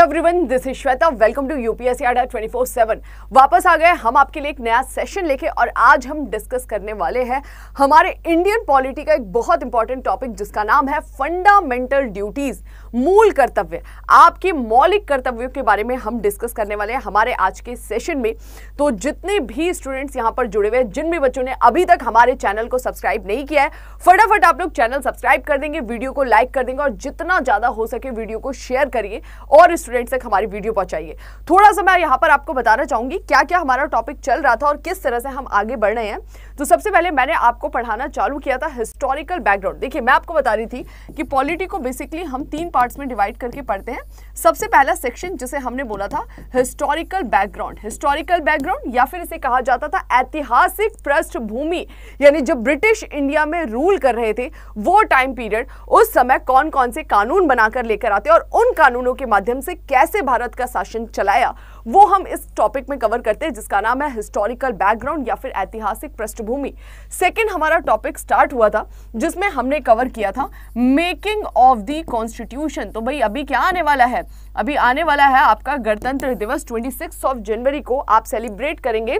Everyone this is Shweta welcome to UPSC Adda 24/7 वापस आ गए हम आपके लिए एक नया सेशन लेके और आज हम डिस्कस करने वाले हैं हमारे इंडियन पॉलिटी का एक बहुत इंपॉर्टेंट टॉपिक जिसका नाम है फंडामेंटल ड्यूटीज मूल कर्तव्य आपके मौलिक कर्तव्यों के बारे में हम डिस्कस करने वाले हैं हमारे आज के सेशन में तो जितने भी स्टूडेंट्स यहाँ पर जुड़े हुए हैं जिन भी बच्चों ने अभी तक हमारे चैनल को सब्सक्राइब नहीं किया है फटाफट आप लोग चैनल सब्सक्राइब कर देंगे वीडियो को लाइक कर देंगे और जितना ज़्यादा हो सके वीडियो को शेयर करिए और स्टूडेंट्स तक हमारी वीडियो पहुंचाइए थोड़ा सा मैं यहाँ पर आपको बताना चाहूंगी क्या क्या हमारा टॉपिक चल रहा था और किस तरह से हम आगे बढ़ रहे हैं तो सबसे पहले मैंने आपको पढ़ाना चालू किया था हिस्टोरिकल बैकग्राउंड देखिए मैं आपको बता रही थी कि पॉलिटी को बेसिकली हम तीन पार्ट्स में डिवाइड करके पढ़ते हैं सबसे पहला सेक्शन जिसे हमने बोला था हिस्टोरिकल बैकग्राउंड हिस्टोरिकल बैकग्राउंड या फिर इसे कहा जाता था ऐतिहासिक पृष्ठभूमि यानी जब ब्रिटिश इंडिया में रूल कर रहे थे वो टाइम पीरियड उस समय कौन कौन से कानून बनाकर लेकर आते और उन कानूनों के माध्यम से से कैसे भारत का शासन चलाया वो हम इस टॉपिक में कवर करते हैं जिसका नाम है हिस्टोरिकल बैकग्राउंड या फिर ऐतिहासिक पृष्ठभूमि सेकेंड हमारा टॉपिक स्टार्ट हुआ था जिसमें हमने कवर किया था मेकिंग ऑफ दी कॉन्स्टिट्यूशन तो भाई अभी क्या आने वाला है अभी आने वाला है आपका गणतंत्र दिवस ट्वेंटी ऑफ जनवरी को आप सेलिब्रेट करेंगे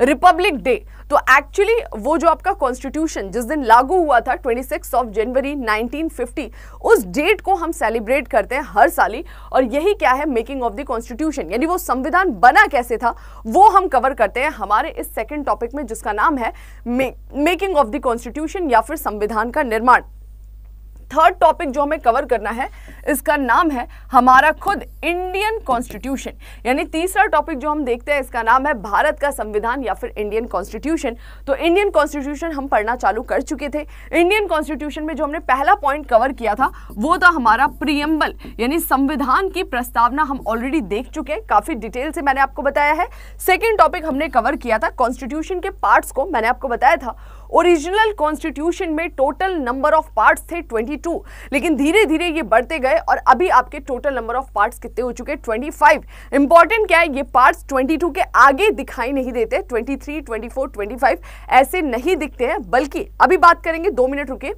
रिपब्लिक डे तो एक्चुअली वो जो आपका कॉन्स्टिट्यूशन जिस दिन लागू हुआ था 26 ऑफ जनवरी 1950 उस डेट को हम सेलिब्रेट करते हैं हर साल ही और यही क्या है मेकिंग ऑफ द कॉन्स्टिट्यूशन यानी वो संविधान बना कैसे था वो हम कवर करते हैं हमारे इस सेकेंड टॉपिक में जिसका नाम है मेकिंग ऑफ द कॉन्स्टिट्यूशन या फिर संविधान का निर्माण थर्ड टॉपिक जो हमें कवर करना है इसका नाम है हमारा खुद इंडियन कॉन्स्टिट्यूशन यानी तीसरा टॉपिक जो हम देखते हैं इसका नाम है भारत का संविधान या फिर इंडियन कॉन्स्टिट्यूशन तो इंडियन कॉन्स्टिट्यूशन हम पढ़ना चालू कर चुके थे इंडियन कॉन्स्टिट्यूशन में जो हमने पहला पॉइंट कवर किया था वो था हमारा प्रियम्बल यानी संविधान की प्रस्तावना हम ऑलरेडी देख चुके हैं काफ़ी डिटेल से मैंने आपको बताया है सेकेंड टॉपिक हमने कवर किया था कॉन्स्टिट्यूशन के पार्ट्स को मैंने आपको बताया था ओरिजिनल कॉन्स्टिट्यूशन में टोटल नंबर ऑफ पार्ट्स थे 22 लेकिन धीरे धीरे ये बढ़ते गए और अभी आपके टोटल नंबर ऑफ पार्ट्स कितने हो चुके 25 इंपॉर्टेंट क्या है ये पार्ट्स 22 के आगे दिखाई नहीं देते 23, 24, 25 ऐसे नहीं दिखते हैं बल्कि अभी बात करेंगे दो मिनट रुके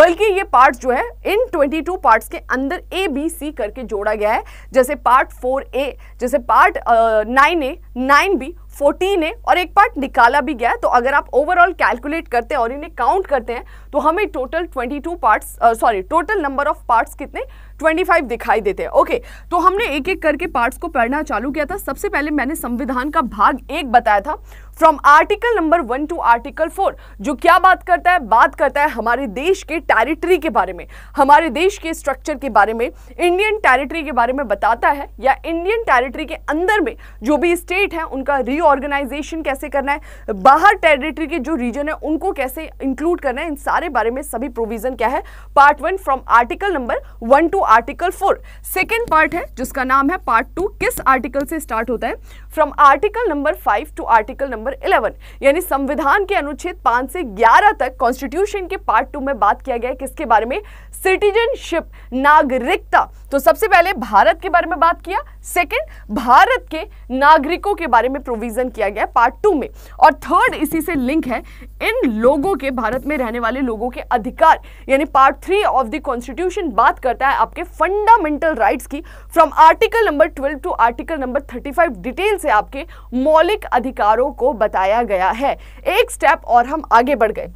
बल्कि ये पार्ट जो है इन 22 पार्ट्स के अंदर ए बी सी करके जोड़ा गया है जैसे पार्ट ए जैसे part nine A nine B fourteen A और एक पार्ट निकाला भी गया है तो अगर आप ओवरऑल कैलकुलेट करते हैं और इन्हें काउंट करते हैं तो हमें total 22 parts sorry total number of parts कितने 25 दिखाई देते हैं ओके तो हमने एक एक करके पार्ट्स को पढ़ना चालू किया था सबसे पहले मैंने संविधान का भाग एक बताया था from article number one to article four जो क्या बात करता है बात करता है हमारे देश के टेरिटरी के बारे में हमारे देश के स्ट्रक्चर के बारे में इंडियन टेरिटरी के बारे में बताता है या इंडियन टेरिटरी के अंदर में जो भी स्टेट है उनका रीऑर्गेनाइजेशन कैसे करना है बाहर टेरिटरी के जो रीजन है उनको कैसे इंक्लूड करना है इन सारे बारे में सभी प्रोविजन क्या है part one from article number one to article four second part है जिसका नाम है पार्ट टू किस आर्टिकल से स्टार्ट होता है from article number five to article number number 11 यानी संविधान के अनुच्छेद 5 से 11 तक कॉन्स्टिट्यूशन के पार्ट टू में बात किया गया किसके बारे में सिटीजनशिप नागरिकता तो सबसे पहले भारत के बारे में बात किया सेकंड भारत के नागरिकों के बारे में प्रोविजन किया गया है पार्ट टू में और थर्ड इसी से लिंक है इन लोगों के भारत में रहने वाले लोगों के अधिकार यानी part three of the constitution बात करता है आपके फंडामेंटल राइट्स की from article number twelve to article number thirty five detail से आपके मौलिक अधिकारों को बताया गया है एक स्टेप और हम आगे बढ़ गए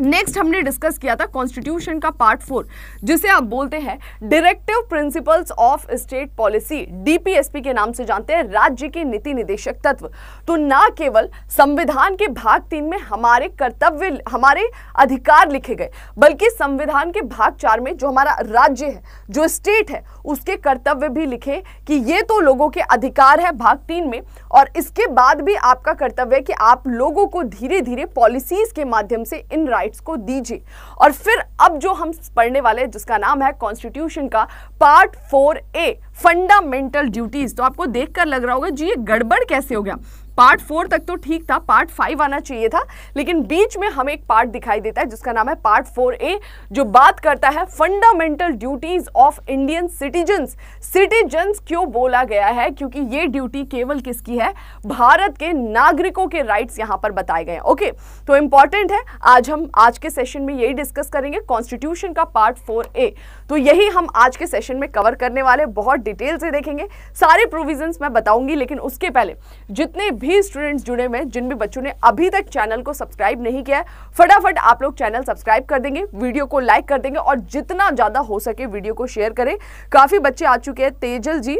नेक्स्ट हमने डिस्कस किया था कॉन्स्टिट्यूशन का पार्ट फोर जिसे आप बोलते हैं directive principles of state policy DPSP के नाम से जानते हैं राज्य के नीति निदेशक तत्व तो ना केवल संविधान के भाग तीन में हमारे कर्तव्य हमारे अधिकार लिखे गए बल्कि संविधान के भाग चार में जो हमारा राज्य है जो स्टेट है उसके कर्तव्य भी लिखे कि ये तो लोगों के अधिकार है भाग तीन में और इसके बाद भी आपका कर्तव्य है कि आप लोगों को धीरे धीरे पॉलिसीज के माध्यम से इन राइट्स को दीजिए और फिर अब जो हम पढ़ने वाले जिसका नाम है कॉन्स्टिट्यूशन का part four A fundamental duties तो आपको देखकर लग रहा होगा जी ये गड़बड़ कैसे हो गया पार्ट फोर तक तो ठीक था पार्ट फाइव आना चाहिए था लेकिन बीच में हमें एक पार्ट दिखाई देता है जिसका नाम है पार्ट फोर ए जो बात करता है fundamental duties of Indian citizens citizens क्यों बोला गया है क्योंकि ये ड्यूटी केवल किसकी है भारत के नागरिकों के राइट्स यहां पर बताए गए हैं ओके तो इंपॉर्टेंट है आज हम आज के सेशन में यही डिस्कस करेंगे कॉन्स्टिट्यूशन का पार्ट फोर ए तो यही हम आज के सेशन में कवर करने वाले बहुत डिटेल से देखेंगे सारे प्रोविजन मैं बताऊंगी लेकिन उसके पहले जितने भी सभी स्टूडेंट्स जुड़े हुए हैं जिन भी बच्चों ने अभी तक चैनल को सब्सक्राइब नहीं किया है फटाफट आप लोग चैनल सब्सक्राइब कर देंगे वीडियो को लाइक कर देंगे और जितना ज़्यादा हो सके वीडियो को शेयर करें काफ़ी बच्चे आ चुके हैं तेजल जी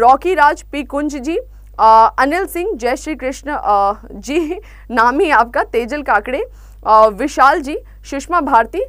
रॉकी राज पी कुंज जी आ, अनिल सिंह जय श्री कृष्ण जी नाम ही आपका तेजल काकड़े विशाल जी सुषमा भारती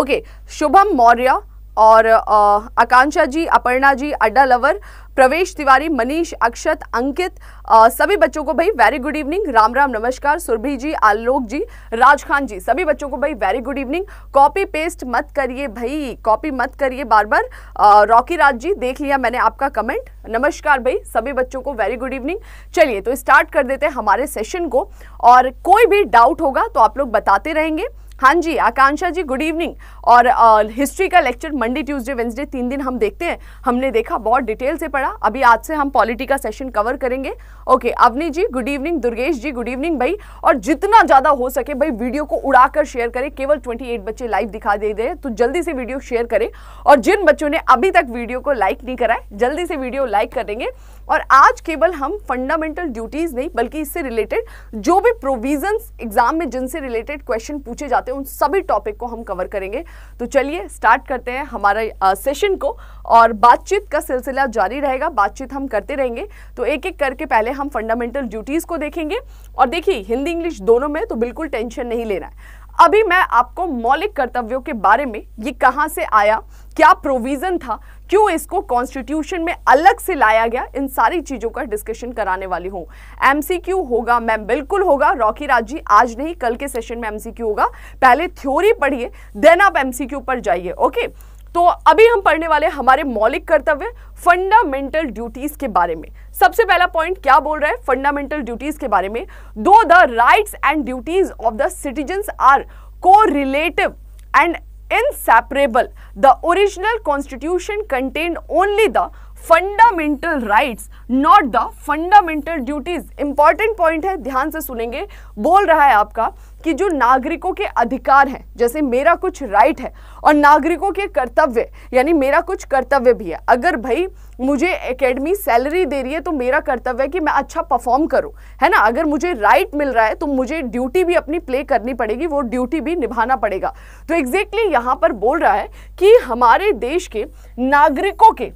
ओके शुभम मौर्य और आकांक्षा जी अपर्णा जी अड्डा लवर प्रवेश तिवारी मनीष अक्षत अंकित आ, सभी बच्चों को भाई very good evening Ram Ram नमस्कार सुरभि जी आलोक जी राज खान जी सभी बच्चों को भाई very good evening copy paste मत करिए भाई कॉपी मत करिए बार बार रॉकी राज जी देख लिया मैंने आपका कमेंट नमस्कार भाई सभी बच्चों को वेरी गुड इवनिंग चलिए तो स्टार्ट कर देते हैं हमारे सेशन को और कोई भी डाउट होगा तो आप लोग बताते रहेंगे हाँ जी आकांक्षा जी गुड इवनिंग और हिस्ट्री का लेक्चर मंडे ट्यूसडे वेंसडे तीन दिन हम देखते हैं हमने देखा बहुत डिटेल से पढ़ा अभी आज से हम पॉलिटी का सेशन कवर करेंगे okay Avni ji good evening Durgesh ji good evening भाई और जितना ज़्यादा हो सके भाई वीडियो को उड़ाकर शेयर करें केवल 28 बच्चे लाइव दिखा दे दें तो जल्दी से वीडियो शेयर करें और जिन बच्चों ने अभी तक वीडियो को लाइक नहीं कराए जल्दी से वीडियो लाइक करेंगे और आज केवल हम फंडामेंटल ड्यूटीज़ नहीं बल्कि इससे रिलेटेड जो भी प्रोविजंस एग्जाम में जिनसे रिलेटेड क्वेश्चन पूछे जाते हैं उन सभी टॉपिक को हम कवर करेंगे तो चलिए स्टार्ट करते हैं हमारा सेशन को और बातचीत का सिलसिला जारी रहेगा बातचीत हम करते रहेंगे तो एक एक करके पहले हम फंडामेंटल ड्यूटीज़ को देखेंगे और देखिए हिंदी इंग्लिश दोनों में तो बिल्कुल टेंशन नहीं लेना है अभी मैं आपको मौलिक कर्तव्यों के बारे में ये कहाँ से आया क्या प्रोविज़न था क्यों इसको कॉन्स्टिट्यूशन में अलग से लाया गया इन सारी चीज़ों का डिस्कशन कराने वाली हूँ एमसीक्यू होगा मैम बिल्कुल होगा रॉकी राज जी आज नहीं कल के सेशन में एमसीक्यू होगा पहले थ्योरी पढ़िए देन आप एमसीक्यू पर जाइए ओके तो अभी हम पढ़ने वाले हमारे मौलिक कर्तव्य फंडामेंटल ड्यूटीज के बारे में सबसे पहला पॉइंट क्या बोल रहा है फंडामेंटल ड्यूटीज के बारे में दो the rights and duties of the citizen are correlative and inseparable. The original constitution contained only the fundamental rights not the fundamental duties important point है ध्यान से सुनेंगे बोल रहा है आपका कि जो नागरिकों के अधिकार हैं जैसे मेरा कुछ राइट है और नागरिकों के कर्तव्य यानी मेरा कुछ कर्तव्य भी है अगर भाई मुझे एकेडमी सैलरी दे रही है तो मेरा कर्तव्य है कि मैं अच्छा परफॉर्म करूं है ना अगर मुझे राइट मिल रहा है तो मुझे ड्यूटी भी अपनी प्ले करनी पड़ेगी वो ड्यूटी भी निभाना पड़ेगा तो एग्जैक्टली exactly यहाँ पर बोल रहा है कि हमारे देश के नागरिकों के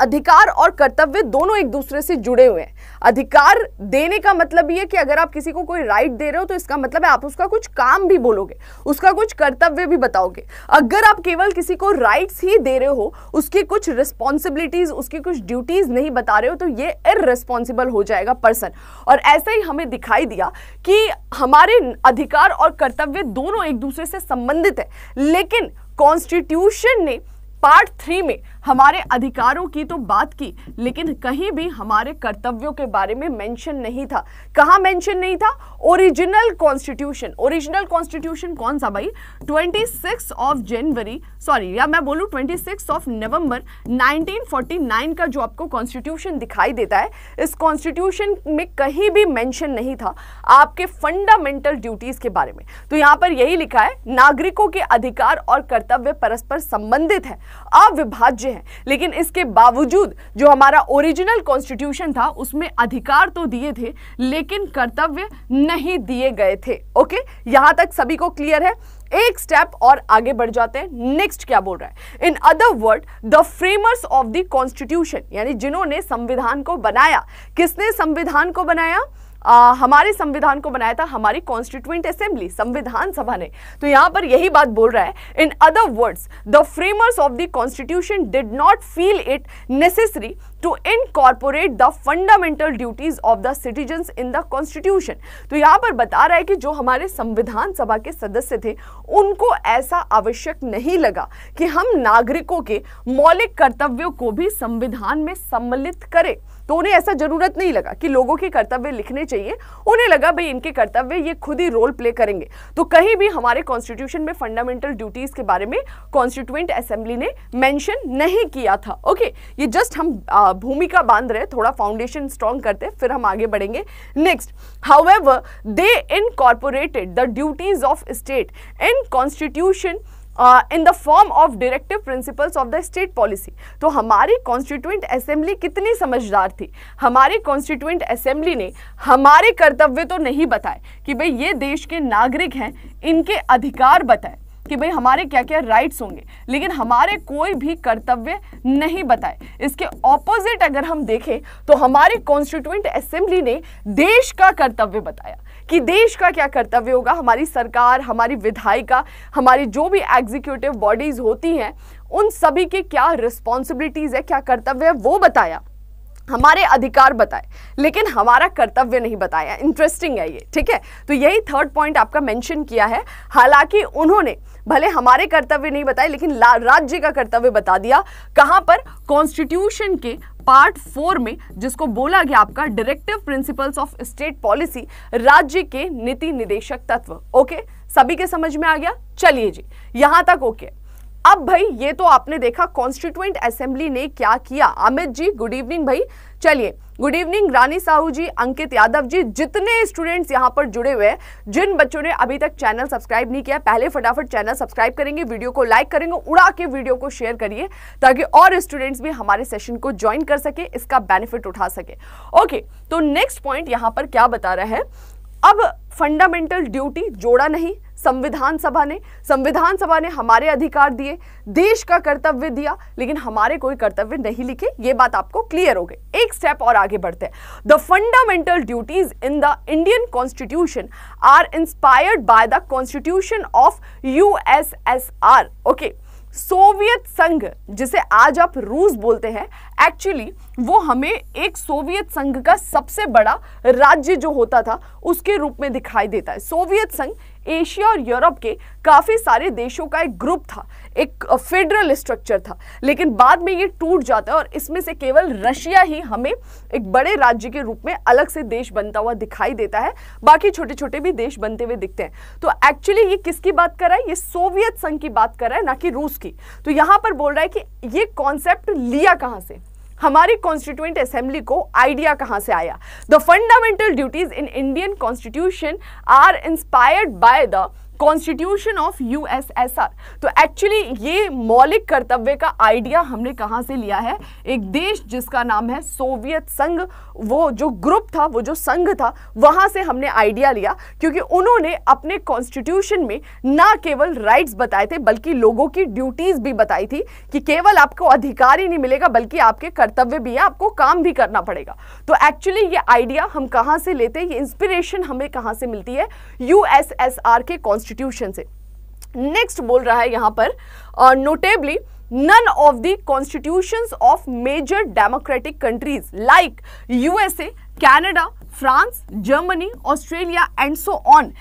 अधिकार और कर्तव्य दोनों एक दूसरे से जुड़े हुए हैं अधिकार देने का मतलब ये कि अगर आप किसी को कोई राइट दे रहे हो तो इसका मतलब है आप उसका कुछ काम भी बोलोगे उसका कुछ कर्तव्य भी बताओगे अगर आप केवल किसी को राइट्स ही दे रहे हो उसकी कुछ रिस्पॉन्सिबिलिटीज़ उसकी कुछ ड्यूटीज़ नहीं बता रहे हो तो ये इरेस्पॉन्सिबल हो जाएगा पर्सन और ऐसा ही हमें दिखाई दिया कि हमारे अधिकार और कर्तव्य दोनों एक दूसरे से संबंधित है लेकिन कॉन्स्टिट्यूशन ने पार्ट थ्री में हमारे अधिकारों की तो बात की लेकिन कहीं भी हमारे कर्तव्यों के बारे में मेंशन नहीं था कहाँ मेंशन नहीं था ओरिजिनल कॉन्स्टिट्यूशन ओरिजिनल कॉन्स्टिट्यूशन कौन सा भाई 26 ऑफ जनवरी सॉरी या मैं बोलूँ 26 ऑफ नवंबर 1949 का जो आपको कॉन्स्टिट्यूशन दिखाई देता है इस कॉन्स्टिट्यूशन में कहीं भी मैंशन नहीं था आपके फंडामेंटल ड्यूटीज़ के बारे में तो यहाँ पर यही लिखा है नागरिकों के अधिकार और कर्तव्य परस्पर संबंधित है अविभाज्य है लेकिन इसके बावजूद जो हमारा ओरिजिनल कॉन्स्टिट्यूशन था उसमें अधिकार तो दिए थे लेकिन कर्तव्य नहीं दिए गए थे ओके यहां तक सभी को क्लियर है एक स्टेप और आगे बढ़ जाते हैं नेक्स्ट क्या बोल रहा है in other word the framers of the constitution यानी जिन्होंने संविधान को बनाया किसने संविधान को बनाया आ, हमारे संविधान को बनाया था हमारी कॉन्स्टिट्यूंट असेंबली संविधान सभा ने तो यहाँ पर यही बात बोल रहा है in other words the framers of the constitution did not feel it necessary to incorporate the fundamental duties of the citizens in the constitution तो यहाँ पर बता रहा है कि जो हमारे संविधान सभा के सदस्य थे उनको ऐसा आवश्यक नहीं लगा कि हम नागरिकों के मौलिक कर्तव्यों को भी संविधान में सम्मिलित करें तो उन्हें ऐसा जरूरत नहीं लगा कि लोगों के कर्तव्य लिखने चाहिए उन्हें लगा भाई इनके कर्तव्य ये खुद ही रोल प्ले करेंगे तो कहीं भी हमारे कॉन्स्टिट्यूशन में फंडामेंटल ड्यूटीज के बारे में कॉन्स्टिट्यूएंट असेंबली ने मेंशन नहीं किया था ओके ये जस्ट हम भूमिका बांध रहे थोड़ा फाउंडेशन स्ट्रॉन्ग करते फिर हम आगे बढ़ेंगे next how they incorporated the duties of state in constitution in the form of directive principles of the state policy तो हमारी कॉन्स्टिट्यूंट असेंबली कितनी समझदार थी हमारी कॉन्स्टिट्यूंट असेंबली ने हमारे कर्तव्य तो नहीं बताए कि भाई ये देश के नागरिक हैं इनके अधिकार बताए कि भाई हमारे क्या क्या राइट्स होंगे लेकिन हमारे कोई भी कर्तव्य नहीं बताए इसके ऑपोजिट अगर हम देखें तो हमारी कॉन्स्टिट्यूंट असेंबली ने देश का कर्तव्य बताया कि देश का क्या कर्तव्य होगा हमारी सरकार हमारी विधायिका हमारी जो भी एग्जीक्यूटिव बॉडीज होती हैं उन सभी के क्या रिस्पॉन्सिबिलिटीज़ है क्या कर्तव्य है वो बताया हमारे अधिकार बताए लेकिन हमारा कर्तव्य नहीं बताया इंटरेस्टिंग है ये ठीक है तो यही थर्ड पॉइंट आपका मेंशन किया है हालांकि उन्होंने भले हमारे कर्तव्य नहीं बताए लेकिन राज्य का कर्तव्य बता दिया कहाँ पर कॉन्स्टिट्यूशन के पार्ट फोर में जिसको बोला गया आपका directive principles of state policy राज्य के नीति निदेशक तत्व ओके सभी के समझ में आ गया चलिए जी यहाँ तक ओके अब भाई ये तो आपने देखा कॉन्स्टिट्यूंट असेंबली ने क्या किया अमित जी गुड इवनिंग भाई चलिए गुड इवनिंग रानी साहू जी अंकित यादव जी जितने स्टूडेंट्स यहाँ पर जुड़े हुए हैं जिन बच्चों ने अभी तक चैनल सब्सक्राइब नहीं किया पहले फटाफट चैनल सब्सक्राइब करेंगे वीडियो को लाइक करेंगे उड़ा के वीडियो को शेयर करिए ताकि और स्टूडेंट्स भी हमारे सेशन को ज्वाइन कर सके इसका बेनिफिट उठा सके ओके तो नेक्स्ट पॉइंट यहाँ पर क्या बता रहा है अब फंडामेंटल ड्यूटी जोड़ा नहीं संविधान सभा ने संविधान सभा ने हमारे अधिकार दिए देश का कर्तव्य दिया लेकिन हमारे कोई कर्तव्य नहीं लिखे ये बात आपको क्लियर हो गई एक स्टेप और आगे बढ़ते हैं the fundamental duties in the Indian constitution are inspired by the constitution of U S S R okay Soviet संघ जिसे आज आप रूस बोलते हैं एक्चुअली वो हमें एक सोवियत संघ का सबसे बड़ा राज्य जो होता था उसके रूप में दिखाई देता है सोवियत संघ एशिया और यूरोप के काफ़ी सारे देशों का एक ग्रुप था एक फेडरल स्ट्रक्चर था लेकिन बाद में ये टूट जाता है और इसमें से केवल रशिया ही हमें एक बड़े राज्य के रूप में अलग से देश बनता हुआ दिखाई देता है बाकी छोटे छोटे भी देश बनते हुए दिखते हैं तो एक्चुअली ये किसकी बात कर रहा है ये सोवियत संघ की बात कर रहा है ना कि रूस की तो यहाँ पर बोल रहा है कि ये कॉन्सेप्ट लिया कहाँ से हमारी कॉन्स्टिट्यूंट असेंबली को आइडिया कहाँ से आया the fundamental duties in Indian constitution are inspired by the constitution of USSR तो एक्चुअली ये मौलिक कर्तव्य का आइडिया हमने कहाँ से लिया है एक देश जिसका नाम है सोवियत संघ वो जो ग्रुप था वो जो संघ था वहाँ से हमने आइडिया लिया क्योंकि उन्होंने अपने कॉन्स्टिट्यूशन में ना केवल राइट्स बताए थे बल्कि लोगों की ड्यूटीज भी बताई थी कि केवल आपको अधिकार ही नहीं मिलेगा बल्कि आपके कर्तव्य भी है आपको काम भी करना पड़ेगा तो एक्चुअली ये आइडिया हम कहाँ से लेते हैं ये इंस्पिरेशन हमें कहाँ से मिलती है यूएसएसआर के कॉन्स्टिट्यूशन कॉन्स्टिट्यूशन से नेक्स्ट बोल रहा है यहां पर notably none of the constitution of major democratic countries like USA Canada France Germany Australia and so on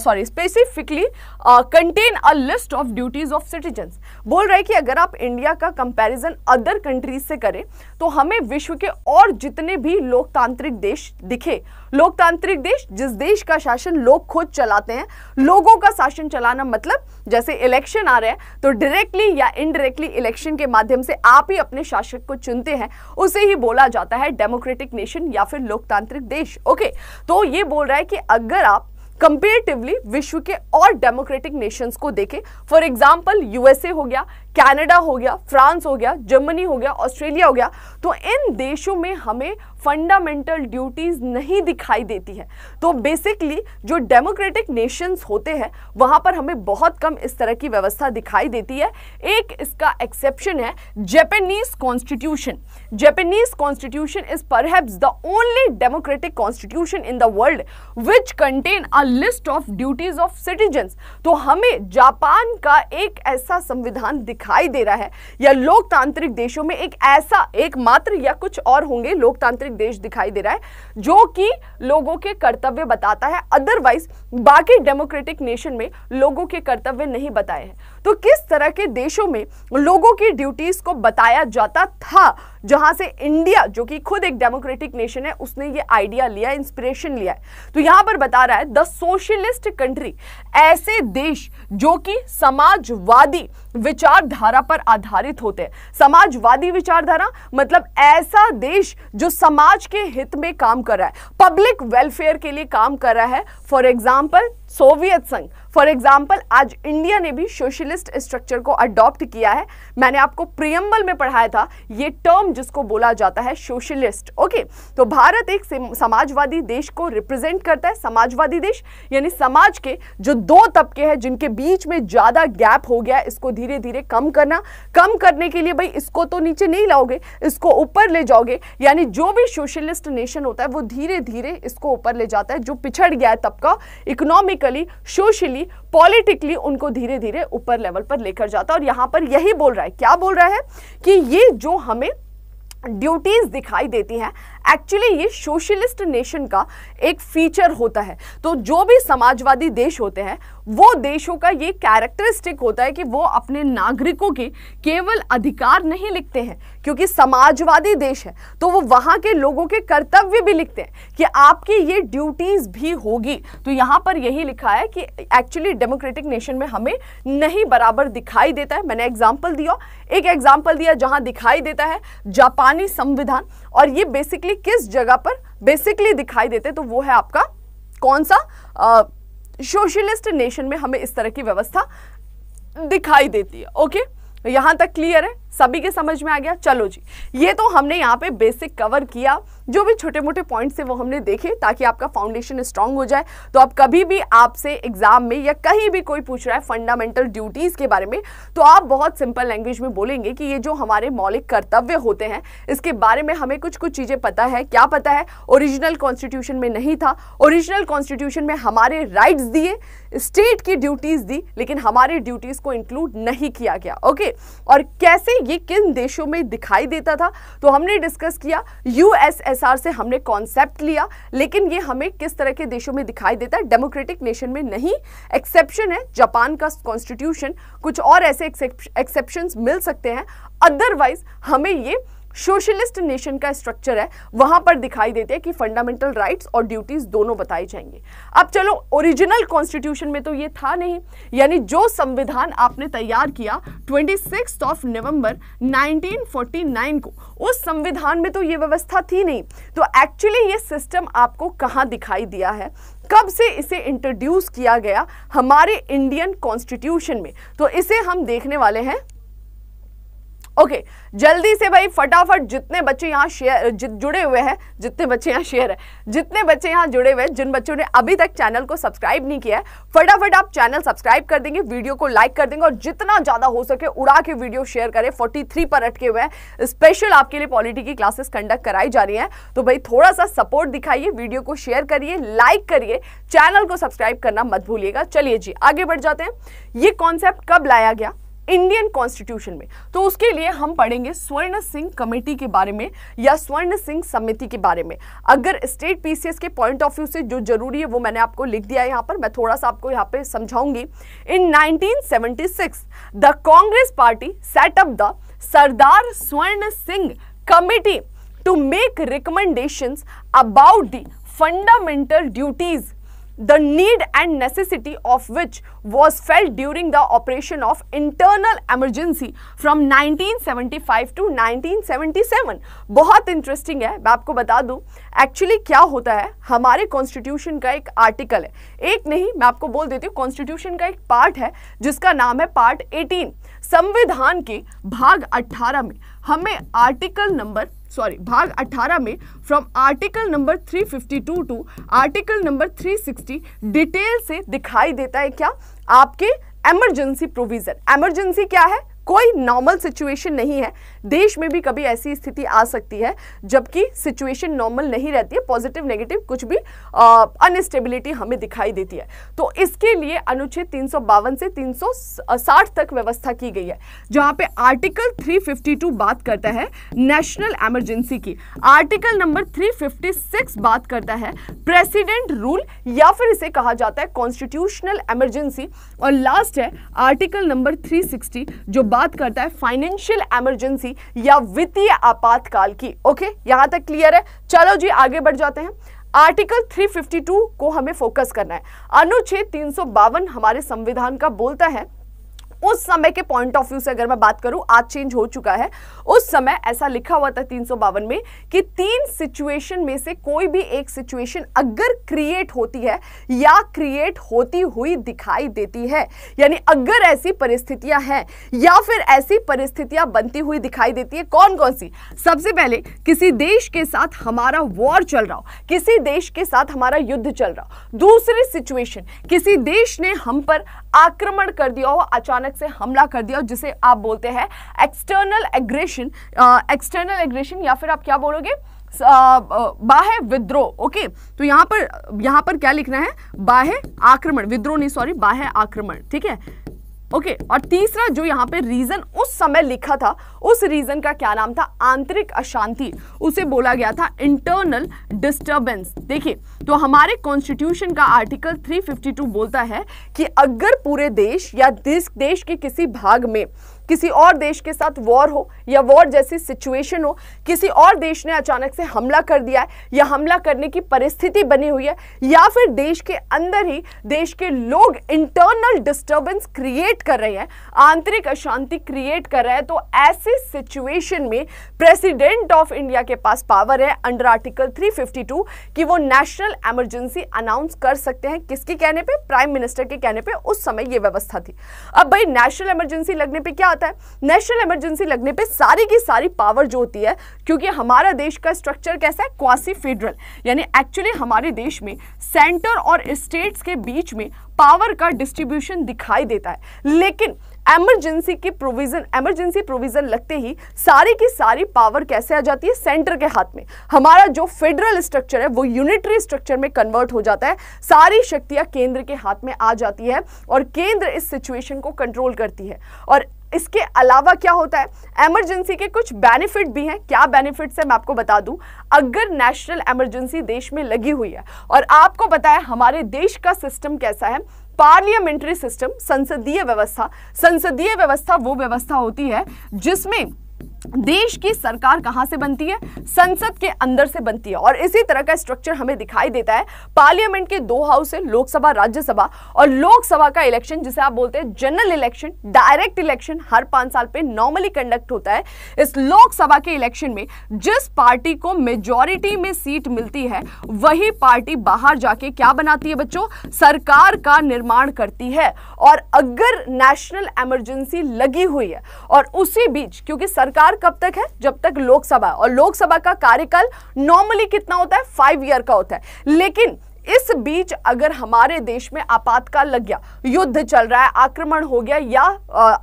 sorry specifically contain a list of duties of citizens बोल रहे हैं कि अगर आप इंडिया का कंपैरिजन अदर कंट्रीज से करें तो हमें विश्व के और जितने भी लोकतांत्रिक देश दिखे लोकतांत्रिक देश जिस देश का शासन लोग खुद चलाते हैं लोगों का शासन चलाना मतलब जैसे इलेक्शन आ रहे हैं तो डायरेक्टली या इनडायरेक्टली इलेक्शन के माध्यम से आप ही अपने शासक को चुनते हैं उसे ही बोला जाता है डेमोक्रेटिक नेशन या फिर लोकतांत्रिक देश ओके तो ये बोल रहा है कि अगर आप कंपेरेटिवली विश्व के और डेमोक्रेटिक नेशंस को देखें फॉर एग्जाम्पल यूएसए हो गया कनाडा हो गया फ्रांस हो गया जर्मनी हो गया ऑस्ट्रेलिया हो गया तो इन देशों में हमें फंडामेंटल ड्यूटीज़ नहीं दिखाई देती है तो बेसिकली जो डेमोक्रेटिक नेशंस होते हैं वहाँ पर हमें बहुत कम इस तरह की व्यवस्था दिखाई देती है एक इसका एक्सेप्शन है Japanese constitution Japanese constitution is पर the only democratic constitution in the world which contain a list of duties of citizens तो हमें जापान का एक ऐसा संविधान दिखा दिखाई दे रहा है या लोकतांत्रिक देशों में एक ऐसा एकमात्र या कुछ और होंगे लोकतांत्रिक देश दिखाई दे रहा है जो कि लोगों के कर्तव्य बताता है अदरवाइज बाकी डेमोक्रेटिक नेशन में लोगों के कर्तव्य नहीं बताए हैं तो किस तरह के देशों में लोगों की ड्यूटीज को बताया जाता था जहां से इंडिया जो कि खुद एक डेमोक्रेटिक नेशन है उसने ये आइडिया लिया इंस्पिरेशन लिया है तो यहां पर बता रहा है द सोशलिस्ट कंट्री ऐसे देश जो कि समाजवादी विचारधारा पर आधारित होते हैं समाजवादी विचारधारा मतलब ऐसा देश जो समाज के हित में काम कर रहा है पब्लिक वेलफेयर के लिए काम कर रहा है फॉर एग्जाम्पल सोवियत संघ फॉर एग्जाम्पल आज इंडिया ने भी सोशलिस्ट स्ट्रक्चर को अडॉप्ट किया है मैंने आपको प्रियम्बल में पढ़ाया था ये टर्म जिसको बोला जाता है सोशलिस्ट ओके तो भारत एक समाजवादी देश को रिप्रेजेंट करता है समाजवादी देश यानी समाज के जो दो तबके हैं जिनके बीच में ज़्यादा गैप हो गया इसको धीरे धीरे कम करना कम करने के लिए भाई इसको तो नीचे नहीं लाओगे इसको ऊपर ले जाओगे यानी जो भी सोशलिस्ट नेशन होता है वो धीरे धीरे इसको ऊपर ले जाता है जो पिछड़ गया है तबका इकोनॉमिकली सोशली पॉलिटिकली उनको धीरे धीरे ऊपर लेवल पर लेकर जाता है और यहां पर यही बोल रहा है क्या बोल रहा है कि ये जो हमें ड्यूटीज दिखाई देती हैं एक्चुअली ये सोशलिस्ट नेशन का एक फीचर होता है तो जो भी समाजवादी देश होते हैं वो देशों का ये कैरेक्टरिस्टिक होता है कि वो अपने नागरिकों के केवल अधिकार नहीं लिखते हैं क्योंकि समाजवादी देश है तो वो वहाँ के लोगों के कर्तव्य भी लिखते हैं कि आपकी ये ड्यूटीज़ भी होगी तो यहाँ पर यही लिखा है कि एक्चुअली डेमोक्रेटिक नेशन में हमें नहीं बराबर दिखाई देता है मैंने एग्जाम्पल दिया एक एग्जाम्पल दिया जहाँ दिखाई देता है जापानी संविधान और ये बेसिकली किस जगह पर बेसिकली दिखाई देते तो वो है आपका कौन सा सोशलिस्ट नेशन में हमें इस तरह की व्यवस्था दिखाई देती है ओके यहां तक क्लियर है सभी के समझ में आ गया चलो जी ये तो हमने यहाँ पे बेसिक कवर किया जो भी छोटे मोटे पॉइंट्स थे वो हमने देखे ताकि आपका फाउंडेशन स्ट्रांग हो जाए तो आप कभी भी आपसे एग्जाम में या कहीं भी कोई पूछ रहा है फंडामेंटल ड्यूटीज़ के बारे में तो आप बहुत सिंपल लैंग्वेज में बोलेंगे कि ये जो हमारे मौलिक कर्तव्य होते हैं इसके बारे में हमें कुछ कुछ चीज़ें पता है क्या पता है ओरिजिनल कॉन्स्टिट्यूशन में नहीं था ओरिजिनल कॉन्स्टिट्यूशन में हमारे राइट दिए स्टेट की ड्यूटीज़ दी लेकिन हमारे ड्यूटीज़ को इंक्लूड नहीं किया गया ओके और कैसे में ये किन देशों में दिखाई देता था तो हमने डिस्कस किया यूएसएसआर से हमने कॉन्सेप्ट लिया लेकिन ये हमें किस तरह के देशों में दिखाई देता है डेमोक्रेटिक नेशन में नहीं एक्सेप्शन है जापान का कॉन्स्टिट्यूशन कुछ और ऐसे एक्सेप्शन मिल सकते हैं अदरवाइज हमें ये सोशलिस्ट नेशन का स्ट्रक्चर है वहां पर दिखाई देते हैं कि फंडामेंटल राइट्स और ड्यूटीज दोनों बताई जाएंगे अब चलो ओरिजिनल कॉन्स्टिट्यूशन में तो ये था नहीं यानी जो संविधान आपने तैयार किया ट्वेंटी ऑफ नवंबर 1949 को उस संविधान में तो ये व्यवस्था थी नहीं तो एक्चुअली ये सिस्टम आपको कहाँ दिखाई दिया है कब से इसे इंट्रोड्यूस किया गया हमारे इंडियन कॉन्स्टिट्यूशन में तो इसे हम देखने वाले हैं ओके okay, जल्दी से भाई फटाफट जितने बच्चे यहाँ शेयर जुड़े हुए हैं जितने बच्चे यहाँ शेयर है जितने बच्चे यहाँ जुड़े हुए हैं जिन बच्चों ने अभी तक चैनल को सब्सक्राइब नहीं किया है फटाफट आप चैनल सब्सक्राइब कर देंगे वीडियो को लाइक कर देंगे और जितना ज़्यादा हो सके उड़ा के वीडियो शेयर करें थ्री पर अटके हुए हैं स्पेशल आपके लिए पॉलिटी की क्लासेस कंडक्ट कराई जा रही है तो भाई थोड़ा सा सपोर्ट दिखाइए वीडियो को शेयर करिए लाइक करिए चैनल को सब्सक्राइब करना मत भूलिएगा चलिए जी आगे बढ़ जाते हैं ये कॉन्सेप्ट कब लाया गया इंडियन कॉन्स्टिट्यूशन में तो उसके लिए हम पढ़ेंगे स्वर्ण सिंह कमेटी के बारे में या स्वर्ण सिंह समिति के बारे में अगर स्टेट पीसीएस के पॉइंट ऑफ व्यू से जो जरूरी है वो मैंने आपको लिख दिया है यहाँ पर मैं थोड़ा सा आपको यहाँ पे समझाऊंगी in 1976 the Congress party setup the Sardar Swaran Singh committee to make recommendation about the fundamental duties the need and necessity of which was felt during the operation of internal emergency from 1975 to 1977 बहुत इंटरेस्टिंग है मैं आपको बता दूं एक्चुअली क्या होता है हमारे कॉन्स्टिट्यूशन का एक आर्टिकल है एक नहीं मैं आपको बोल देती हूँ कॉन्स्टिट्यूशन का एक पार्ट है जिसका नाम है पार्ट 18 संविधान के भाग 18 में हमें आर्टिकल नंबर सॉरी भाग 18 में from article number 352 to article number 360 detail से दिखाई देता है क्या आपके एमरजेंसी प्रोविजन एमरजेंसी क्या है कोई नॉर्मल सिचुएशन नहीं है देश में भी कभी ऐसी स्थिति आ सकती है जबकि सिचुएशन नॉर्मल नहीं रहती है पॉजिटिव नेगेटिव कुछ भी अनस्टेबिलिटी हमें दिखाई देती है तो इसके लिए अनुच्छेद तीन से 360 तक व्यवस्था की गई है जहां पे आर्टिकल 352 बात करता है नेशनल एमरजेंसी की आर्टिकल नंबर 356 बात करता है प्रेसिडेंट रूल या फिर इसे कहा जाता है कॉन्स्टिट्यूशनल एमरजेंसी और लास्ट है आर्टिकल नंबर थ्री जो बात करता है फाइनेंशियल एमरजेंसी या वित्तीय आपातकाल की ओके यहां तक क्लियर है चलो जी आगे बढ़ जाते हैं आर्टिकल 352 को हमें फोकस करना है अनुच्छेद तीन हमारे संविधान का बोलता है उस समय के पॉइंट ऑफ व्यू से अगर मैं बात करूं आज चेंज हो चुका है उस समय ऐसा लिखा हुआ था तीन में कि तीन सिचुएशन में से कोई भी एक सिचुएशन अगर क्रिएट होती है या क्रिएट होती हुई दिखाई देती है यानी अगर ऐसी परिस्थितियां हैं या फिर ऐसी परिस्थितियां बनती हुई दिखाई देती है कौन कौन सी सबसे पहले किसी देश के साथ हमारा वॉर चल रहा हो किसी देश के साथ हमारा युद्ध चल रहा हो दूसरी सिचुएशन किसी देश ने हम पर आक्रमण कर दिया हो अचानक से हमला कर दिया हो जिसे आप बोलते हैं एक्सटर्नल एग्रेशन एक्सटर्नल एग्रेशन या फिर आप क्या बोलोगे बाह्य विद्रोह ओके तो यहां पर यहां पर क्या लिखना है बाह्य आक्रमण विद्रोह नहीं सॉरी बाह्य आक्रमण ठीक है ओके okay, और तीसरा जो यहाँ पे रीजन उस समय लिखा था उस रीजन का क्या नाम था आंतरिक अशांति उसे बोला गया था इंटरनल डिस्टरबेंस देखिए तो हमारे कॉन्स्टिट्यूशन का आर्टिकल 352 बोलता है कि अगर पूरे देश या देश के किसी भाग में किसी और देश के साथ वॉर हो या वॉर जैसी सिचुएशन हो किसी और देश ने अचानक से हमला कर दिया है या हमला करने की परिस्थिति बनी हुई है या फिर देश के अंदर ही देश के लोग इंटरनल डिस्टर्बेंस क्रिएट कर रहे हैं आंतरिक अशांति क्रिएट कर रहे हैं तो ऐसे सिचुएशन में प्रेसिडेंट ऑफ इंडिया के पास पावर है अंडर आर्टिकल 352 कि वो नेशनल एमरजेंसी अनाउंस कर सकते हैं किसके कहने पे प्राइम मिनिस्टर के कहने पे उस समय ये व्यवस्था थी अब भाई नेशनल इमरजेंसी लगने पे क्या जाता है नेशनल इमरजेंसी लगने पे सारी की सारी पावर जो होती है क्योंकि हमारा देश का स्ट्रक्चर कैसा है क्वासी फेडरल यानी एक्चुअली हमारे देश में सेंटर और स्टेट्स के बीच में पावर का डिस्ट्रीब्यूशन दिखाई देता है लेकिन एमरजेंसी की प्रोविज़न एमरजेंसी प्रोविज़न लगते ही सारी की सारी पावर कैसे आ जाती है सेंटर के हाथ में हमारा जो फेडरल स्ट्रक्चर है वो यूनिटरी स्ट्रक्चर में कन्वर्ट हो जाता है सारी शक्तियां केंद्र के हाथ में आ जाती है और केंद्र इस सिचुएशन को कंट्रोल करती है और इसके अलावा क्या होता है एमरजेंसी के कुछ बेनिफिट भी हैं क्या बेनिफिट्स है मैं आपको बता दूं अगर नेशनल एमरजेंसी देश में लगी हुई है और आपको पता है हमारे देश का सिस्टम कैसा है पार्लियामेंट्री सिस्टम संसदीय व्यवस्था संसदीय व्यवस्था वो व्यवस्था होती है जिसमें देश की सरकार कहां से बनती है संसद के अंदर से बनती है और इसी तरह का स्ट्रक्चर हमें दिखाई देता है पार्लियामेंट के दो हाउस है लोकसभा राज्यसभा और लोकसभा का इलेक्शन जिसे आप बोलते हैं जनरल इलेक्शन डायरेक्ट इलेक्शन हर पांच साल पे नॉर्मली कंडक्ट होता है इस लोकसभा के इलेक्शन में जिस पार्टी को मेजोरिटी में सीट मिलती है वही पार्टी बाहर जाके क्या बनाती है बच्चों सरकार का निर्माण करती है और अगर नेशनल एमरजेंसी लगी हुई है और उसी बीच क्योंकि सरकार कब तक है जब तक लोकसभा और लोकसभा का कार्यकाल नॉर्मली कितना होता है फाइव ईयर का होता है लेकिन इस बीच अगर हमारे देश में आपातकाल लग गया युद्ध चल रहा है आक्रमण हो गया या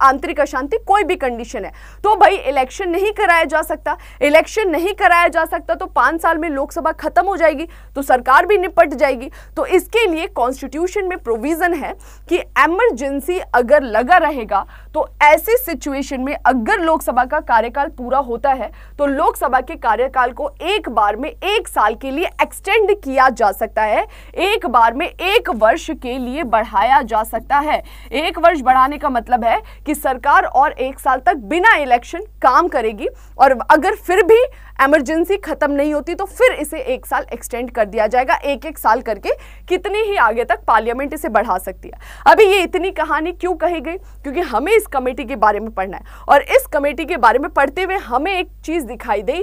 आंतरिक अशांति कोई भी कंडीशन है तो भाई इलेक्शन नहीं कराया जा सकता इलेक्शन नहीं कराया जा सकता तो पाँच साल में लोकसभा खत्म हो जाएगी तो सरकार भी निपट जाएगी तो इसके लिए कॉन्स्टिट्यूशन में प्रोविज़न है कि एमरजेंसी अगर लगा रहेगा तो ऐसी सिचुएशन में अगर लोकसभा का कार्यकाल पूरा होता है तो लोकसभा के कार्यकाल को एक बार में एक साल के लिए एक्सटेंड किया जा सकता है एक बार में एक वर्ष के लिए बढ़ाया जा सकता है एक वर्ष बढ़ाने का मतलब है कि सरकार और एक साल तक बिना इलेक्शन काम करेगी और अगर फिर भी एमरजेंसी खत्म नहीं होती तो फिर इसे एक साल एक्सटेंड कर दिया जाएगा एक एक साल करके कितने ही आगे तक पार्लियामेंट इसे बढ़ा सकती है अभी ये इतनी कहानी क्यों कही गई क्योंकि हमें इस कमेटी के बारे में पढ़ना है और इस कमेटी के बारे में पढ़ते हुए हमें एक चीज़ दिखाई दी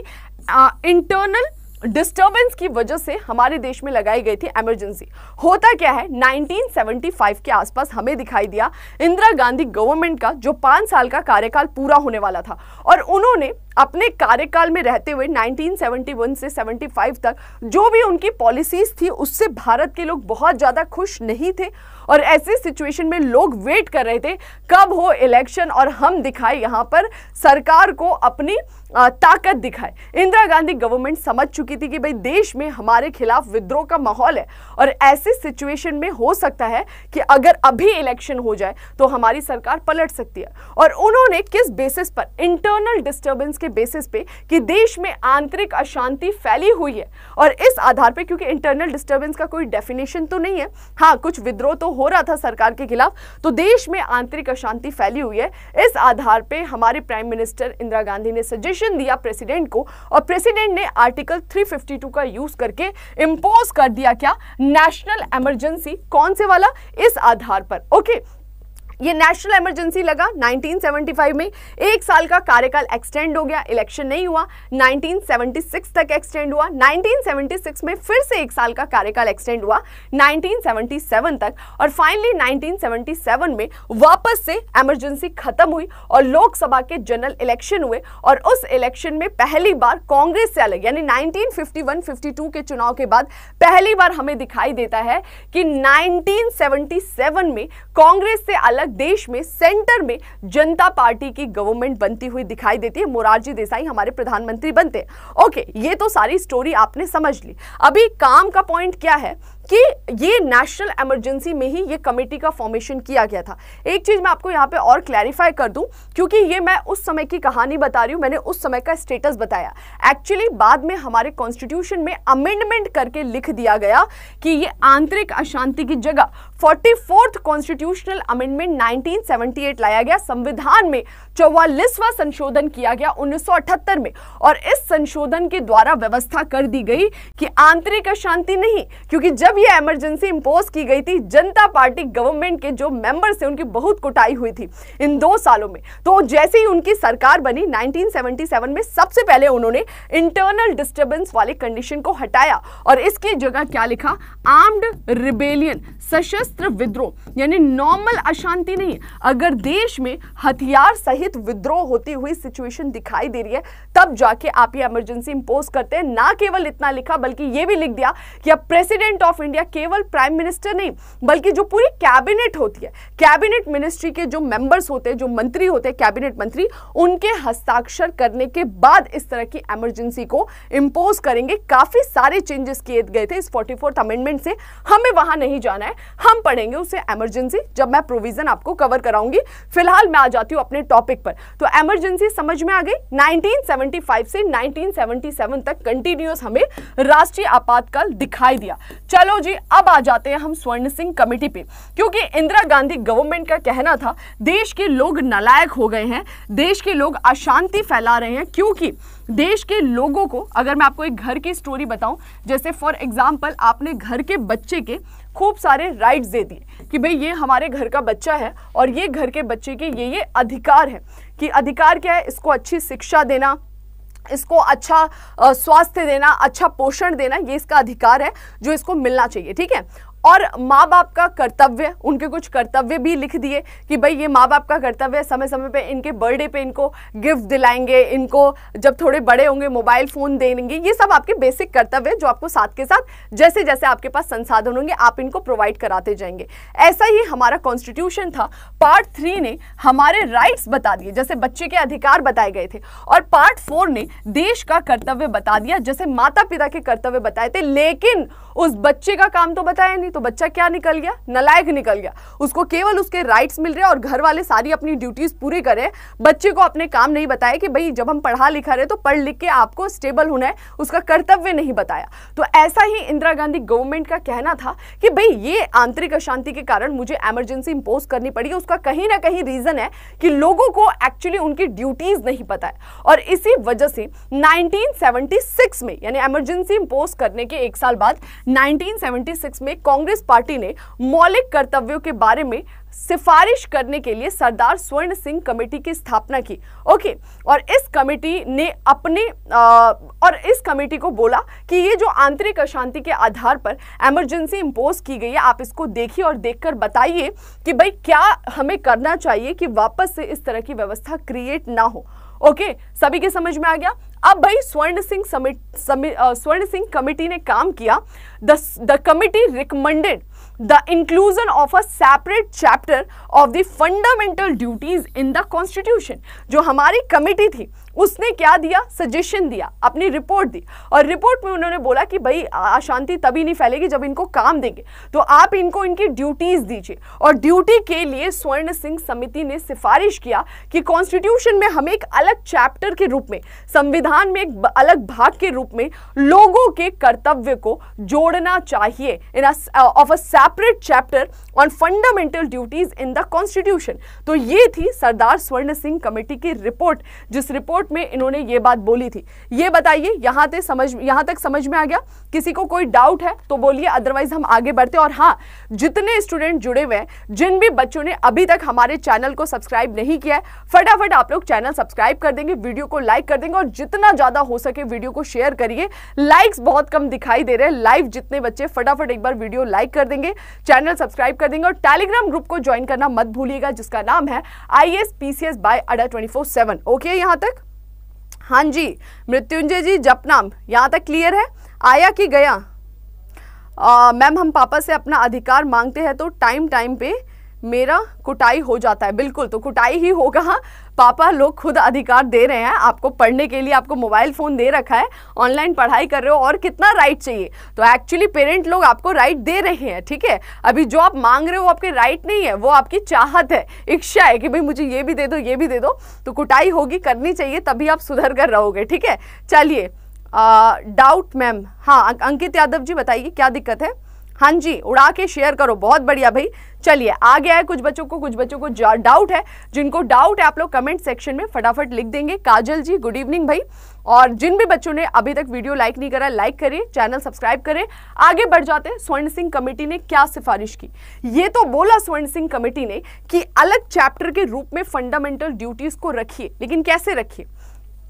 इंटरनल डिस्टर्बेंस की वजह से हमारे देश में लगाई गई थी एमरजेंसी होता क्या है 1975 के आसपास हमें दिखाई दिया इंदिरा गांधी गवर्नमेंट का जो पाँच साल का कार्यकाल पूरा होने वाला था और उन्होंने अपने कार्यकाल में रहते हुए 1971 से 75 तक जो भी उनकी पॉलिसीज थी उससे भारत के लोग बहुत ज़्यादा खुश नहीं थे और ऐसे सिचुएशन में लोग वेट कर रहे थे कब हो इलेक्शन और हम दिखाए यहाँ पर सरकार को अपनी ताकत दिखाए इंदिरा गांधी गवर्नमेंट समझ चुकी थी कि भाई देश में हमारे खिलाफ विद्रोह का माहौल है और ऐसे सिचुएशन में हो सकता है कि अगर अभी इलेक्शन हो जाए तो हमारी सरकार पलट सकती है और उन्होंने किस बेसिस पर इंटरनल डिस्टर्बेंस के बेसिस पे कि देश में आंतरिक अशांति फैली हुई है और इस आधार पर क्योंकि इंटरनल डिस्टर्बेंस का कोई डेफिनेशन तो नहीं है हाँ कुछ विद्रोह तो हो रहा था सरकार के खिलाफ तो देश में आंतरिक अशांति फैली हुई है इस आधार पर हमारे प्राइम मिनिस्टर इंदिरा गांधी ने सजेशन परमिशन दिया प्रेसिडेंट को और प्रेसिडेंट ने आर्टिकल 352 का यूज करके इम्पोज कर दिया क्या नेशनल इमरजेंसी कौन से वाला इस आधार पर ओके okay, ये नेशनल इमरजेंसी लगा 1975 में एक साल का कार्यकाल एक्सटेंड हो गया इलेक्शन नहीं हुआ 1976 तक एक्सटेंड हुआ 1976 में फिर से एक साल का कार्यकाल एक्सटेंड हुआ 1977 तक और फाइनली 1977 में वापस से एमरजेंसी खत्म हुई और लोकसभा के जनरल इलेक्शन हुए और उस इलेक्शन में पहली बार कांग्रेस से अलग यानी नाइनटीन 52 के चुनाव के बाद पहली बार हमें दिखाई देता है कि नाइनटीन में कांग्रेस से अलग देश में सेंटर में जनता पार्टी की गवर्नमेंट बनती हुई दिखाई देती है मोरारजी देसाई हमारे प्रधानमंत्री बनते हैं ओके ये तो सारी स्टोरी आपने समझ ली अभी काम का पॉइंट क्या है कि ये नेशनल इमरजेंसी में ही ये कमेटी का फॉर्मेशन किया गया था एक चीज़ मैं आपको यहाँ पे और क्लैरिफाई कर दूं क्योंकि ये मैं उस समय की कहानी बता रही हूँ मैंने उस समय का स्टेटस बताया एक्चुअली बाद में हमारे कॉन्स्टिट्यूशन में अमेंडमेंट करके लिख दिया गया कि ये आंतरिक अशांति की जगह फोर्टी फोर्थ कॉन्स्टिट्यूशनल अमेंडमेंट 1978 लाया गया संविधान में चौवालीसवा संशोधन किया गया 1978 में और इस संशोधन के द्वारा व्यवस्था कर दी गई कि आंतरिक अशांति नहीं क्योंकि जब यह इमरजेंसी इंपोज की गई थी जनता पार्टी गवर्नमेंट के जो मेंबर्स थे उनकी बहुत कुटाई हुई थी इन दो सालों में तो जैसे ही उनकी सरकार बनी 1977 में सबसे पहले उन्होंने इंटरनल डिस्टर्बेंस वाले कंडीशन को हटाया और इसकी जगह क्या लिखा आर्म्ड रिबेलियन सशस्त्र विद्रोह यानी नॉर्मल अशांति नहीं अगर देश में हथियार सहित विद्रोह होती हुई सिचुएशन दिखाई दे रही है तब जाके आप ये इमरजेंसी इंपोज करते हैं ना केवल इतना लिखा बल्कि ये भी लिख दिया कि अब प्रेसिडेंट ऑफ इंडिया केवल प्राइम मिनिस्टर नहीं बल्कि जो पूरी कैबिनेट होती है कैबिनेट मिनिस्ट्री के जो मेंबर्स होते हैं जो मंत्री होते हैं कैबिनेट मंत्री उनके हस्ताक्षर करने के बाद इस तरह की एमरजेंसी को इम्पोज करेंगे काफी सारे चेंजेस किए गए थे इस फोर्टी अमेंडमेंट से हमें वहां नहीं जाना है हम पढ़ेंगे उसे एमरजेंसी जब मैं प्रोविजन आपको कवर कराऊंगी फिलहाल मैं आ जाती हूँ अपने टॉपिक पर तो एमरजेंसी समझ में आ गई 1975 से 1977 तक कंटिन्यूस हमें राष्ट्रीय आपातकाल दिखाई दिया चलो जी अब आ जाते हैं हम स्वर्ण सिंह कमेटी पे क्योंकि इंदिरा गांधी गवर्नमेंट का कहना था देश के लोग नलायक हो गए हैं देश के लोग अशांति फैला रहे हैं क्योंकि देश के लोगों को अगर मैं आपको एक घर की स्टोरी बताऊं जैसे फॉर एग्जांपल आपने घर के बच्चे के खूब सारे राइट्स दे दिए कि भाई ये हमारे घर का बच्चा है और ये घर के बच्चे के ये ये अधिकार है कि अधिकार क्या है इसको अच्छी शिक्षा देना इसको अच्छा स्वास्थ्य देना अच्छा पोषण देना ये इसका अधिकार है जो इसको मिलना चाहिए ठीक है और माँ बाप का कर्तव्य उनके कुछ कर्तव्य भी लिख दिए कि भाई ये माँ बाप का कर्तव्य है समय समय पे इनके बर्थडे पे इनको गिफ्ट दिलाएंगे इनको जब थोड़े बड़े होंगे मोबाइल फ़ोन देंगे ये सब आपके बेसिक कर्तव्य जो आपको साथ के साथ जैसे जैसे आपके पास संसाधन होंगे आप इनको प्रोवाइड कराते जाएंगे ऐसा ही हमारा कॉन्स्टिट्यूशन था पार्ट थ्री ने हमारे राइट्स बता दिए जैसे बच्चे के अधिकार बताए गए थे और पार्ट फोर ने देश का कर्तव्य बता दिया जैसे माता पिता के कर्तव्य बताए थे लेकिन उस बच्चे का काम तो बताया नहीं तो बच्चा क्या निकल गया नलायक निकल गया उसको केवल उसके राइट्स मिल रहे और घर वाले सारी अपनी ड्यूटीज पूरी करें बच्चे को अपने काम नहीं बताया कि भाई जब हम पढ़ा लिखा रहे तो पढ़ लिख के आपको स्टेबल होना है उसका कर्तव्य नहीं बताया तो ऐसा ही इंदिरा गांधी गवर्नमेंट का कहना था कि भाई ये आंतरिक अशांति के कारण मुझे एमरजेंसी इंपोज करनी पड़ी उसका कहीं ना कहीं रीजन है कि लोगों को एक्चुअली उनकी ड्यूटीज नहीं पता है और इसी वजह से नाइनटीन में यानी एमरजेंसी इंपोज करने के एक साल बाद 1976 में कांग्रेस पार्टी ने मौलिक कर्तव्यों के बारे में सिफारिश करने के लिए सरदार स्वर्ण सिंह कमेटी की स्थापना की ओके और इस कमेटी ने अपने आ, और इस कमेटी को बोला कि ये जो आंतरिक अशांति के आधार पर एमरजेंसी इम्पोज की गई है आप इसको देखिए और देखकर बताइए कि भाई क्या हमें करना चाहिए कि वापस से इस तरह की व्यवस्था क्रिएट ना हो ओके सभी के समझ में आ गया अब भाई स्वर्ण सिंह स्वर्ण सिंह कमिटी ने काम किया the committee recommended the inclusion of a separate chapter of the fundamental duties in the constitution जो हमारी कमिटी थी उसने क्या दिया सजेशन दिया अपनी रिपोर्ट दी और रिपोर्ट में उन्होंने बोला कि भाई अशांति तभी नहीं फैलेगी जब इनको काम देंगे तो आप इनको इनकी ड्यूटीज दीजिए और ड्यूटी के लिए स्वर्ण सिंह समिति ने सिफारिश किया कि कॉन्स्टिट्यूशन में हमें एक अलग चैप्टर के रूप में संविधान में एक अलग भाग के रूप में लोगों के कर्तव्य को जोड़ना चाहिए in of a separate chapter on fundamental duties in the constitution तो ये थी सरदार स्वर्ण सिंह कमेटी की रिपोर्ट जिस रिपोर्ट रिपोर्ट में इन्होंने ये बात बोली थी ये बताइए यहाँ तक समझ यहाँ तक समझ में आ गया किसी को कोई डाउट है तो बोलिए अदरवाइज हम आगे बढ़ते और हाँ जितने स्टूडेंट जुड़े हुए हैं जिन भी बच्चों ने अभी तक हमारे चैनल को सब्सक्राइब नहीं किया है फटाफट आप लोग चैनल सब्सक्राइब कर देंगे वीडियो को लाइक कर देंगे और जितना ज़्यादा हो सके वीडियो को शेयर करिए लाइक्स बहुत कम दिखाई दे रहे हैं लाइव जितने बच्चे फटाफट एक बार वीडियो लाइक कर देंगे चैनल सब्सक्राइब कर देंगे और टेलीग्राम ग्रुप को ज्वाइन करना मत भूलिएगा जिसका नाम है I S P C S by Adda twenty four seven okay यहाँ तक हाँ जी मृत्युंजय जी जप नाम यहाँ तक क्लियर है आया कि गया मैम हम पापा से अपना अधिकार मांगते हैं तो टाइम टाइम पे मेरा कुटाई हो जाता है बिल्कुल तो कुटाई ही होगा पापा लोग खुद अधिकार दे रहे हैं आपको पढ़ने के लिए आपको मोबाइल फ़ोन दे रखा है ऑनलाइन पढ़ाई कर रहे हो और कितना राइट चाहिए तो एक्चुअली पेरेंट लोग आपको राइट दे रहे हैं ठीक है अभी जो आप मांग रहे हो आपके राइट नहीं है वो आपकी चाहत है इच्छा है कि भाई मुझे ये भी दे दो ये भी दे दो तो कुटाई होगी करनी चाहिए तभी आप सुधर कर रहोगे ठीक है चलिए डाउट मैम हाँ अंकित यादव जी बताइए क्या दिक्कत है हाँ जी उड़ा के शेयर करो बहुत बढ़िया भाई चलिए आ गया है कुछ बच्चों को कुछ बच्चों को डाउट है जिनको डाउट है आप लोग कमेंट सेक्शन में फटाफट लिख देंगे काजल जी गुड इवनिंग भाई और जिन भी बच्चों ने अभी तक वीडियो लाइक नहीं करा लाइक करें चैनल सब्सक्राइब करें आगे बढ़ जाते हैं स्वर्ण सिंह कमेटी ने क्या सिफारिश की ये तो बोला स्वर्ण सिंह कमेटी ने कि अलग चैप्टर के रूप में फंडामेंटल ड्यूटीज को रखिए लेकिन कैसे रखिए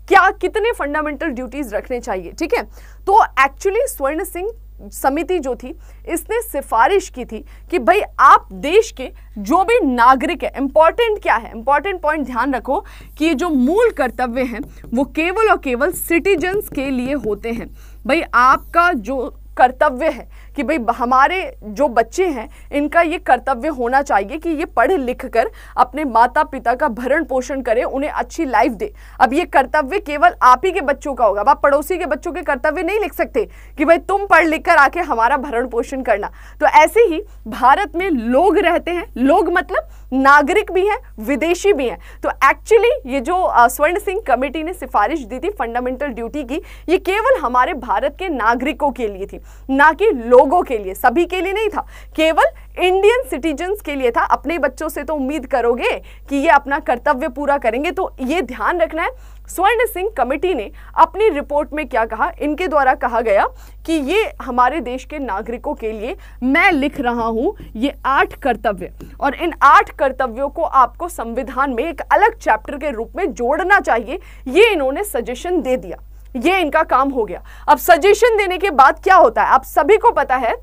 क्या कितने फंडामेंटल ड्यूटीज रखने चाहिए ठीक है तो एक्चुअली स्वर्ण सिंह समिति जो थी इसने सिफारिश की थी कि भाई आप देश के जो भी नागरिक है इम्पॉर्टेंट क्या है इंपॉर्टेंट पॉइंट ध्यान रखो कि ये जो मूल कर्तव्य हैं वो केवल और केवल सिटीजन्स के लिए होते हैं भाई आपका जो कर्तव्य है कि भाई हमारे जो बच्चे हैं इनका ये कर्तव्य होना चाहिए कि ये पढ़ लिख कर अपने माता पिता का भरण पोषण करें उन्हें अच्छी लाइफ दे अब ये कर्तव्य केवल आप ही के बच्चों का होगा अब आप पड़ोसी के बच्चों के कर्तव्य नहीं लिख सकते कि भाई तुम पढ़ लिख कर आके हमारा भरण पोषण करना तो ऐसे ही भारत में लोग रहते हैं लोग मतलब नागरिक भी हैं विदेशी भी हैं तो एक्चुअली ये जो स्वर्ण सिंह कमेटी ने सिफारिश दी थी फंडामेंटल ड्यूटी की ये केवल हमारे भारत के नागरिकों के लिए थी ना कि लोगों के लिए सभी के लिए नहीं था केवल इंडियन सिटीजन्स के लिए था अपने बच्चों से तो उम्मीद करोगे कि ये अपना कर्तव्य पूरा करेंगे तो ये ध्यान रखना है स्वर्ण सिंह कमेटी ने अपनी रिपोर्ट में क्या कहा इनके द्वारा कहा गया कि ये हमारे देश के नागरिकों के लिए मैं लिख रहा हूँ ये आठ कर्तव्य और इन आठ कर्तव्यों को आपको संविधान में एक अलग चैप्टर के रूप में जोड़ना चाहिए ये इन्होंने सजेशन दे दिया ये इनका काम हो गया अब सजेशन देने के बाद क्या होता है आप सभी को पता है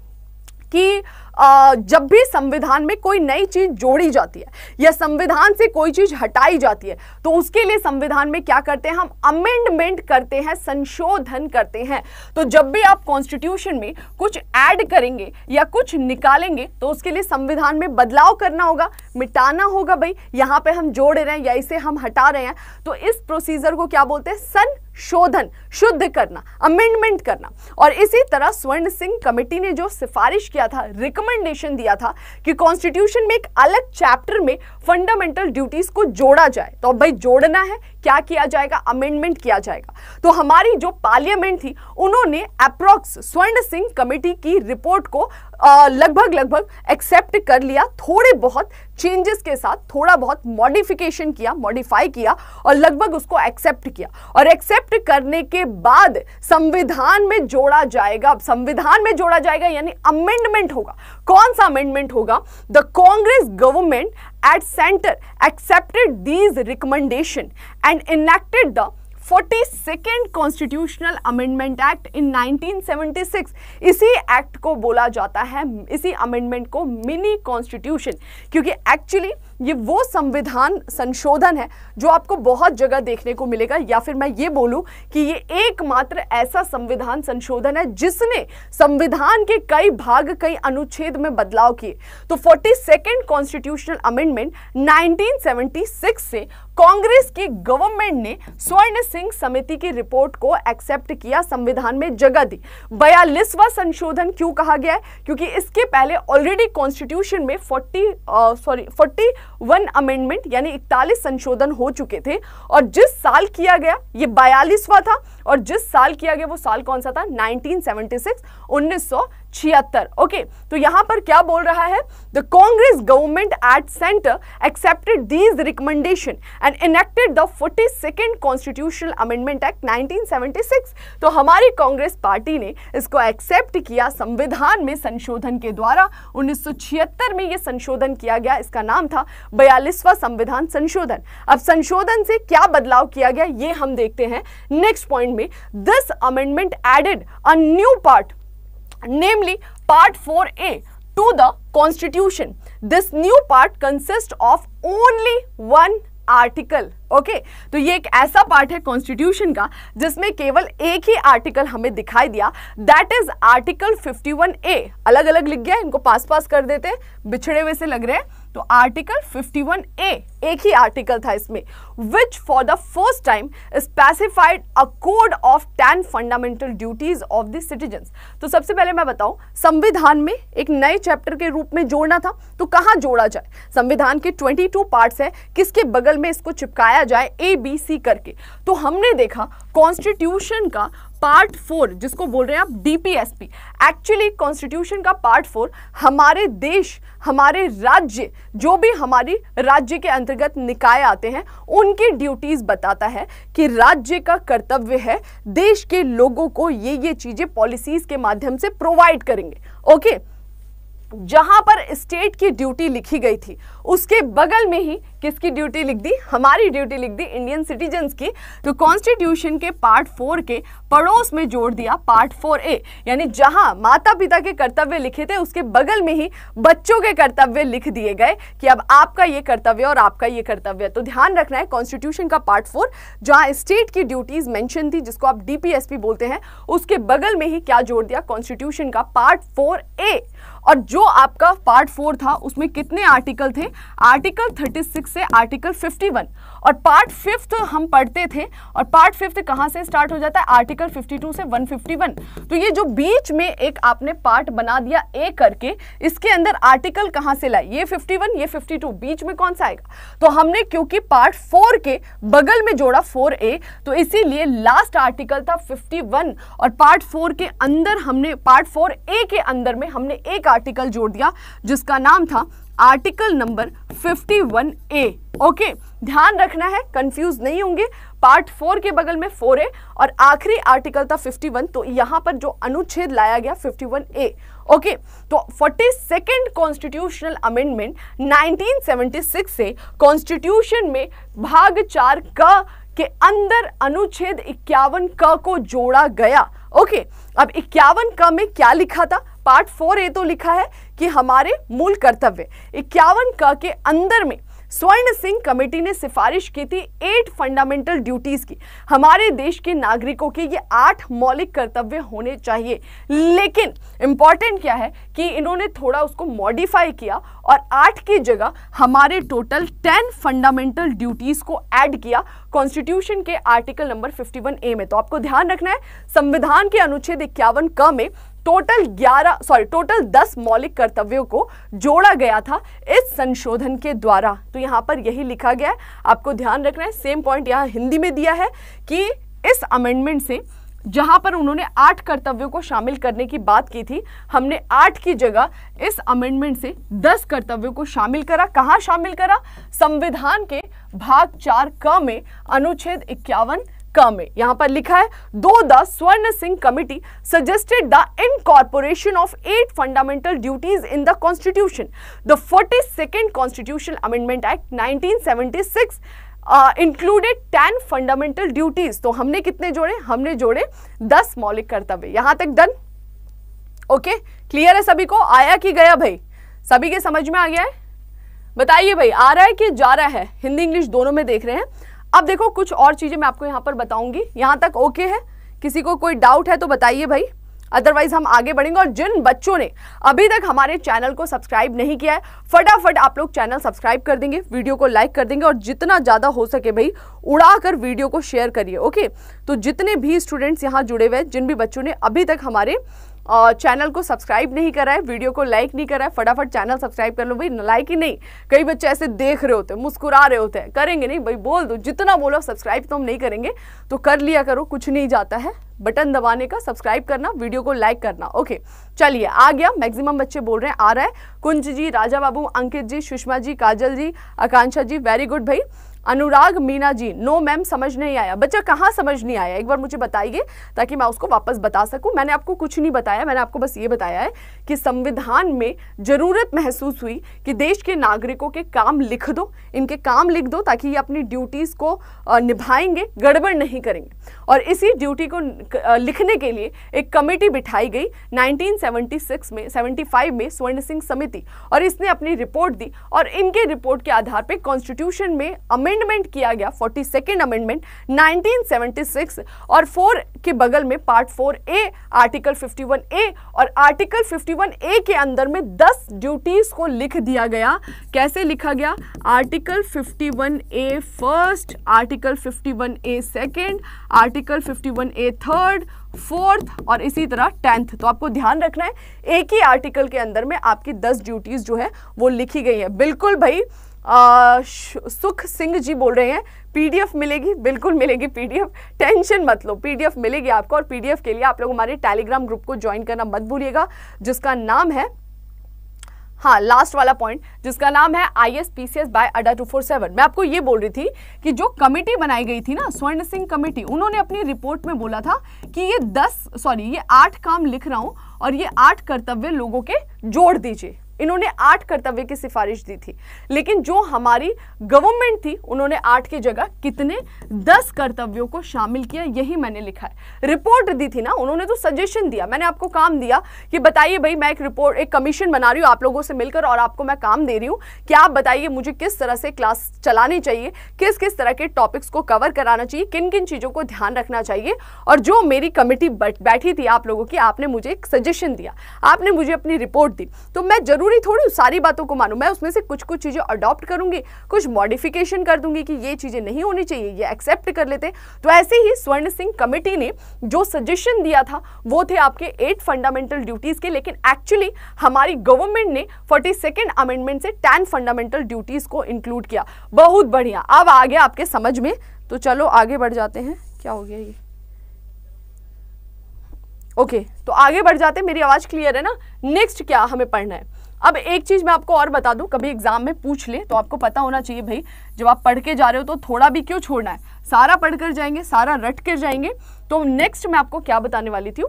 कि जब भी संविधान में कोई नई चीज़ जोड़ी जाती है या संविधान से कोई चीज़ हटाई जाती है तो उसके लिए संविधान में क्या करते हैं हम अमेंडमेंट करते हैं संशोधन करते हैं तो जब भी आप कॉन्स्टिट्यूशन में कुछ ऐड करेंगे या कुछ निकालेंगे तो उसके लिए संविधान में बदलाव करना होगा मिटाना होगा भाई यहाँ पर हम जोड़ रहे हैं या इसे हम हटा रहे हैं तो इस प्रोसीजर को क्या बोलते हैं सन शोधन शुद्ध करना अमेंडमेंट करना और इसी तरह स्वर्ण सिंह कमेटी ने जो सिफारिश किया था रिकमेंडेशन दिया था कि कॉन्स्टिट्यूशन में एक अलग चैप्टर में फंडामेंटल ड्यूटीज को जोड़ा जाए तो अब भाई जोड़ना है क्या किया जाएगा अमेंडमेंट किया जाएगा तो हमारी जो पार्लियामेंट थी उन्होंने अप्रोक्स स्वर्ण सिंह कमेटी की रिपोर्ट को लगभग लगभग एक्सेप्ट कर लिया थोड़े बहुत चेंजेस के साथ थोड़ा बहुत मॉडिफिकेशन किया मॉडिफाई किया और लगभग उसको एक्सेप्ट किया और एक्सेप्ट करने के बाद संविधान में जोड़ा जाएगा संविधान में जोड़ा जाएगा यानी अमेंडमेंट होगा कौन सा अमेंडमेंट होगा the Congress government at centre accepted these recommendation and enacted the forty second constitutional amendment act in 1976 इसी एक्ट को बोला जाता है इसी अमेंडमेंट को मिनी कॉन्स्टिट्यूशन क्योंकि एक्चुअली ये वो संविधान संशोधन है जो आपको बहुत जगह देखने को मिलेगा या फिर मैं ये बोलूं कि ये एकमात्र ऐसा संविधान संशोधन है जिसने संविधान के कई भाग कई अनुच्छेद में बदलाव किए तो फोर्टी सेकेंड कॉन्स्टिट्यूशनल अमेंडमेंट 1976 से कांग्रेस की गवर्नमेंट ने स्वर्ण सिंह समिति की रिपोर्ट को एक्सेप्ट किया संविधान में जगह दी बयालीसवा संशोधन क्यों कहा गया है क्योंकि इसके पहले ऑलरेडी कॉन्स्टिट्यूशन में 40 सॉरी uh, वन अमेंडमेंट यानी इकतालीस संशोधन हो चुके थे और जिस साल किया गया ये बयालीसवा था और जिस साल किया गया वो साल कौन सा था 1976 1976 ओके तो यहां पर क्या बोल रहा है the Congress government at centre accepted these recommendation and enacted the forty second constitutional amendment act 1976 तो हमारी कांग्रेस पार्टी ने इसको एक्सेप्ट किया संविधान में संशोधन के द्वारा उन्नीस में यह संशोधन किया गया इसका नाम था बयालीसवा संविधान संशोधन अब संशोधन से क्या बदलाव किया गया ये हम देखते हैं नेक्स्ट पॉइंट में this amendment added a new part namely part four A to the constitution this new part consist of only one article okay okay? तो ये एक ऐसा पार्ट है कॉन्स्टिट्यूशन का जिसमें केवल एक ही आर्टिकल हमें दिखाई दिया दैट इज आर्टिकल 51 ए अलग अलग लिख गया इनको पास पास कर देते बिछड़े हुए से लग रहे हैं तो आर्टिकल 51 ए एक ही आर्टिकल था इसमें which for the first time specified a code of ten fundamental duties of the citizen तो सबसे पहले मैं बताऊं संविधान में एक नए चैप्टर के रूप में जोड़ना था तो कहां जोड़ा जाए संविधान के 22 पार्ट्स हैं किसके बगल में इसको चिपकाया जाए ए बी सी करके तो हमने देखा कॉन्स्टिट्यूशन का पार्ट फोर जिसको बोल रहे हैं आप डीपीएसपी एक्चुअली कॉन्स्टिट्यूशन का पार्ट फोर हमारे देश हमारे राज्य जो भी हमारी राज्य के अंतर्गत अंतर्गत निकाय आते हैं उनकी ड्यूटीज बताता है कि राज्य का कर्तव्य है देश के लोगों को ये ये चीजें पॉलिसीज के माध्यम से प्रोवाइड करेंगे ओके okay? जहां पर स्टेट की ड्यूटी लिखी गई थी उसके बगल में ही किसकी ड्यूटी लिख दी हमारी ड्यूटी लिख दी इंडियन सिटीजन्स की तो कॉन्स्टिट्यूशन के पार्ट फोर के पड़ोस में जोड़ दिया पार्ट फोर ए यानी जहां माता पिता के कर्तव्य लिखे थे उसके बगल में ही बच्चों के कर्तव्य लिख दिए गए कि अब आपका ये कर्तव्य और आपका ये कर्तव्य तो ध्यान रखना है कॉन्स्टिट्यूशन का पार्ट फोर जहाँ स्टेट की ड्यूटीज मैंशन थी जिसको आप डीपीएसपी बोलते हैं उसके बगल में ही क्या जोड़ दिया कॉन्स्टिट्यूशन का पार्ट फोर ए और जो आपका पार्ट फोर था उसमें कितने आर्टिकल थे आर्टिकल 36 से आर्टिकल 51 और पार्ट फिफ्थ हम पढ़ते थे और पार्ट फिफ्थ कहाँ से स्टार्ट हो जाता है आर्टिकल 52 से 151 तो ये जो बीच में एक आपने पार्ट बना दिया ए करके इसके अंदर आर्टिकल कहाँ से लाए ये 51 ये 52 बीच में कौन सा आएगा तो हमने क्योंकि पार्ट फोर के बगल में जोड़ा फोर ए तो इसीलिए लास्ट आर्टिकल था 51 और पार्ट फोर के अंदर हमने पार्ट फोर ए के अंदर में हमने एक आर्टिकल जोड़ दिया जिसका नाम था आर्टिकल नंबर 51 ए ओके ध्यान रखना है कंफ्यूज नहीं होंगे पार्ट फोर के बगल में फोर ए और आखिरी आर्टिकल था 51 तो यहां पर जो अनुच्छेद लाया गया 51 ए ओके तो फोर्टी सेकेंड कॉन्स्टिट्यूशनल अमेंडमेंट 1976 से कॉन्स्टिट्यूशन में भाग चार क के अंदर अनुच्छेद इक्यावन क को जोड़ा गया ओके okay, अब इक्यावन क में क्या लिखा था पार्ट फोर ए तो लिखा है कि हमारे मूल कर्तव्य इक्यावन क के अंदर में स्वर्ण सिंह कमेटी ने सिफारिश की थी एट फंडामेंटल ड्यूटीज की हमारे देश के नागरिकों के ये आठ मौलिक कर्तव्य होने चाहिए लेकिन इंपॉर्टेंट क्या है कि इन्होंने थोड़ा उसको मॉडिफाई किया और आठ की जगह हमारे टोटल टेन फंडामेंटल ड्यूटीज को ऐड किया कॉन्स्टिट्यूशन के आर्टिकल नंबर 51 ए में तो आपको ध्यान रखना है संविधान के अनुच्छेद इक्यावन क में टोटल 11 सॉरी टोटल 10 मौलिक कर्तव्यों को जोड़ा गया था इस संशोधन के द्वारा तो यहाँ पर यही लिखा गया है आपको ध्यान रखना है सेम पॉइंट यहाँ हिंदी में दिया है कि इस अमेंडमेंट से जहाँ पर उन्होंने आठ कर्तव्यों को शामिल करने की बात की थी हमने आठ की जगह इस अमेंडमेंट से दस कर्तव्यों को शामिल करा कहाँ शामिल करा संविधान के भाग चार क में अनुच्छेद इक्यावन कम है यहाँ पर लिखा है दो the Swaran Singh committee suggested the incorporation of eight fundamental duties in the constitution the forty second constitution amendment act nineteen included ten fundamental duties तो हमने कितने जोड़े हमने जोड़े दस मौलिक कर्तव्य यहां तक डन ओके क्लियर है सभी को आया कि गया भाई सभी के समझ में आ गया है बताइए भाई आ रहा है कि जा रहा है हिंदी इंग्लिश दोनों में देख रहे हैं अब देखो कुछ और चीज़ें मैं आपको यहाँ पर बताऊंगी यहाँ तक ओके है किसी को कोई डाउट है तो बताइए भाई अदरवाइज हम आगे बढ़ेंगे और जिन बच्चों ने अभी तक हमारे चैनल को सब्सक्राइब नहीं किया है फटाफट आप लोग चैनल सब्सक्राइब कर देंगे वीडियो को लाइक कर देंगे और जितना ज़्यादा हो सके भाई उड़ा कर वीडियो को शेयर करिए ओके तो जितने भी स्टूडेंट्स यहाँ जुड़े हुए हैं जिन भी बच्चों ने अभी तक हमारे और चैनल को सब्सक्राइब नहीं करा है वीडियो को लाइक नहीं करा है फटाफट चैनल सब्सक्राइब कर लो भाई लाइक ही नहीं कई बच्चे ऐसे देख रहे होते हैं मुस्कुरा रहे होते हैं करेंगे नहीं भाई बोल दो जितना बोलो सब्सक्राइब तो हम नहीं करेंगे तो कर लिया करो कुछ नहीं जाता है बटन दबाने का सब्सक्राइब करना वीडियो को लाइक करना ओके चलिए आ गया मैक्सिमम बच्चे बोल रहे हैं आ रहा है कुंज जी राजा बाबू अंकित जी सुषमा जी काजल जी आकांक्षा जी वेरी गुड भाई अनुराग मीना जी नो मैम समझ नहीं आया बच्चा कहाँ समझ नहीं आया एक बार मुझे बताइए ताकि मैं उसको वापस बता सकूँ मैंने आपको कुछ नहीं बताया मैंने आपको बस ये बताया है कि संविधान में ज़रूरत महसूस हुई कि देश के नागरिकों के काम लिख दो इनके काम लिख दो ताकि ये अपनी ड्यूटीज़ को निभाएंगे गड़बड़ नहीं करेंगे और इसी ड्यूटी को लिखने के लिए एक कमेटी बिठाई गई नाइनटीन में सेवेंटी में स्वर्ण सिंह समिति और इसने अपनी रिपोर्ट दी और इनके रिपोर्ट के आधार पर कॉन्स्टिट्यूशन में अमेंड अमेंडमेंट किया गया forty second amendment nineteen seventy six और फोर के बगल में part four A article fifty one A और आर्टिकल फिफ्टी वन ए के अंदर में दस ड्यूटीज को लिख दिया गया कैसे लिखा गया article fifty one A first article fifty one A second article fifty one A third fourth और इसी तरह टेंथ तो आपको ध्यान रखना है एक ही आर्टिकल के अंदर में आपकी दस ड्यूटीज़ जो है वो लिखी गई है बिल्कुल भाई सुख सिंह जी बोल रहे हैं पीडीएफ मिलेगी बिल्कुल मिलेगी पीडीएफ टेंशन मत लो पीडीएफ मिलेगी आपको और पीडीएफ के लिए आप लोग हमारे टेलीग्राम ग्रुप को ज्वाइन करना मत भूलिएगा जिसका नाम है हाँ लास्ट वाला पॉइंट जिसका नाम है I S P C S by Adda two four seven मैं आपको ये बोल रही थी कि जो कमेटी बनाई गई थी ना स्वर्ण सिंह कमेटी उन्होंने अपनी रिपोर्ट में बोला था कि ये दस सॉरी ये आठ काम लिख रहा हूँ और ये आठ कर्तव्य लोगों के जोड़ दीजिए इन्होंने आठ कर्तव्य की सिफारिश दी थी लेकिन जो हमारी गवर्नमेंट थी उन्होंने आठ की जगह कितने दस कर्तव्यों को शामिल किया यही मैंने लिखा है रिपोर्ट दी थी ना उन्होंने तो सजेशन दिया मैंने आपको काम दिया कि बताइए भाई मैं एक रिपोर्ट एक कमीशन बना रही हूँ आप लोगों से मिलकर और आपको मैं काम दे रही हूँ कि आप बताइए मुझे किस तरह से क्लास चलानी चाहिए किस किस तरह के टॉपिक्स को कवर कराना चाहिए किन किन चीज़ों को ध्यान रखना चाहिए और जो मेरी कमेटी बैठी थी आप लोगों की आपने मुझे एक सजेशन दिया आपने मुझे अपनी रिपोर्ट दी तो मैं जरूर ज़रूरी थोड़ी सारी बातों को मानूं मैं उसमें से कुछ कुछ चीज़ें अडॉप्ट करूंगी कुछ मॉडिफिकेशन कर दूंगी कि ये चीज़ें नहीं होनी चाहिए ये एक्सेप्ट कर लेते तो ऐसे ही स्वर्ण सिंह कमेटी ने जो सजेशन दिया था वो थे आपके एट फंडामेंटल ड्यूटीज़ के लेकिन एक्चुअली हमारी गवर्नमेंट ने फोर्टी अमेंडमेंट से टेन फंडामेंटल ड्यूटीज़ को इंक्लूड किया बहुत बढ़िया अब आ गया आपके समझ में तो चलो आगे बढ़ जाते हैं क्या हो गया ये ओके okay, तो आगे बढ़ जाते मेरी आवाज़ क्लियर है ना नेक्स्ट क्या हमें पढ़ना है अब एक चीज़ मैं आपको और बता दूं कभी एग्जाम में पूछ ले तो आपको पता होना चाहिए भाई जब आप पढ़ के जा रहे हो तो थोड़ा भी क्यों छोड़ना है सारा पढ़ कर जाएंगे सारा रट कर जाएंगे तो नेक्स्ट मैं आपको क्या बताने वाली थी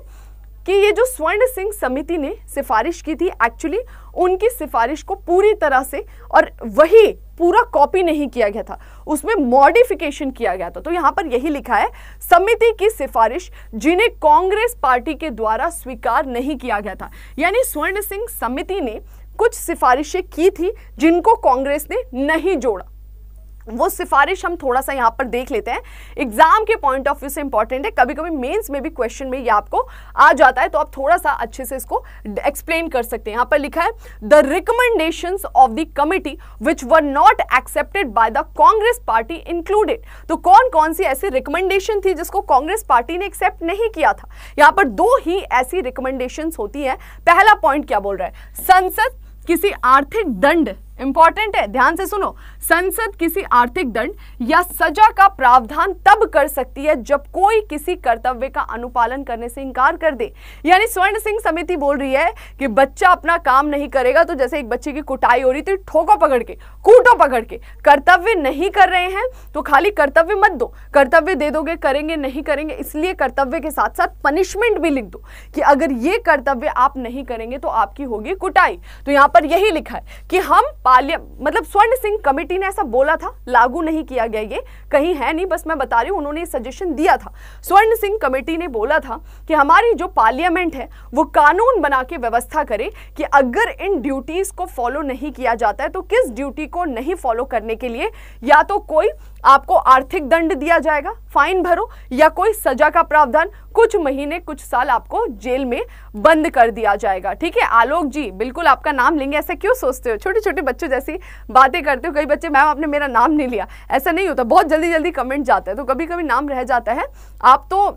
कि ये जो स्वर्ण सिंह समिति ने सिफारिश की थी एक्चुअली उनकी सिफारिश को पूरी तरह से और वही पूरा कॉपी नहीं किया गया था उसमें मॉडिफिकेशन किया गया था तो यहाँ पर यही लिखा है समिति की सिफारिश जिन्हें कांग्रेस पार्टी के द्वारा स्वीकार नहीं किया गया था यानी स्वर्ण सिंह समिति ने कुछ सिफारिशें की थी जिनको कांग्रेस ने नहीं जोड़ा वो सिफारिश हम थोड़ा सा यहाँ पर देख लेते हैं एग्जाम के पॉइंट ऑफ व्यू से इंपॉर्टेंट है कभी कभी मेंस में भी क्वेश्चन में ये आपको आ जाता है तो आप थोड़ा सा अच्छे से इसको एक्सप्लेन कर सकते हैं यहाँ पर लिखा है the recommendation of the committee which were not accepted by the Congress party included तो कौन कौन सी ऐसी रिकमेंडेशन थी जिसको कांग्रेस पार्टी ने एक्सेप्ट नहीं किया था यहाँ पर दो ही ऐसी रिकमेंडेशन होती है पहला पॉइंट क्या बोल रहा है संसद किसी आर्थिक दंड इंपॉर्टेंट है ध्यान से सुनो संसद किसी आर्थिक दंड या सजा का प्रावधान तब कर सकती है जब कोई किसी कर्तव्य का अनुपालन करने से इंकार कर दे यानी स्वर्ण सिंह समिति बोल रही है कि बच्चा अपना काम नहीं करेगा तो जैसे एक बच्चे की कुटाई हो रही थी ठोको पकड़ के कूटो पकड़ के कर्तव्य नहीं कर रहे हैं तो खाली कर्तव्य मत दो कर्तव्य दे दोगे करेंगे नहीं करेंगे इसलिए कर्तव्य के साथ साथ पनिशमेंट भी लिख दो कि अगर ये कर्तव्य आप नहीं करेंगे तो आपकी होगी कुटाई तो यहां पर यही लिखा है कि हम पार्लिया मतलब स्वर्ण सिंह कमेटी ने ऐसा बोला था लागू नहीं किया गया ये कहीं है नहीं बस मैं बता रही हूँ उन्होंने सजेशन दिया था स्वर्ण सिंह कमेटी ने बोला था कि हमारी जो पार्लियामेंट है वो कानून बना के व्यवस्था करे कि अगर इन ड्यूटीज़ को फॉलो नहीं किया जाता है तो किस ड्यूटी को नहीं फॉलो करने के लिए या तो कोई आपको आर्थिक दंड दिया जाएगा फाइन भरो या कोई सजा का प्रावधान कुछ महीने कुछ साल आपको जेल में बंद कर दिया जाएगा ठीक है आलोक जी बिल्कुल आपका नाम लेंगे ऐसा क्यों सोचते हो छोटे छोटे बच्चों जैसी बातें करते हो कई बच्चे मैम आपने मेरा नाम नहीं लिया ऐसा नहीं होता बहुत जल्दी जल्दी कमेंट जाता है तो कभी कभी नाम रह जाता है आप तो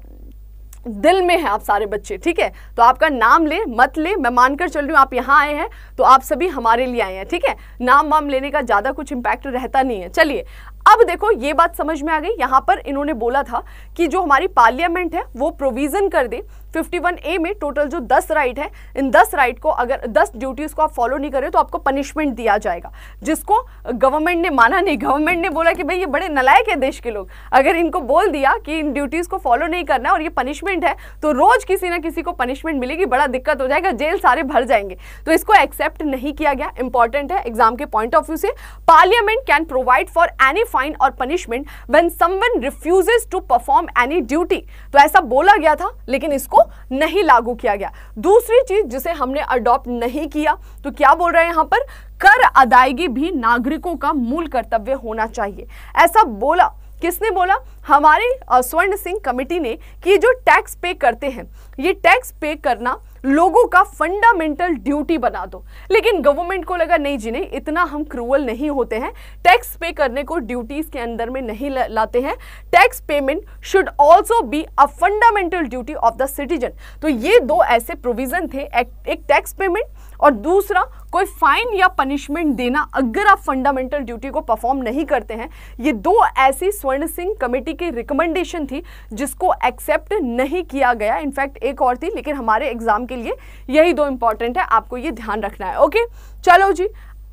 दिल में है आप सारे बच्चे ठीक है तो आपका नाम ले मत ले मैं मानकर चल रही हूँ आप यहाँ आए हैं तो आप सभी हमारे लिए आए हैं ठीक है नाम वाम लेने का ज़्यादा कुछ इम्पैक्ट रहता नहीं है चलिए अब देखो ये बात समझ में आ गई यहाँ पर इन्होंने बोला था कि जो हमारी पार्लियामेंट है वो प्रोविजन कर दे 51 ए में टोटल जो 10 राइट है इन 10 राइट को अगर 10 ड्यूटीज़ को आप फॉलो नहीं करें तो आपको पनिशमेंट दिया जाएगा जिसको गवर्नमेंट ने माना नहीं गवर्नमेंट ने बोला कि भाई ये बड़े नलायक है देश के लोग अगर इनको बोल दिया कि इन ड्यूटीज़ को फॉलो नहीं करना है और ये पनिशमेंट है तो रोज़ किसी ना किसी को पनिशमेंट मिलेगी बड़ा दिक्कत हो जाएगा जेल सारे भर जाएंगे तो इसको एक्सेप्ट नहीं किया गया इंपॉर्टेंट है एग्जाम के पॉइंट ऑफ व्यू से parliament can provide for any fine और punishment when someone refuses to perform any duty तो ऐसा बोला गया था लेकिन इसको नहीं लागू किया गया दूसरी चीज जिसे हमने अडॉप्ट नहीं किया तो क्या बोल रहे हैं यहां पर कर अदायगी भी नागरिकों का मूल कर्तव्य होना चाहिए ऐसा बोला किसने बोला हमारे स्वर्ण सिंह कमेटी ने कि जो टैक्स पे करते हैं ये टैक्स पे करना लोगों का फंडामेंटल ड्यूटी बना दो लेकिन गवर्नमेंट को लगा नहीं जी नहीं इतना हम क्रूअल नहीं होते हैं टैक्स पे करने को ड्यूटीज के अंदर में नहीं लाते हैं tax payment should also be a fundamental duty of the citizen तो ये दो ऐसे प्रोविजन थे एक टैक्स पेमेंट और दूसरा कोई फाइन या पनिशमेंट देना अगर आप फंडामेंटल ड्यूटी को परफॉर्म नहीं करते हैं ये दो ऐसी स्वर्ण सिंह कमेटी की रिकमेंडेशन थी जिसको एक्सेप्ट नहीं किया गया इनफैक्ट एक और थी लेकिन हमारे एग्जाम के लिए यही दो इंपॉर्टेंट है आपको ये ध्यान रखना है ओके चलो जी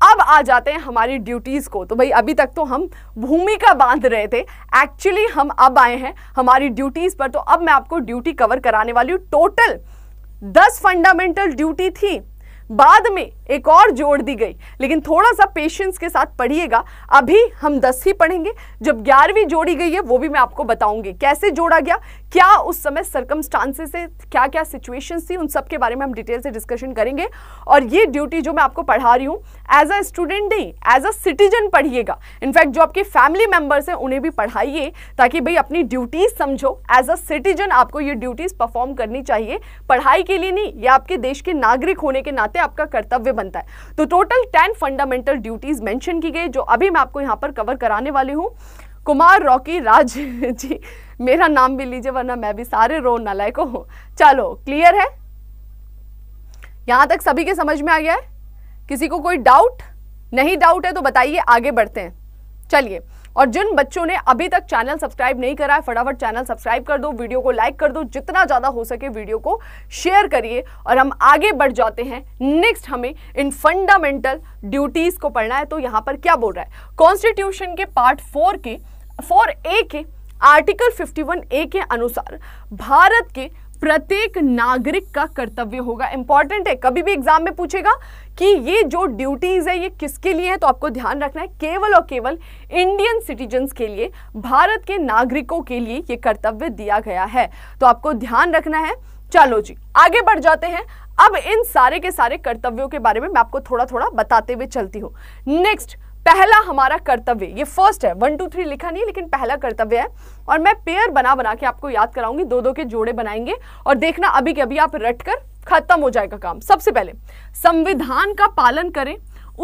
अब आ जाते हैं हमारी ड्यूटीज़ को तो भाई अभी तक तो हम भूमिका बांध रहे थे एक्चुअली हम अब आए हैं हमारी ड्यूटीज़ पर तो अब मैं आपको ड्यूटी कवर कराने वाली हूँ टोटल दस फंडामेंटल ड्यूटी थी बाद में एक और जोड़ दी गई लेकिन थोड़ा सा पेशेंस के साथ पढ़िएगा अभी हम दस ही पढ़ेंगे जब ग्यारहवीं जोड़ी गई है वो भी मैं आपको बताऊंगी कैसे जोड़ा गया क्या उस समय सर्कमस्टांसेस थे क्या क्या सिचुएशंस थी उन सब के बारे में हम डिटेल से डिस्कशन करेंगे और ये ड्यूटी जो मैं आपको पढ़ा रही हूँ एज अ स्टूडेंट नहीं एज अ सिटीजन पढ़िएगा इनफैक्ट जो आपके फैमिली मेम्बर्स हैं उन्हें भी पढ़ाइए ताकि भाई अपनी ड्यूटीज समझो एज अ सिटीजन आपको ये ड्यूटीज परफॉर्म करनी चाहिए पढ़ाई के लिए नहीं ये आपके देश के नागरिक होने के नाते आपका कर्तव्य बनता है तो total ten fundamental duties mention की गई जो अभी मैं आपको यहाँ पर कवर कराने वाली हूँ कुमार रॉकी राज जी मेरा नाम भी लीजिए वरना मैं भी सारे रो नलायक हूँ चलो क्लियर है यहाँ तक सभी के समझ में आ गया है किसी को कोई डाउट नहीं डाउट है तो बताइए आगे बढ़ते हैं चलिए और जिन बच्चों ने अभी तक चैनल सब्सक्राइब नहीं करा है फटाफट चैनल सब्सक्राइब कर दो वीडियो को लाइक कर दो जितना ज़्यादा हो सके वीडियो को शेयर करिए और हम आगे बढ़ जाते हैं नेक्स्ट हमें इन फंडामेंटल ड्यूटीज़ को पढ़ना है तो यहाँ पर क्या बोल रहा है कॉन्स्टिट्यूशन के पार्ट फोर के फोर ए के आर्टिकल वन ए के अनुसार भारत के प्रत्येक नागरिक का कर्तव्य होगा इंपॉर्टेंट है कभी भी एग्जाम में पूछेगा कि ये जो ड्यूटीज है ये किसके लिए है तो आपको ध्यान रखना है केवल और केवल इंडियन सिटीजन्स के लिए भारत के नागरिकों के लिए ये कर्तव्य दिया गया है तो आपको ध्यान रखना है चलो जी आगे बढ़ जाते हैं अब इन सारे के सारे कर्तव्यों के बारे में मैं आपको थोड़ा थोड़ा बताते हुए चलती हूँ नेक्स्ट पहला हमारा कर्तव्य ये फर्स्ट है वन टू थ्री लिखा नहीं लेकिन पहला कर्तव्य है और मैं पेयर बना बना के आपको याद कराऊंगी दो दो के जोड़े बनाएंगे और देखना अभी के अभी आप रट कर खत्म हो जाएगा काम सबसे पहले संविधान का पालन करें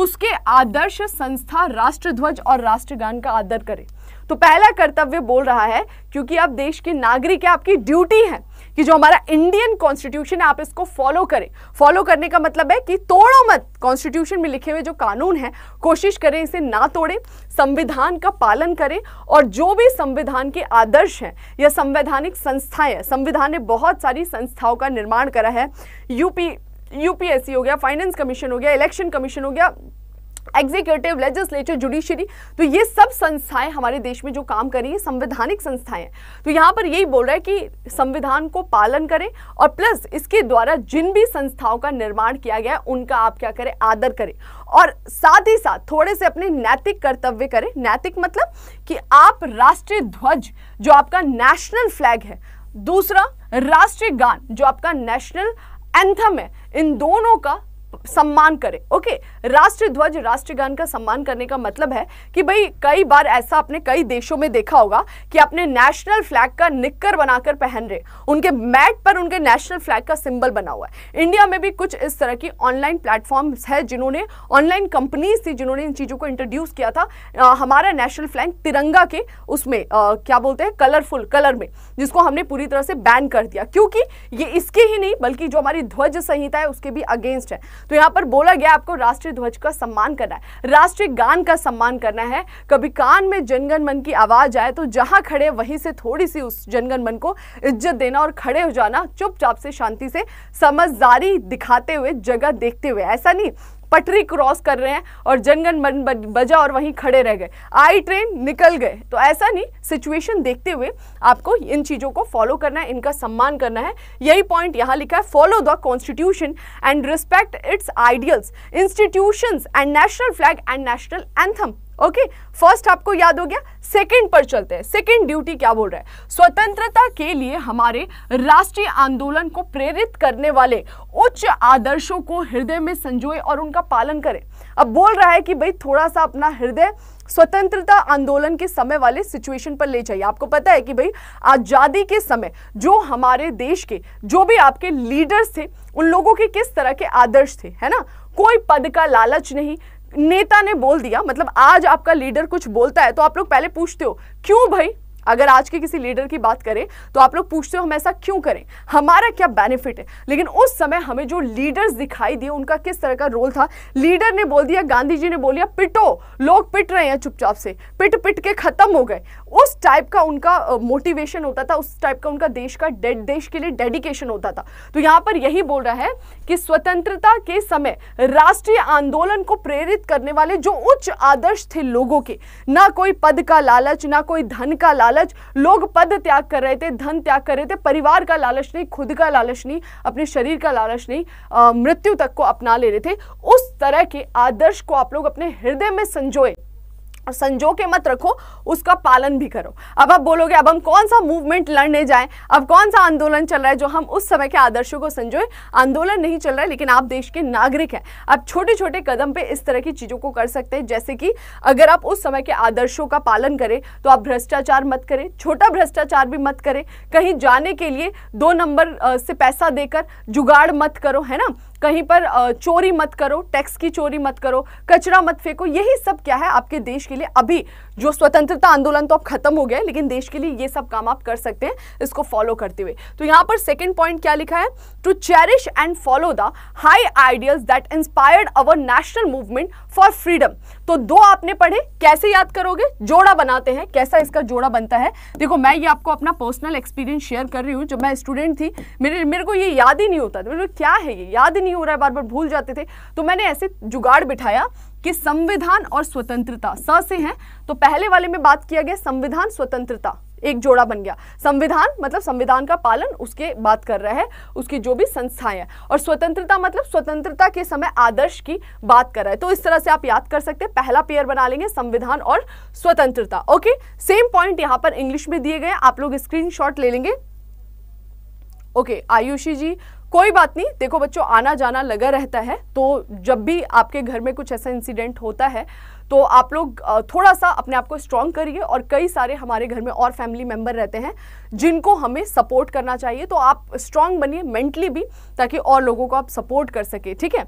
उसके आदर्श संस्था राष्ट्र ध्वज और राष्ट्रगान का आदर करें तो पहला कर्तव्य बोल रहा है क्योंकि आप देश के नागरिक है आपकी ड्यूटी है कि जो हमारा इंडियन कॉन्स्टिट्यूशन है आप इसको फॉलो करें फॉलो करने का मतलब है कि तोड़ो मत कॉन्स्टिट्यूशन में लिखे हुए जो कानून है कोशिश करें इसे ना तोड़ें संविधान का पालन करें और जो भी संविधान के आदर्श हैं या संवैधानिक संस्थाएं हैं संविधान ने बहुत सारी संस्थाओं का निर्माण करा है यूपी यूपीएससी हो गया फाइनेंस कमीशन हो गया इलेक्शन कमीशन हो गया एग्जीक्यूटिव लेजिस्लेचर जुडिशरी तो ये सब संस्थाएं हमारे देश में जो काम कर रही है संवैधानिक संस्थाएं तो यहाँ पर यही बोल रहा है कि संविधान को पालन करें और प्लस इसके द्वारा जिन भी संस्थाओं का निर्माण किया गया उनका आप क्या करें आदर करें और साथ ही साथ थोड़े से अपने नैतिक कर्तव्य करें नैतिक मतलब कि आप राष्ट्रीय ध्वज जो आपका नेशनल फ्लैग है दूसरा राष्ट्रीय गान जो आपका नेशनल एंथम है इन दोनों का सम्मान करें ओके राष्ट्र ध्वज राष्ट्रगान का सम्मान करने का मतलब है कि भाई कई बार ऐसा आपने कई देशों में देखा होगा कि अपने नेशनल फ्लैग का निक्कर बनाकर पहन रहे उनके मैट पर उनके नेशनल फ्लैग का सिंबल बना हुआ है इंडिया में भी कुछ इस तरह की ऑनलाइन प्लेटफॉर्म्स है जिन्होंने ऑनलाइन कंपनीज थी जिन्होंने इन चीज़ों को इंट्रोड्यूस किया था आ, हमारा नेशनल फ्लैग तिरंगा के उसमें आ, क्या बोलते हैं कलरफुल कलर में जिसको हमने पूरी तरह से बैन कर दिया क्योंकि ये इसके ही नहीं बल्कि जो हमारी ध्वज संहिता है उसके भी अगेंस्ट है तो तो यहाँ पर बोला गया आपको राष्ट्रीय ध्वज का सम्मान करना है राष्ट्रीय गान का सम्मान करना है कभी कान में जनगण मन की आवाज आए तो जहां खड़े वहीं से थोड़ी सी उस जनगण मन को इज्जत देना और खड़े हो जाना चुपचाप से शांति से समझदारी दिखाते हुए जगह देखते हुए ऐसा नहीं पटरी क्रॉस कर रहे हैं और जनगण मन बजा और वहीं खड़े रह गए आई ट्रेन निकल गए तो ऐसा नहीं सिचुएशन देखते हुए आपको इन चीज़ों को फॉलो करना है इनका सम्मान करना है यही पॉइंट यहाँ लिखा है follow the constitution and respect its ideals institutions and national flag and national anthem okay first आपको याद हो गया सेकंड पर चलते हैं सेकंड ड्यूटी क्या बोल रहा है स्वतंत्रता के लिए हमारे राष्ट्रीय आंदोलन को प्रेरित करने वाले उच्च आदर्शों को हृदय में संजोए और उनका पालन करें अब बोल रहा है कि भाई थोड़ा सा अपना हृदय स्वतंत्रता आंदोलन के समय वाले सिचुएशन पर ले जाइए आपको पता है कि भाई आज़ादी के समय जो हमारे देश के जो भी आपके लीडर्स थे उन लोगों के किस तरह के आदर्श थे है ना कोई पद का लालच नहीं नेता ने बोल दिया मतलब आज आपका लीडर कुछ बोलता है तो आप लोग पहले पूछते हो क्यों भाई अगर आज के किसी लीडर की बात करें तो आप लोग पूछते हो हम ऐसा क्यों करें हमारा क्या बेनिफिट है लेकिन उस समय हमें जो लीडर्स दिखाई दिए उनका किस तरह का रोल था लीडर ने बोल दिया गांधी जी ने बोल दिया पिटो लोग पिट रहे हैं चुपचाप से पिट पिट के खत्म हो गए उस टाइप का उनका मोटिवेशन होता था उस टाइप का उनका देश का देश के लिए डेडिकेशन होता था तो यहां पर यही बोल रहा है कि स्वतंत्रता के समय राष्ट्रीय आंदोलन को प्रेरित करने वाले जो उच्च आदर्श थे लोगों के ना कोई पद का लालच ना कोई धन का लालच लालच लोग पद त्याग कर रहे थे धन त्याग कर रहे थे परिवार का लालच नहीं खुद का लालच नहीं अपने शरीर का लालच नहीं मृत्यु तक को अपना ले रहे थे उस तरह के आदर्श को आप लोग अपने हृदय में संजोए और संजो के मत रखो उसका पालन भी करो अब आप बोलोगे अब हम कौन सा मूवमेंट लड़ने जाएं अब कौन सा आंदोलन चल रहा है जो हम उस समय के आदर्शों को संजोए आंदोलन नहीं चल रहा है लेकिन आप देश के नागरिक हैं आप छोटे छोटे कदम पे इस तरह की चीज़ों को कर सकते हैं जैसे कि अगर आप उस समय के आदर्शों का पालन करें तो आप भ्रष्टाचार मत करें छोटा भ्रष्टाचार भी मत करें कहीं जाने के लिए दो नंबर से पैसा देकर जुगाड़ मत करो है ना कहीं पर चोरी मत करो टैक्स की चोरी मत करो कचरा मत फेंको यही सब क्या है आपके देश के लिए अभी जो स्वतंत्रता आंदोलन तो अब खत्म हो गया है लेकिन देश के लिए ये सब काम आप कर सकते हैं इसको फॉलो करते हुए तो यहाँ पर सेकेंड पॉइंट क्या लिखा है to cherish and follow the high ideal that inspired our national movement for freedom तो दो आपने पढ़े कैसे याद करोगे जोड़ा बनाते हैं कैसा इसका जोड़ा बनता है देखो मैं ये आपको अपना पर्सनल एक्सपीरियंस शेयर कर रही हूँ जब मैं स्टूडेंट थी मेरे मेरे को ये याद ही नहीं होता था मेरे क्या है ये याद ही नहीं हो रहा है बार बार भूल जाते थे तो मैंने ऐसे जुगाड़ बिठाया कि संविधान और स्वतंत्रता स से हैं तो पहले वाले में बात किया गया संविधान स्वतंत्रता एक जोड़ा बन गया संविधान मतलब संविधान का पालन उसके बात कर रहा है उसकी जो भी संस्थाएं हैं और स्वतंत्रता मतलब स्वतंत्रता के समय आदर्श की बात कर रहा है तो इस तरह से आप याद कर सकते हैं पहला पेयर बना लेंगे संविधान और स्वतंत्रता ओके सेम पॉइंट यहां पर इंग्लिश में दिए गए आप लोग स्क्रीन ले लेंगे ओके आयुषी जी कोई बात नहीं देखो बच्चों आना जाना लगा रहता है तो जब भी आपके घर में कुछ ऐसा इंसिडेंट होता है तो आप लोग थोड़ा सा अपने आप को स्ट्रांग करिए और कई सारे हमारे घर में और फैमिली मेंबर रहते हैं जिनको हमें सपोर्ट करना चाहिए तो आप स्ट्रांग बनिए मेंटली भी ताकि और लोगों को आप सपोर्ट कर सके ठीक है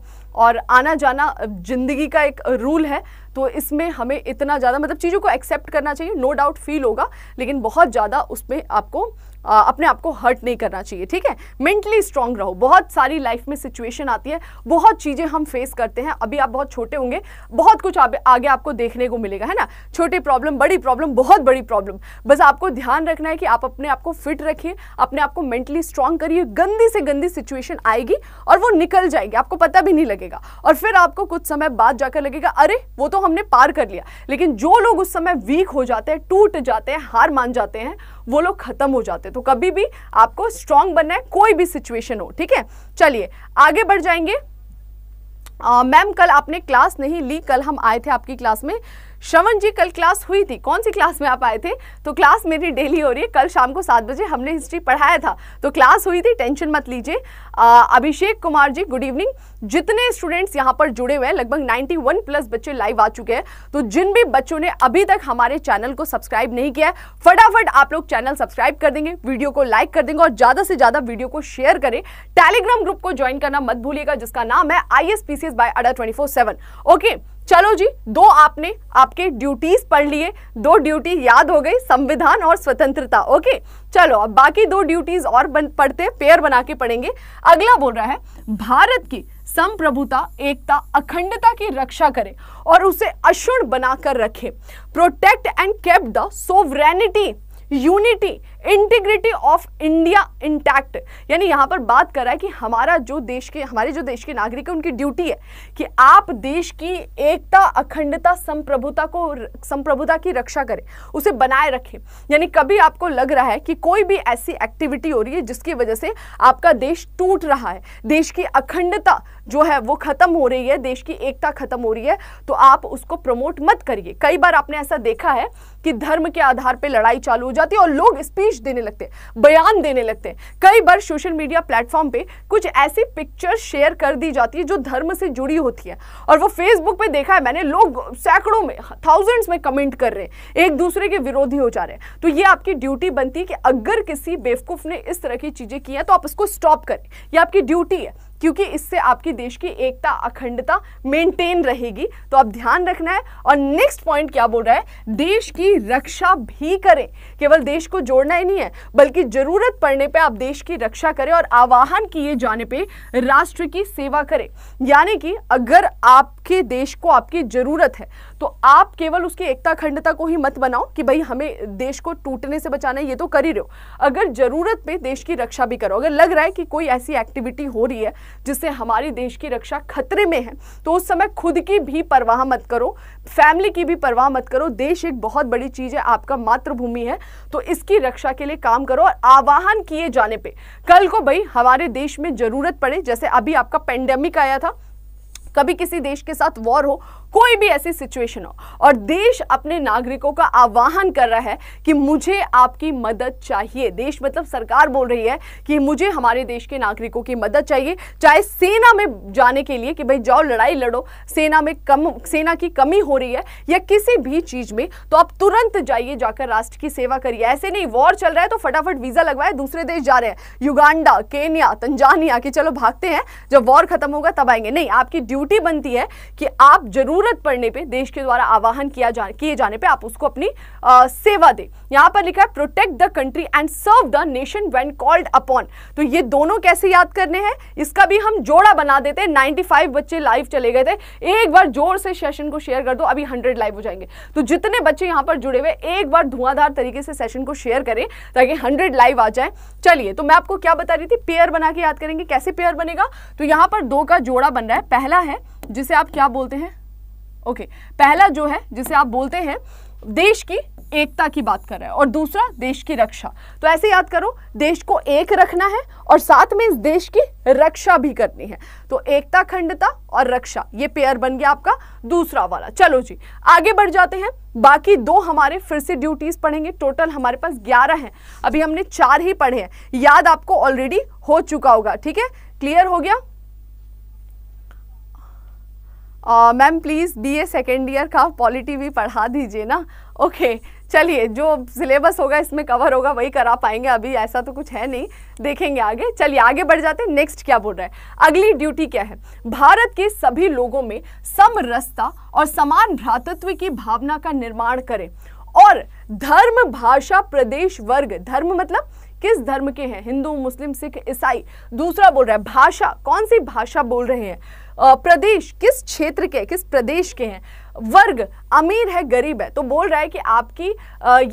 और आना जाना ज़िंदगी का एक रूल है तो इसमें हमें इतना ज़्यादा मतलब चीज़ों को एक्सेप्ट करना चाहिए नो डाउट फील होगा लेकिन बहुत ज़्यादा उसमें आपको आ, अपने आप को हर्ट नहीं करना चाहिए ठीक है मेंटली स्ट्रांग रहो बहुत सारी लाइफ में सिचुएशन आती है बहुत चीज़ें हम फेस करते हैं अभी आप बहुत छोटे होंगे बहुत कुछ आगे आगे आपको देखने को मिलेगा है ना छोटी प्रॉब्लम बड़ी प्रॉब्लम बहुत बड़ी प्रॉब्लम बस आपको ध्यान रखना है कि आप अपने आप को फिट रखिए अपने आप को मेंटली स्ट्रांग करिए गंदी से गंदी सिचुएशन आएगी और वो निकल जाएगी आपको पता भी नहीं लगेगा और फिर आपको कुछ समय बाद जाकर लगेगा अरे वो तो हमने पार कर लिया लेकिन जो लोग उस समय वीक हो जाते हैं टूट जाते हैं हार मान जाते हैं वो लोग खत्म हो जाते हैं तो कभी भी आपको स्ट्रांग बनना है कोई भी सिचुएशन हो ठीक है चलिए आगे बढ़ जाएंगे मैम कल आपने क्लास नहीं ली कल हम आए थे आपकी क्लास में श्रवण जी कल क्लास हुई थी कौन सी क्लास में आप आए थे तो क्लास मेरी डेली हो रही है कल शाम को सात बजे हमने हिस्ट्री पढ़ाया था तो क्लास हुई थी टेंशन मत लीजिए अभिषेक कुमार जी गुड इवनिंग जितने स्टूडेंट्स यहाँ पर जुड़े हुए हैं लगभग 91 प्लस बच्चे लाइव आ चुके हैं तो जिन भी बच्चों ने अभी तक हमारे चैनल को सब्सक्राइब नहीं किया है फटाफट आप लोग चैनल सब्सक्राइब कर देंगे वीडियो को लाइक कर देंगे और ज़्यादा से ज़्यादा वीडियो को शेयर करें टेलीग्राम ग्रुप को ज्वाइन करना मत भूलिएगा जिसका नाम है I S P C S by Adda okay चलो जी दो आपने आपके ड्यूटीज पढ़ लिए दो ड्यूटी याद हो गई संविधान और स्वतंत्रता ओके चलो अब बाकी दो ड्यूटीज और बन, पढ़ते पेयर बना के पढ़ेंगे अगला बोल रहा है भारत की संप्रभुता एकता अखंडता की रक्षा करे और उसे अशुण बनाकर रखे protect and keep the sovereignty unity integrity of India intact यानी यहां पर बात कर रहा है कि हमारा जो देश के हमारे जो देश के नागरिक है उनकी ड्यूटी है कि आप देश की एकता अखंडता संप्रभुता को संप्रभुता की रक्षा करें उसे बनाए रखें यानी कभी आपको लग रहा है कि कोई भी ऐसी एक्टिविटी हो रही है जिसकी वजह से आपका देश टूट रहा है देश की अखंडता जो है वो खत्म हो रही है देश की एकता खत्म हो रही है तो आप उसको प्रमोट मत करिए कई बार आपने ऐसा देखा है कि धर्म के आधार पर लड़ाई चालू हो जाती है और लोग स्पीच संदेश देने लगते हैं बयान देने लगते हैं कई बार सोशल मीडिया प्लेटफॉर्म पे कुछ ऐसी पिक्चर शेयर कर दी जाती है जो धर्म से जुड़ी होती है और वो फेसबुक पे देखा है मैंने लोग सैकड़ों में थाउजेंड्स में कमेंट कर रहे हैं एक दूसरे के विरोधी हो जा रहे हैं तो ये आपकी ड्यूटी बनती है कि अगर किसी बेवकूफ़ ने इस तरह की चीज़ें की हैं तो आप इसको स्टॉप करें यह आपकी ड्यूटी है क्योंकि इससे आपकी देश की एकता अखंडता मेंटेन रहेगी तो आप ध्यान रखना है और नेक्स्ट पॉइंट क्या बोल रहा है देश की रक्षा भी करें केवल देश को जोड़ना ही नहीं है बल्कि ज़रूरत पड़ने पे आप देश की रक्षा करें और आवाहन किए जाने पे राष्ट्र की सेवा करें यानी कि अगर आपके देश को आपकी ज़रूरत है तो आप केवल उसकी एकता अखंडता को ही मत बनाओ कि भाई हमें देश को टूटने से बचाना है ये तो कर ही रहे हो अगर ज़रूरत पे देश की रक्षा भी करो अगर लग रहा है कि कोई ऐसी एक्टिविटी हो रही है जिससे हमारी देश की रक्षा खतरे में है तो उस समय खुद की भी परवाह मत करो फैमिली की भी परवाह मत करो देश एक बहुत बड़ी चीज़ है आपका मातृभूमि है तो इसकी रक्षा के लिए काम करो और आवाहन किए जाने पर कल को भाई हमारे देश में ज़रूरत पड़े जैसे अभी आपका पेंडेमिक आया था कभी किसी देश के साथ वॉर हो कोई भी ऐसी सिचुएशन हो और देश अपने नागरिकों का आह्वान कर रहा है कि मुझे आपकी मदद चाहिए देश मतलब सरकार बोल रही है कि मुझे हमारे देश के नागरिकों की मदद चाहिए चाहे सेना में जाने के लिए कि भाई जाओ लड़ाई लड़ो सेना में कम सेना की कमी हो रही है या किसी भी चीज में तो आप तुरंत जाइए जाकर राष्ट्र की सेवा करिए ऐसे नहीं वॉर चल रहा है तो फटाफट वीजा लगवाए दूसरे देश जा रहे हैं युगांडा केनिया तंजानिया कि चलो भागते हैं जब वॉर खत्म होगा तब आएंगे नहीं आपकी ड्यूटी बनती है कि आप जरूर ज़रूरत पड़ने पे देश के द्वारा आवाहन किया जा किए जाने पे आप उसको अपनी आ, सेवा दे यहाँ पर लिखा है protect the country and serve the nation when called upon तो ये दोनों कैसे याद करने हैं इसका भी हम जोड़ा बना देते हैं नाइन्टी बच्चे लाइव चले गए थे एक बार जोर से सेशन को शेयर कर दो अभी हंड्रेड लाइव हो जाएंगे तो जितने बच्चे यहाँ पर जुड़े हुए एक बार धुआंधार तरीके से सेशन को शेयर करें ताकि हंड्रेड लाइव आ जाए चलिए तो मैं आपको क्या बता रही थी पेयर बना के याद करेंगे कैसे पेयर बनेगा तो यहाँ पर दो का जोड़ा बन रहा है पहला है जिसे आप क्या बोलते हैं ओके पहला जो है जिसे आप बोलते हैं देश की एकता की बात कर रहे हैं और दूसरा देश की रक्षा तो ऐसे याद करो देश को एक रखना है और साथ में इस देश की रक्षा भी करनी है तो एकता खंडता और रक्षा ये पेयर बन गया आपका दूसरा वाला चलो जी आगे बढ़ जाते हैं बाकी दो हमारे फिर से ड्यूटीज पढ़ेंगे टोटल हमारे पास ग्यारह हैं अभी हमने चार ही पढ़े हैं याद आपको ऑलरेडी हो चुका होगा ठीक है क्लियर हो गया ma'am please B A second year का पॉलिटी भी पढ़ा दीजिए ना ओके चलिए जो सिलेबस होगा इसमें कवर होगा वही करा पाएंगे अभी ऐसा तो कुछ है नहीं देखेंगे आगे चलिए आगे बढ़ जाते हैं नेक्स्ट क्या बोल रहा है अगली ड्यूटी क्या है भारत के सभी लोगों में समरसता और समान भ्रातृत्व की भावना का निर्माण करें और धर्म भाषा प्रदेश वर्ग धर्म मतलब किस धर्म के हैं हिंदू मुस्लिम सिख ईसाई दूसरा बोल रहा है भाषा कौन सी भाषा बोल रहे हैं प्रदेश किस क्षेत्र के किस प्रदेश के हैं वर्ग अमीर है गरीब है तो बोल रहा है कि आपकी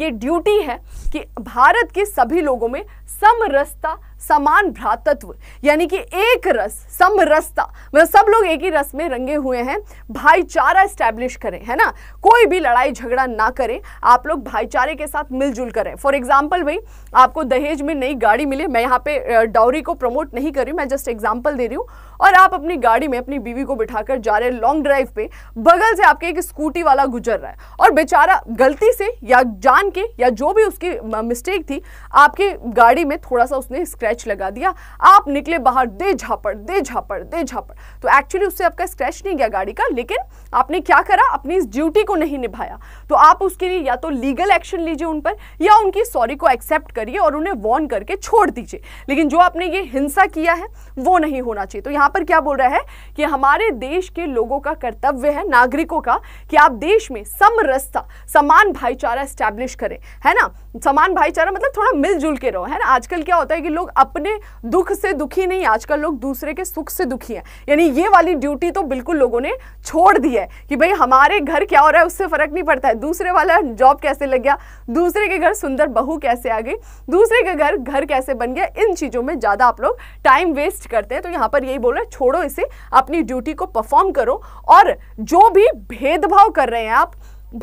ये ड्यूटी है कि भारत के सभी लोगों में समरसता समान भ्रातत्व यानी कि एक रस समरसता मतलब सब लोग एक ही रस में रंगे हुए हैं भाईचारा इस्टेब्लिश करें है ना कोई भी लड़ाई झगड़ा ना करें आप लोग भाईचारे के साथ मिलजुल करें फॉर एग्जाम्पल भाई आपको दहेज में नई गाड़ी मिले मैं यहाँ पे डाउरी को प्रमोट नहीं कर रही मैं जस्ट एग्जाम्पल दे रही हूँ और आप अपनी गाड़ी में अपनी बीवी को बिठाकर जा रहे लॉन्ग ड्राइव पे बगल से आपके एक स्कूटी वाला गुजर रहा है और बेचारा गलती से या जान के या जो भी उसकी मिस्टेक थी आपकी गाड़ी में थोड़ा सा उसने स्क्रैच लगा दिया आप निकले बाहर दे झापड़ दे झापड़ दे झापड़ तो एक्चुअली उससे आपका स्क्रैच नहीं गया गाड़ी का लेकिन आपने क्या करा अपनी इस ड्यूटी को नहीं निभाया तो आप उसके लिए या तो लीगल एक्शन लीजिए उन पर या उनकी सॉरी को एक्सेप्ट करिए और उन्हें वॉर्न करके छोड़ दीजिए लेकिन जो आपने ये हिंसा किया है वो नहीं होना चाहिए तो यहाँ पर क्या बोल रहा है कि हमारे देश के लोगों का कर्तव्य है नागरिकों का कि आप देश में समरसता समान भाईचारा स्टैब्लिश करें है ना समान भाईचारा मतलब थोड़ा मिलजुल के रहो है ना आजकल क्या होता है कि लोग अपने दुख से दुखी नहीं आजकल लोग दूसरे के सुख से दुखी हैं यानी ये वाली ड्यूटी तो बिल्कुल लोगों ने छोड़ दी है कि भाई हमारे घर क्या हो रहा है उससे फर्क नहीं पड़ता है दूसरे वाला जॉब कैसे लग गया दूसरे के घर सुंदर बहू कैसे आ गई दूसरे के घर घर कैसे बन गया इन चीज़ों में ज़्यादा आप लोग टाइम वेस्ट करते हैं तो यहां पर यही बोल बोल छोड़ो इसे अपनी ड्यूटी को परफॉर्म करो और जो भी भेदभाव कर रहे हैं आप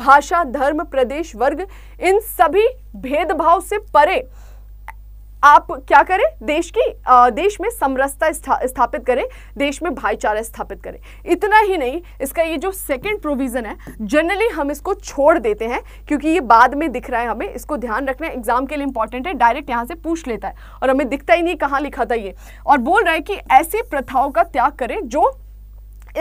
भाषा धर्म प्रदेश वर्ग इन सभी भेदभाव से परे आप क्या करें देश की देश में समरसता स्था, स्थापित करें देश में भाईचारा स्थापित करें इतना ही नहीं इसका ये जो सेकंड प्रोविज़न है जनरली हम इसको छोड़ देते हैं क्योंकि ये बाद में दिख रहा है हमें इसको ध्यान रखना है एग्जाम के लिए इंपॉर्टेंट है डायरेक्ट यहाँ से पूछ लेता है और हमें दिखता ही नहीं कहाँ लिखा था ये और बोल रहा है कि ऐसी प्रथाओं का त्याग करें जो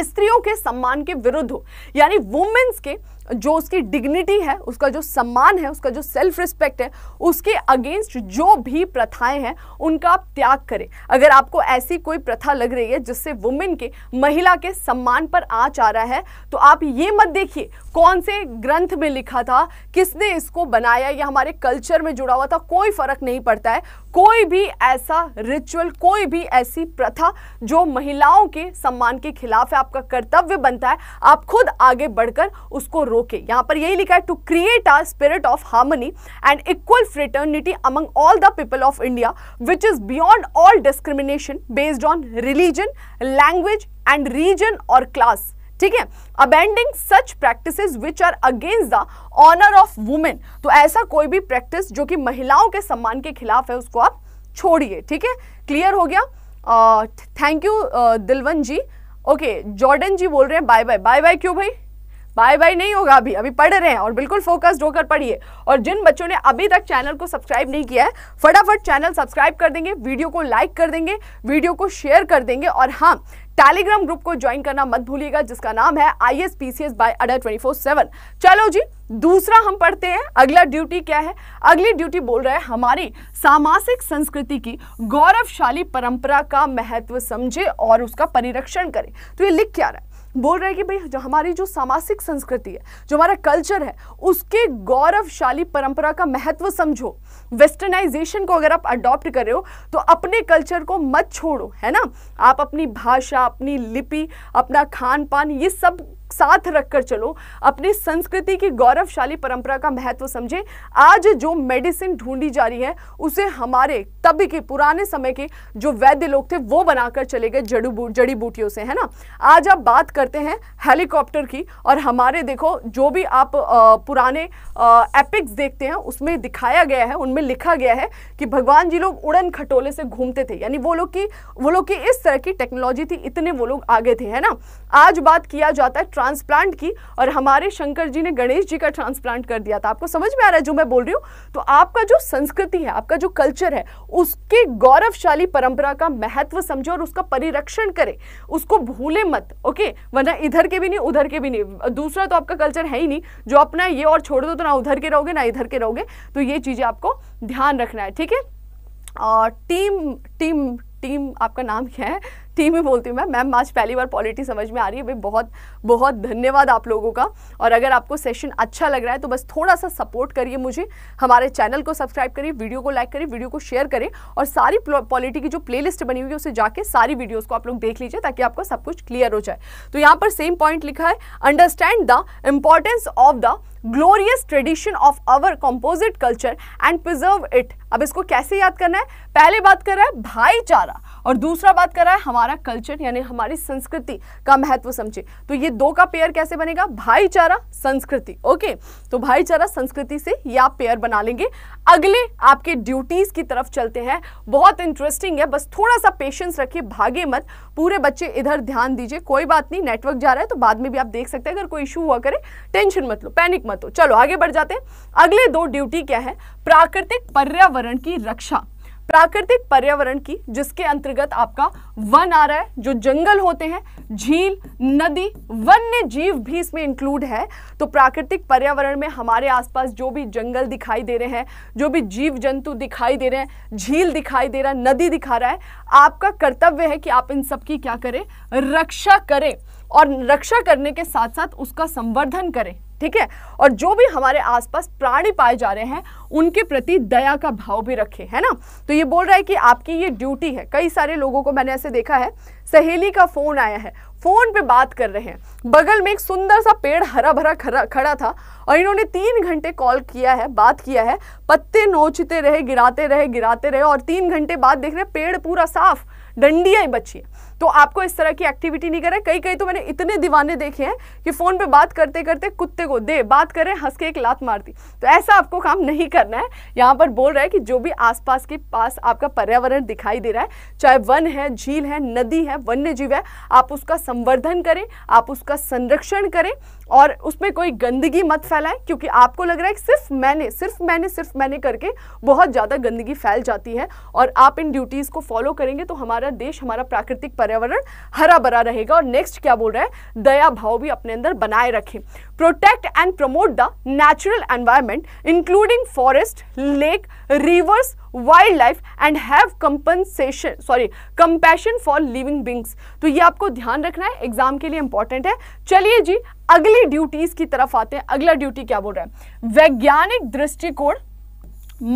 स्त्रियों के सम्मान के विरुद्ध हो यानी वुमेन्स के जो उसकी डिग्निटी है उसका जो सम्मान है उसका जो सेल्फ रिस्पेक्ट है उसके अगेंस्ट जो भी प्रथाएं हैं उनका आप त्याग करें अगर आपको ऐसी कोई प्रथा लग रही है जिससे वुमेन के महिला के सम्मान पर आँच आ रहा है तो आप ये मत देखिए कौन से ग्रंथ में लिखा था किसने इसको बनाया या हमारे कल्चर में जुड़ा हुआ था कोई फ़र्क नहीं पड़ता है कोई भी ऐसा रिचुअल कोई भी ऐसी प्रथा जो महिलाओं के सम्मान के खिलाफ है आपका कर्तव्य बनता है आप खुद आगे बढ़कर उसको रोक ओके okay, यहाँ पर यही लिखा है to create our spirit of harmony and equal fraternity among all the people of India which is beyond all discrimination based on religion language and region और क्लास ठीक है abandoning such practice which are against the honour of women तो ऐसा कोई भी practice जो कि महिलाओं के सम्मान के खिलाफ है उसको आप छोड़िए ठीक है क्लियर हो गया thank you Dilwan ji okay Jordan ji बोल रहे हैं बाय बाय बाय बाय क्यों भाई बाय बाय नहीं होगा अभी अभी पढ़ रहे हैं और बिल्कुल फोकस्ड होकर पढ़िए और जिन बच्चों ने अभी तक चैनल को सब्सक्राइब नहीं किया है फटाफट चैनल सब्सक्राइब कर देंगे वीडियो को लाइक कर देंगे वीडियो को शेयर कर देंगे और हाँ टेलीग्राम ग्रुप को ज्वाइन करना मत भूलिएगा जिसका नाम है I S P C S by Adda twenty four seven चलो जी दूसरा हम पढ़ते हैं अगला ड्यूटी क्या है अगली ड्यूटी बोल रहा है हमारी सामाजिक संस्कृति की गौरवशाली परंपरा का महत्व समझे और उसका परिरक्षण करें तो ये लिख क्या रहा है बोल रहे हैं कि भाई जो हमारी जो सामाजिक संस्कृति है जो हमारा कल्चर है उसके गौरवशाली परंपरा का महत्व समझो वेस्टर्नाइजेशन को अगर आप अडॉप्ट कर रहे हो तो अपने कल्चर को मत छोड़ो है ना आप अपनी भाषा अपनी लिपि अपना खान पान ये सब साथ रखकर चलो अपनी संस्कृति की गौरवशाली परंपरा का महत्व समझे आज जो मेडिसिन ढूंढी जा रही है उसे हमारे तब के पुराने समय के जो वैद्य लोग थे वो बनाकर चले गए जड़ी बूटियों से है ना आज आप बात करते हैं हेलीकॉप्टर की और हमारे देखो जो भी आप आ, पुराने एपिक्स देखते हैं उसमें दिखाया गया है उनमें लिखा गया है कि भगवान जी लोग उड़न खटोले से घूमते थे यानी वो लोग की वो लोग की इस तरह की टेक्नोलॉजी थी इतने वो लोग आगे थे है ना आज बात किया जाता है ट्रांसप्लांट की और हमारे शंकर जी ने गणेश जी का ट्रांसप्लांट कर दिया था आपको समझ में आ रहा है जो मैं बोल रही हूँ तो आपका जो संस्कृति है आपका जो कल्चर है उसके गौरवशाली परंपरा का महत्व समझो और उसका परिरक्षण करें उसको भूले मत ओके वरना इधर के भी नहीं उधर के भी नहीं दूसरा तो आपका कल्चर है ही नहीं जो अपना ये और छोड़ दो तो ना उधर के रहोगे ना इधर के रहोगे तो ये चीज़ें आपको ध्यान रखना है ठीक है और टीम टीम टीम आपका नाम क्या है टीम में बोलती हूँ मैं मैम आज पहली बार पॉलिटी समझ में आ रही है भाई बहुत बहुत धन्यवाद आप लोगों का और अगर आपको सेशन अच्छा लग रहा है तो बस थोड़ा सा सपोर्ट करिए मुझे हमारे चैनल को सब्सक्राइब करिए वीडियो को लाइक करिए वीडियो को शेयर करें और सारी पॉलिटी की जो प्ले बनी हुई है उसे जाके सारी वीडियोज़ को आप लोग देख लीजिए ताकि आपको सब कुछ क्लियर हो जाए तो यहाँ पर सेम पॉइंट लिखा है understand the importance of the glorious tradition of our composite culture and preserve it अब इसको कैसे याद करना है पहले बात कर रहा है भाईचारा और दूसरा बात कर रहा है हमारा हमारा कल्चर यानी हमारी संस्कृति का महत्व समझे तो ये दो का पेयर कैसे बनेगा भाईचारा संस्कृति ओके तो भाईचारा संस्कृति से ये आप पेयर बना लेंगे अगले आपके ड्यूटीज की तरफ चलते हैं बहुत इंटरेस्टिंग है बस थोड़ा सा पेशेंस रखिए भागे मत पूरे बच्चे इधर ध्यान दीजिए कोई बात नहीं नेटवर्क जा रहा है तो बाद में भी आप देख सकते हैं अगर कोई इशू हुआ करे टेंशन मत लो पैनिक मत हो चलो आगे बढ़ जाते हैं अगले दो ड्यूटी क्या है प्राकृतिक पर्यावरण की रक्षा प्राकृतिक पर्यावरण की जिसके अंतर्गत आपका वन आ रहा है जो जंगल होते हैं झील नदी वन्य जीव भी इसमें इंक्लूड है तो प्राकृतिक पर्यावरण में हमारे आसपास जो भी जंगल दिखाई दे रहे हैं जो भी जीव जंतु दिखाई दे रहे हैं झील दिखाई दे रहा है नदी दिखा रहा है आपका कर्तव्य है कि आप इन सब की क्या करें रक्षा करें और रक्षा करने के साथ साथ उसका संवर्धन करें ठीक है और जो भी हमारे आसपास प्राणी पाए जा रहे हैं उनके प्रति दया का भाव भी रखें है ना तो ये बोल रहा है कि आपकी ये ड्यूटी है कई सारे लोगों को मैंने ऐसे देखा है सहेली का फ़ोन आया है फ़ोन पे बात कर रहे हैं बगल में एक सुंदर सा पेड़ हरा भरा खड़ा था और इन्होंने तीन घंटे कॉल किया है बात किया है पत्ते नोचते रहे गिराते रहे गिराते रहे और तीन घंटे बाद देख रहे पेड़ पूरा साफ डंडिया ही बची है तो आपको इस तरह की एक्टिविटी नहीं करें कई कई तो मैंने इतने दीवाने देखे हैं कि फ़ोन पे बात करते करते कुत्ते को दे बात करें हंस के एक लात मार दी तो ऐसा आपको काम नहीं करना है यहाँ पर बोल रहा है कि जो भी आसपास के पास आपका पर्यावरण दिखाई दे रहा है चाहे वन है झील है नदी है वन्य जीव है आप उसका संवर्धन करें आप उसका संरक्षण करें और उसमें कोई गंदगी मत फैलाएं क्योंकि आपको लग रहा है कि सिर्फ मैंने सिर्फ मैंने सिर्फ मैंने करके बहुत ज़्यादा गंदगी फैल जाती है और आप इन ड्यूटीज़ को फॉलो करेंगे तो हमारा देश हमारा प्राकृतिक पर्यावरण हरा भरा रहेगा और नेक्स्ट क्या बोल रहा है दया भाव भी अपने अंदर बनाए रखें protect and promote the natural environment including forest lake rivers wild life and have compensation sorry compassion for living beings तो ये आपको ध्यान रखना है एग्जाम के लिए इंपॉर्टेंट है चलिए जी अगली ड्यूटीज की तरफ आते हैं अगला ड्यूटी क्या बोल रहा है वैज्ञानिक दृष्टिकोण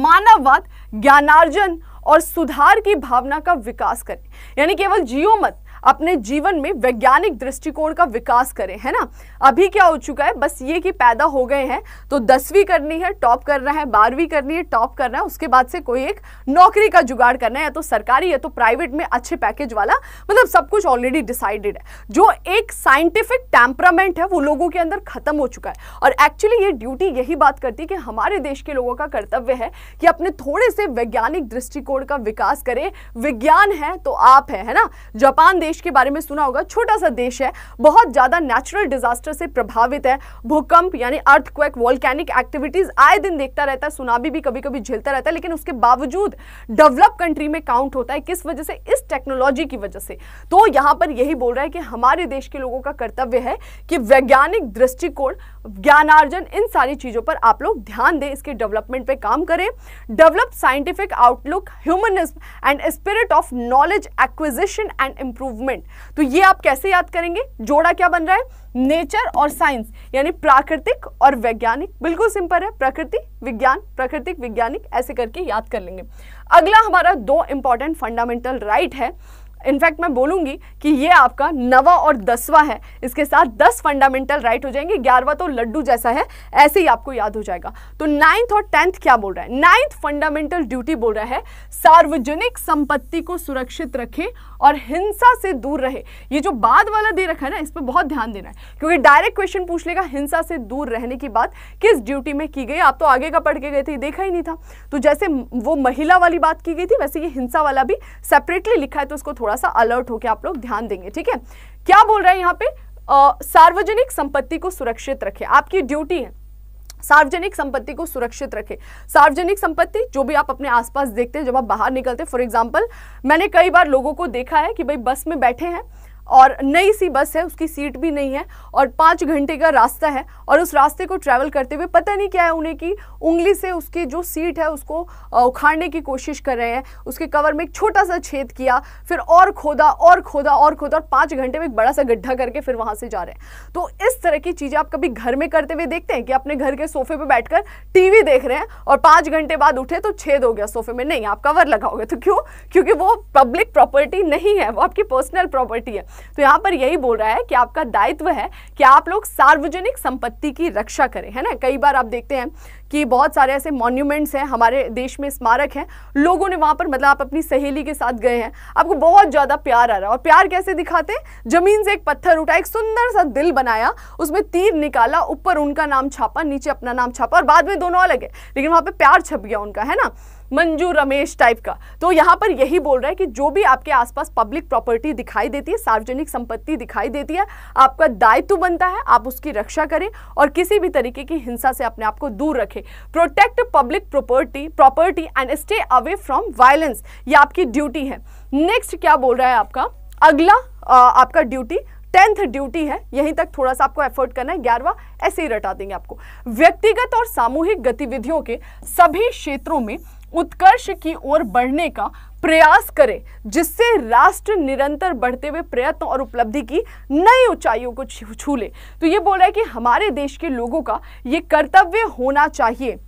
मानववाद ज्ञानार्जन और सुधार की भावना का विकास करें यानी केवल जियो मत अपने जीवन में वैज्ञानिक दृष्टिकोण का विकास करें है ना अभी क्या हो चुका है बस ये कि पैदा हो गए हैं तो दसवीं करनी है टॉप करना है बारहवीं करनी है टॉप करना है उसके बाद से कोई एक नौकरी का जुगाड़ करना है या तो सरकारी या तो प्राइवेट में अच्छे पैकेज वाला मतलब सब कुछ ऑलरेडी डिसाइडेड है जो एक साइंटिफिक टेम्परामेंट है वो लोगों के अंदर खत्म हो चुका है और एक्चुअली ये ड्यूटी यही बात करती है कि हमारे देश के लोगों का कर्तव्य है कि अपने थोड़े से वैज्ञानिक दृष्टिकोण का विकास करें विज्ञान है तो आप है, है ना जापान देश देश के बारे में सुना होगा छोटा सा देश है बहुत ज़्यादा नेचुरल डिजास्टर से प्रभावित है भूकंप यानी अर्थक्वेक वॉल्कैनिक एक्टिविटीज़ आए दिन देखता रहता है सुनाबी भी कभी कभी झेलता रहता है लेकिन उसके बावजूद डेवलप कंट्री में काउंट होता है किस वजह से इस टेक्नोलॉजी की वजह से तो यहां पर यही बोल रहा है कि हमारे देश के लोगों का कर्तव्य है कि वैज्ञानिक दृष्टिकोण ज्ञानार्जन इन सारी चीज़ों पर आप लोग ध्यान दें इसके डेवलपमेंट पे काम करें develop scientific outlook humanism and spirit of knowledge acquisition and improvement movement तो ये आप कैसे याद करेंगे जोड़ा क्या बन रहा है नेचर और साइंस यानी प्राकृतिक और वैज्ञानिक बिल्कुल सिंपल है प्रकृति विज्ञान प्राकृतिक वैज्ञानिक ऐसे करके याद कर लेंगे अगला हमारा दो इंपॉर्टेंट फंडामेंटल राइट है इनफैक्ट मैं बोलूंगी कि ये आपका नवा और दसवां है इसके साथ दस फंडामेंटल राइट हो जाएंगे ग्यारहवा तो लड्डू जैसा है ऐसे ही आपको याद हो जाएगा तो नाइन्थ और टेंथ क्या बोल रहा है नाइन्थ फंडामेंटल ड्यूटी बोल रहा है सार्वजनिक संपत्ति को सुरक्षित रखें और हिंसा से दूर रहे ये जो बाद वाला दे रखा है ना इस पर बहुत ध्यान देना है क्योंकि डायरेक्ट क्वेश्चन पूछ लेगा हिंसा से दूर रहने की बात किस ड्यूटी में की गई आप तो आगे का पढ़ के गए थे देखा ही नहीं था तो जैसे वो महिला वाली बात की गई थी वैसे ये हिंसा वाला भी सेपरेटली लिखा है तो उसको थोड़ा थोड़ा सा अलर्ट होकर आप लोग ध्यान देंगे ठीक है क्या बोल रहे हैं यहाँ पे सार्वजनिक संपत्ति को सुरक्षित रखें आपकी ड्यूटी है सार्वजनिक संपत्ति को सुरक्षित रखें सार्वजनिक संपत्ति जो भी आप अपने आसपास देखते हैं जब आप बाहर निकलते हैं फॉर एग्जाम्पल मैंने कई बार लोगों को देखा है कि भाई बस में बैठे हैं और नई सी बस है उसकी सीट भी नहीं है और पाँच घंटे का रास्ता है और उस रास्ते को ट्रैवल करते हुए पता नहीं क्या है उन्हें कि उंगली से उसकी जो सीट है उसको उखाड़ने की कोशिश कर रहे हैं उसके कवर में एक छोटा सा छेद किया फिर और खोदा और खोदा और खोदा और पाँच घंटे में एक बड़ा सा गड्ढा करके फिर वहाँ से जा रहे हैं तो इस तरह की चीज़ें आप कभी घर में करते हुए देखते हैं कि अपने घर के सोफे पर बैठ कर देख रहे हैं और पाँच घंटे बाद उठे तो छेद हो गया सोफे में नहीं आप कवर लगाओगे तो क्यों क्योंकि वो पब्लिक प्रॉपर्टी नहीं है वो आपकी पर्सनल प्रॉपर्टी है तो यहाँ पर यही बोल रहा है कि आपका दायित्व है कि आप लोग सार्वजनिक संपत्ति की रक्षा करें है ना कई बार आप देखते हैं कि बहुत सारे ऐसे मॉन्यूमेंट्स हैं हमारे देश में स्मारक हैं लोगों ने वहाँ पर मतलब आप अपनी सहेली के साथ गए हैं आपको बहुत ज़्यादा प्यार आ रहा है और प्यार कैसे दिखाते हैं जमीन से एक पत्थर उठा एक सुंदर सा दिल बनाया उसमें तीर निकाला ऊपर उनका नाम छापा नीचे अपना नाम छापा और बाद में दोनों अलग है लेकिन वहाँ पर प्यार छप गया उनका है ना मंजू रमेश टाइप का तो यहाँ पर यही बोल रहा है कि जो भी आपके आसपास पब्लिक प्रॉपर्टी दिखाई देती है सार्वजनिक संपत्ति दिखाई देती है आपका दायित्व बनता है आप उसकी रक्षा करें और किसी भी तरीके की हिंसा से अपने आप को दूर रखें protect public property property and stay away from violence ये आपकी ड्यूटी है नेक्स्ट क्या बोल रहा है आपका अगला आ, आपका ड्यूटी टेंथ ड्यूटी है यहीं तक थोड़ा सा आपको एफर्ट करना है ग्यारहवा ऐसे ही रटा देंगे आपको व्यक्तिगत और सामूहिक गतिविधियों के सभी क्षेत्रों में उत्कर्ष की ओर बढ़ने का प्रयास करें जिससे राष्ट्र निरंतर बढ़ते हुए प्रयत्न और उपलब्धि की नई ऊंचाइयों को छू ले तो ये बोला है कि हमारे देश के लोगों का ये कर्तव्य होना चाहिए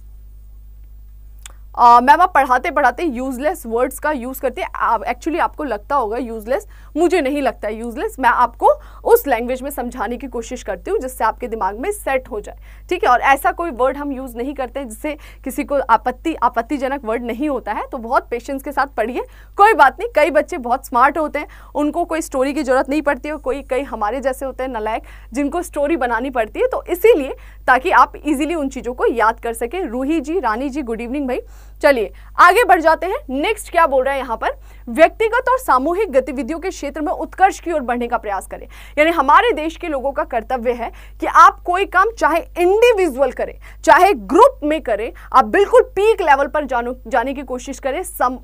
मैम आप पढ़ाते पढ़ाते यूजलेस वर्ड्स का यूज़ करते हैं एक्चुअली आपको लगता होगा यूजलेस मुझे नहीं लगता है यूजलेस मैं आपको उस लैंग्वेज में समझाने की कोशिश करती हूँ जिससे आपके दिमाग में सेट हो जाए ठीक है और ऐसा कोई वर्ड हम यूज़ नहीं करते जिससे किसी को आपत्ति आपत्तिजनक वर्ड नहीं होता है तो बहुत पेशेंस के साथ पढ़िए कोई बात नहीं कई बच्चे बहुत स्मार्ट होते हैं उनको कोई स्टोरी की ज़रूरत नहीं पड़ती है कोई कई हमारे जैसे होते हैं नलायक जिनको स्टोरी बनानी पड़ती है तो इसीलिए ताकि आप इजीली उन चीज़ों को याद कर सकें रूही जी रानी जी गुड इवनिंग भाई चलिए आगे बढ़ जाते हैं नेक्स्ट क्या बोल रहे हैं यहाँ पर व्यक्तिगत और सामूहिक गतिविधियों के क्षेत्र में उत्कर्ष की ओर बढ़ने का प्रयास करें यानी हमारे देश के लोगों का कर्तव्य है कि आप कोई काम चाहे इंडिविजुअल करें चाहे ग्रुप में करें आप बिल्कुल पीक लेवल पर जाने की कोशिश करें सम,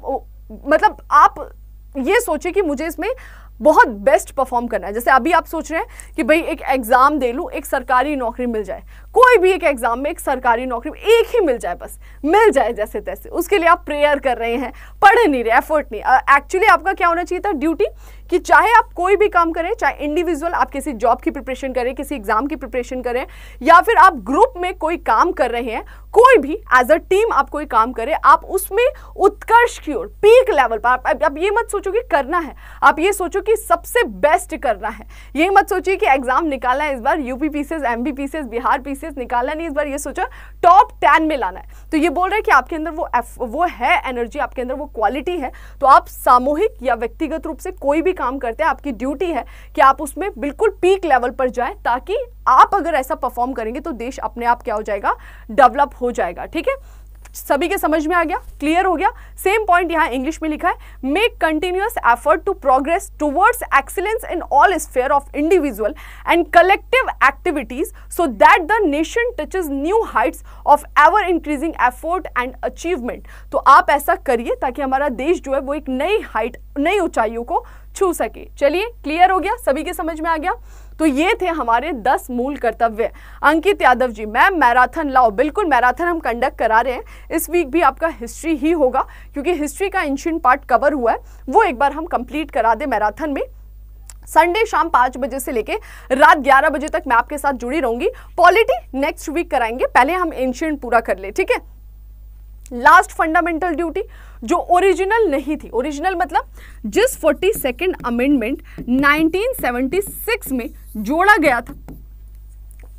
मतलब आप ये सोचे कि मुझे इसमें बहुत बेस्ट परफॉर्म करना है जैसे अभी आप सोच रहे हैं कि भाई एक एग्ज़ाम दे लूँ एक सरकारी नौकरी मिल जाए कोई भी एक एग्ज़ाम में एक सरकारी नौकरी एक ही मिल जाए बस मिल जाए जैसे तैसे उसके लिए आप प्रेयर कर रहे हैं पढ़ नहीं रहे एफर्ट नहीं एक्चुअली आपका क्या होना चाहिए था ड्यूटी कि चाहे आप कोई भी काम करें चाहे इंडिविजुअल आप किसी जॉब की प्रिपरेशन करें किसी एग्जाम की प्रिपरेशन करें या फिर आप ग्रुप में कोई काम कर रहे हैं कोई भी एज अ टीम आप कोई काम करें आप उसमें उत्कर्ष की ओर पीक लेवल पर आप, आप ये मत सोचो कि करना है आप ये सोचो कि कि सबसे बेस्ट करना है ये मत सोचिए कि एग्जाम निकालना है इस बार UP PCS MP PCS Bihar PCS निकालना नहीं इस बार ये सोचा टॉप टेन में लाना है तो ये बोल रहे हैं कि आपके अंदर वो एफ, वो है एनर्जी आपके अंदर वो क्वालिटी है तो आप सामूहिक या व्यक्तिगत रूप से कोई भी काम करते हैं आपकी ड्यूटी है कि आप उसमें बिल्कुल पीक लेवल पर जाएं ताकि आप अगर ऐसा परफॉर्म करेंगे तो देश अपने आप क्या हो जाएगा डेवलप हो जाएगा ठीक है सभी के समझ में आ गया क्लियर हो गया सेम पॉइंट यहाँ इंग्लिश में लिखा है make continuous effort to progress towards excellence in all sphere of individual and collective activities so that the nation touches new heights of ever increasing effort and achievement तो आप ऐसा करिए ताकि हमारा देश जो है वो एक नई हाइट नई ऊंचाइयों को छू सके चलिए क्लियर हो गया सभी के समझ में आ गया तो ये थे हमारे दस मूल कर्तव्य अंकित यादव जी मैम मैराथन लाओ बिल्कुल मैराथन हम कंडक्ट करा रहे हैं इस वीक भी आपका हिस्ट्री ही होगा क्योंकि हिस्ट्री का एंशियंट पार्ट कवर हुआ है वो एक बार हम कंप्लीट करा दें मैराथन में संडे शाम पाँच बजे से लेके रात ग्यारह बजे तक मैं आपके साथ जुड़ी रहूंगी पॉलिटी नेक्स्ट वीक कराएंगे पहले हम एंशियंट पूरा कर ले ठीक है लास्ट फंडामेंटल ड्यूटी जो ओरिजिनल नहीं थी ओरिजिनल मतलब जिस फोर्टी सेकेंड अमेंडमेंट सिक्स में जोड़ा गया था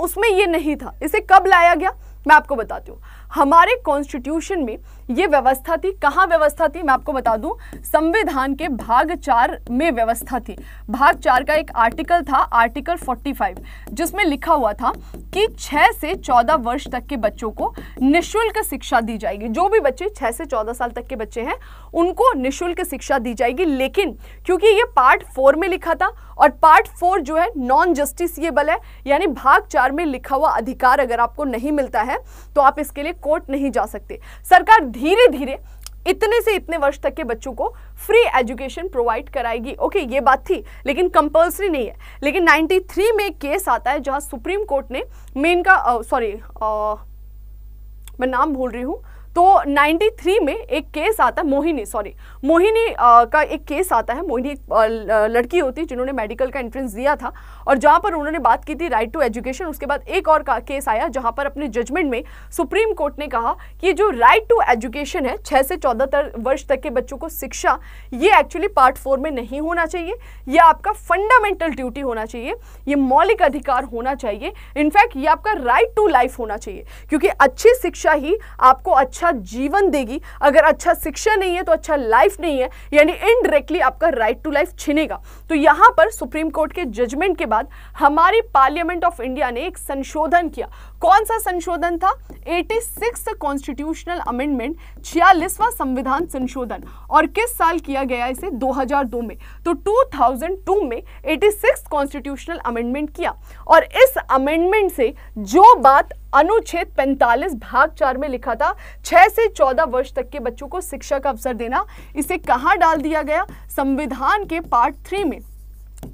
उसमें ये नहीं था इसे कब लाया गया मैं आपको बताती हूँ हमारे कॉन्स्टिट्यूशन में ये व्यवस्था थी कहाँ व्यवस्था थी मैं आपको बता दूं संविधान के भाग चार में व्यवस्था थी भाग चार का एक आर्टिकल था आर्टिकल 45 जिसमें लिखा हुआ था कि 6 से 14 वर्ष तक के बच्चों को निःशुल्क शिक्षा दी जाएगी जो भी बच्चे 6 से 14 साल तक के बच्चे हैं उनको निःशुल्क शिक्षा दी जाएगी लेकिन क्योंकि ये पार्ट फोर में लिखा था और पार्ट फोर जो है नॉन जस्टिसबल है यानी भाग चार में लिखा हुआ अधिकार अगर आपको नहीं मिलता है तो आप इसके लिए कोर्ट नहीं जा सकते सरकार धीरे धीरे इतने से इतने वर्ष तक के बच्चों को फ्री एजुकेशन प्रोवाइड कराएगी ओके ये बात थी लेकिन कंपलसरी नहीं है लेकिन 93 में केस आता है जहां सुप्रीम कोर्ट ने मेन का सॉरी मैं नाम भूल रही हूँ तो 93 में एक केस आता है मोहिनी सॉरी मोहिनी आ, का एक केस आता है मोहिनी एक लड़की होती है जिन्होंने मेडिकल का एंट्रेंस दिया था और जहाँ पर उन्होंने बात की थी राइट टू एजुकेशन उसके बाद एक और का केस आया जहाँ पर अपने जजमेंट में सुप्रीम कोर्ट ने कहा कि जो राइट टू एजुकेशन है छः से चौदह वर्ष तक के बच्चों को शिक्षा ये एक्चुअली पार्ट फोर में नहीं होना चाहिए यह आपका फंडामेंटल ड्यूटी होना चाहिए यह मौलिक अधिकार होना चाहिए इनफैक्ट यह आपका राइट टू लाइफ होना चाहिए क्योंकि अच्छी शिक्षा ही आपको अच्छा अच्छा जीवन देगी अगर अच्छा शिक्षा नहीं है तो अच्छा लाइफ नहीं है यानी इनडायरेक्टली आपका राइट टू लाइफ छिनेगा तो यहां पर सुप्रीम कोर्ट के जजमेंट के बाद हमारी पार्लियामेंट ऑफ इंडिया ने एक संशोधन किया कौन सा संशोधन था 86 कॉन्स्टिट्यूशनल अमेंडमेंट छियालीसवा संविधान संशोधन और किस साल किया गया इसे 2002 में तो 2002 में 86 कॉन्स्टिट्यूशनल अमेंडमेंट किया और इस अमेंडमेंट से जो बात अनुच्छेद 45 भाग चार में लिखा था 6 से 14 वर्ष तक के बच्चों को शिक्षा का अवसर देना इसे कहाँ डाल दिया गया संविधान के पार्ट थ्री में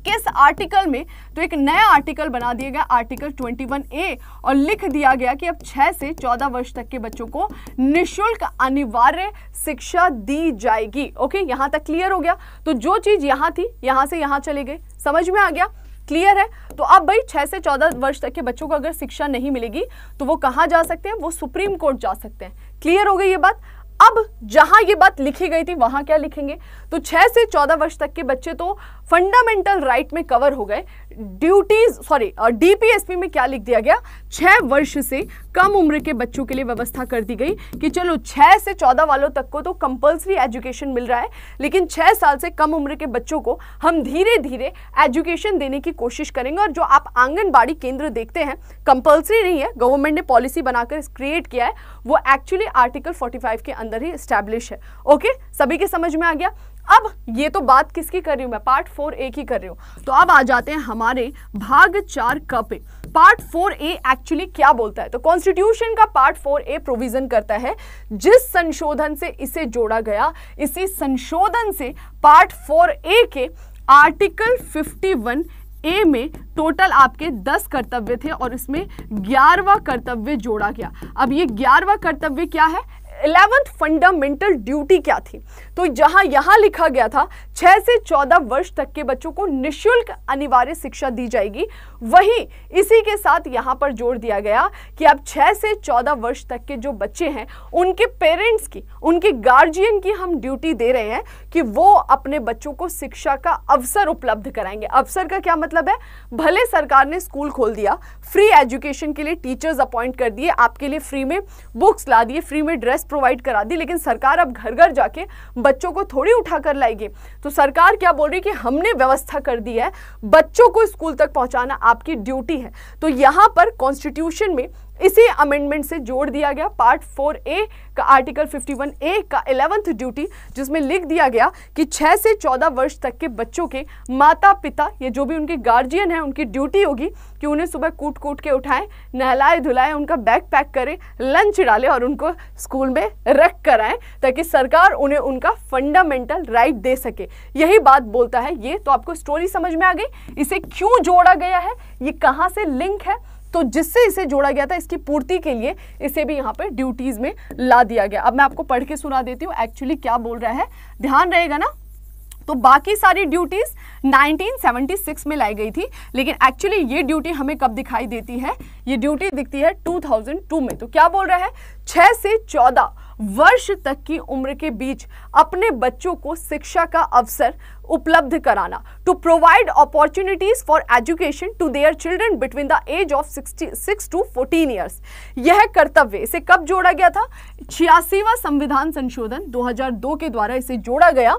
किस आर्टिकल में तो एक नया आर्टिकल बना दिया गया आर्टिकल 21 ए और लिख दिया गया कि अब 6 से 14 वर्ष तक के बच्चों को निशुल्क अनिवार्य शिक्षा दी जाएगी ओके यहां तक क्लियर हो गया तो जो चीज़ यहां थी यहां से यहां चले गए समझ में आ गया क्लियर है तो अब भाई छह से चौदह वर्ष तक के बच्चों को अगर शिक्षा नहीं मिलेगी तो वो कहां जा सकते हैं वो सुप्रीम कोर्ट जा सकते हैं क्लियर हो गई ये बात अब जहां ये बात लिखी गई थी वहां क्या लिखेंगे तो छह से चौदह वर्ष तक के बच्चे तो फंडामेंटल राइट में कवर हो गए ड्यूटीज सॉरी डीपीएसपी में क्या लिख दिया गया छः वर्ष से कम उम्र के बच्चों के लिए व्यवस्था कर दी गई कि चलो छः से चौदह वालों तक को तो कंपलसरी एजुकेशन मिल रहा है लेकिन छः साल से कम उम्र के बच्चों को हम धीरे धीरे एजुकेशन देने की कोशिश करेंगे और जो आप आंगनबाड़ी केंद्र देखते हैं कंपल्सरी नहीं है गवर्नमेंट ने पॉलिसी बनाकर क्रिएट किया है वो एक्चुअली आर्टिकल फोर्टी के अंदर ही इस्टेब्लिश है ओके सभी के समझ में आ गया अब ये तो बात किसकी कर रही हूं मैं पार्ट फोर ए की कर रही हूं तो अब आ जाते हैं हमारे भाग चार क पे पार्ट फोर ए एक्चुअली क्या बोलता है तो कॉन्स्टिट्यूशन का पार्ट फोर ए प्रोविजन करता है जिस संशोधन से इसे जोड़ा गया इसी संशोधन से पार्ट फोर ए के आर्टिकल फिफ्टी वन ए में टोटल आपके 10 कर्तव्य थे और इसमें ग्यारहवा कर्तव्य जोड़ा गया अब ये ग्यारहवा कर्तव्य क्या है इलेवंथ फंडामेंटल ड्यूटी क्या थी तो जहां यहां लिखा गया था छह से चौदह वर्ष तक के बच्चों को निःशुल्क अनिवार्य शिक्षा दी जाएगी वहीं इसी के साथ यहां पर जोर दिया गया कि अब छह से चौदह वर्ष तक के जो बच्चे हैं उनके पेरेंट्स की उनके गार्जियन की हम ड्यूटी दे रहे हैं कि वो अपने बच्चों को शिक्षा का अवसर उपलब्ध कराएंगे अवसर का क्या मतलब है भले सरकार ने स्कूल खोल दिया फ्री एजुकेशन के लिए टीचर्स अपॉइंट कर दिए आपके लिए फ्री में बुक्स ला दिए फ्री में ड्रेस प्रोवाइड करा दी लेकिन सरकार अब घर घर जाके बच्चों को थोड़ी उठा कर लाएगी तो सरकार क्या बोल रही है कि हमने व्यवस्था कर दी है बच्चों को स्कूल तक पहुंचाना आपकी ड्यूटी है तो यहाँ पर कॉन्स्टिट्यूशन में इसी अमेंडमेंट से जोड़ दिया गया पार्ट फोर ए का आर्टिकल 51 ए का एलेवंथ ड्यूटी जिसमें लिख दिया गया कि 6 से 14 वर्ष तक के बच्चों के माता पिता या जो भी उनके गार्जियन हैं उनकी ड्यूटी होगी कि उन्हें सुबह कूट कूट के उठाएं नहलाए धुलाएं उनका बैग पैक करें लंच डालें और उनको स्कूल में रख कर आएँ ताकि सरकार उन्हें उनका फंडामेंटल राइट दे सके यही बात बोलता है ये तो आपको स्टोरी समझ में आ गई इसे क्यों जोड़ा गया है ये कहाँ से लिंक है तो जिससे इसे जोड़ा गया था इसकी पूर्ति के लिए इसे भी यहाँ पर ड्यूटीज में ला दिया गया अब मैं आपको पढ़ के सुना देती हूँ एक्चुअली क्या बोल रहा है ध्यान रहेगा ना तो बाकी सारी ड्यूटीज 1976 में लाई गई थी लेकिन एक्चुअली ये ड्यूटी हमें कब दिखाई देती है ये ड्यूटी दिखती है 2002 में तो क्या बोल रहा है 6 से 14 वर्ष तक की उम्र के बीच अपने बच्चों को शिक्षा का अवसर उपलब्ध कराना to provide opportunities for education to their children between the age of six to fourteen years यह कर्तव्य इसे कब जोड़ा गया था छियासीवा संविधान संशोधन 2002 के द्वारा इसे जोड़ा गया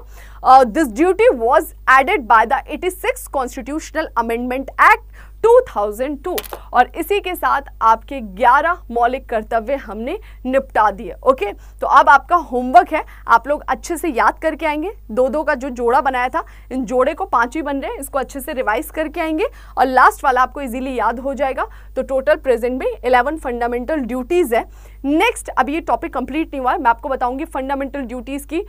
this duty was added by the 86 constitutional amendment act 2002 और इसी के साथ आपके 11 मौलिक कर्तव्य हमने निपटा दिए ओके तो अब आपका होमवर्क है आप लोग अच्छे से याद करके आएंगे दो दो का जो जोड़ा बनाया था इन जोड़े को पाँच ही बन रहे हैं इसको अच्छे से रिवाइज करके आएंगे और लास्ट वाला आपको इजीली याद हो जाएगा तो टोटल प्रेजेंट में इलेवन फंडामेंटल ड्यूटीज़ है नेक्स्ट अब ये टॉपिक कंप्लीट नहीं हुआ है मैं आपको बताऊंगी फंडामेंटल ड्यूटीज़ की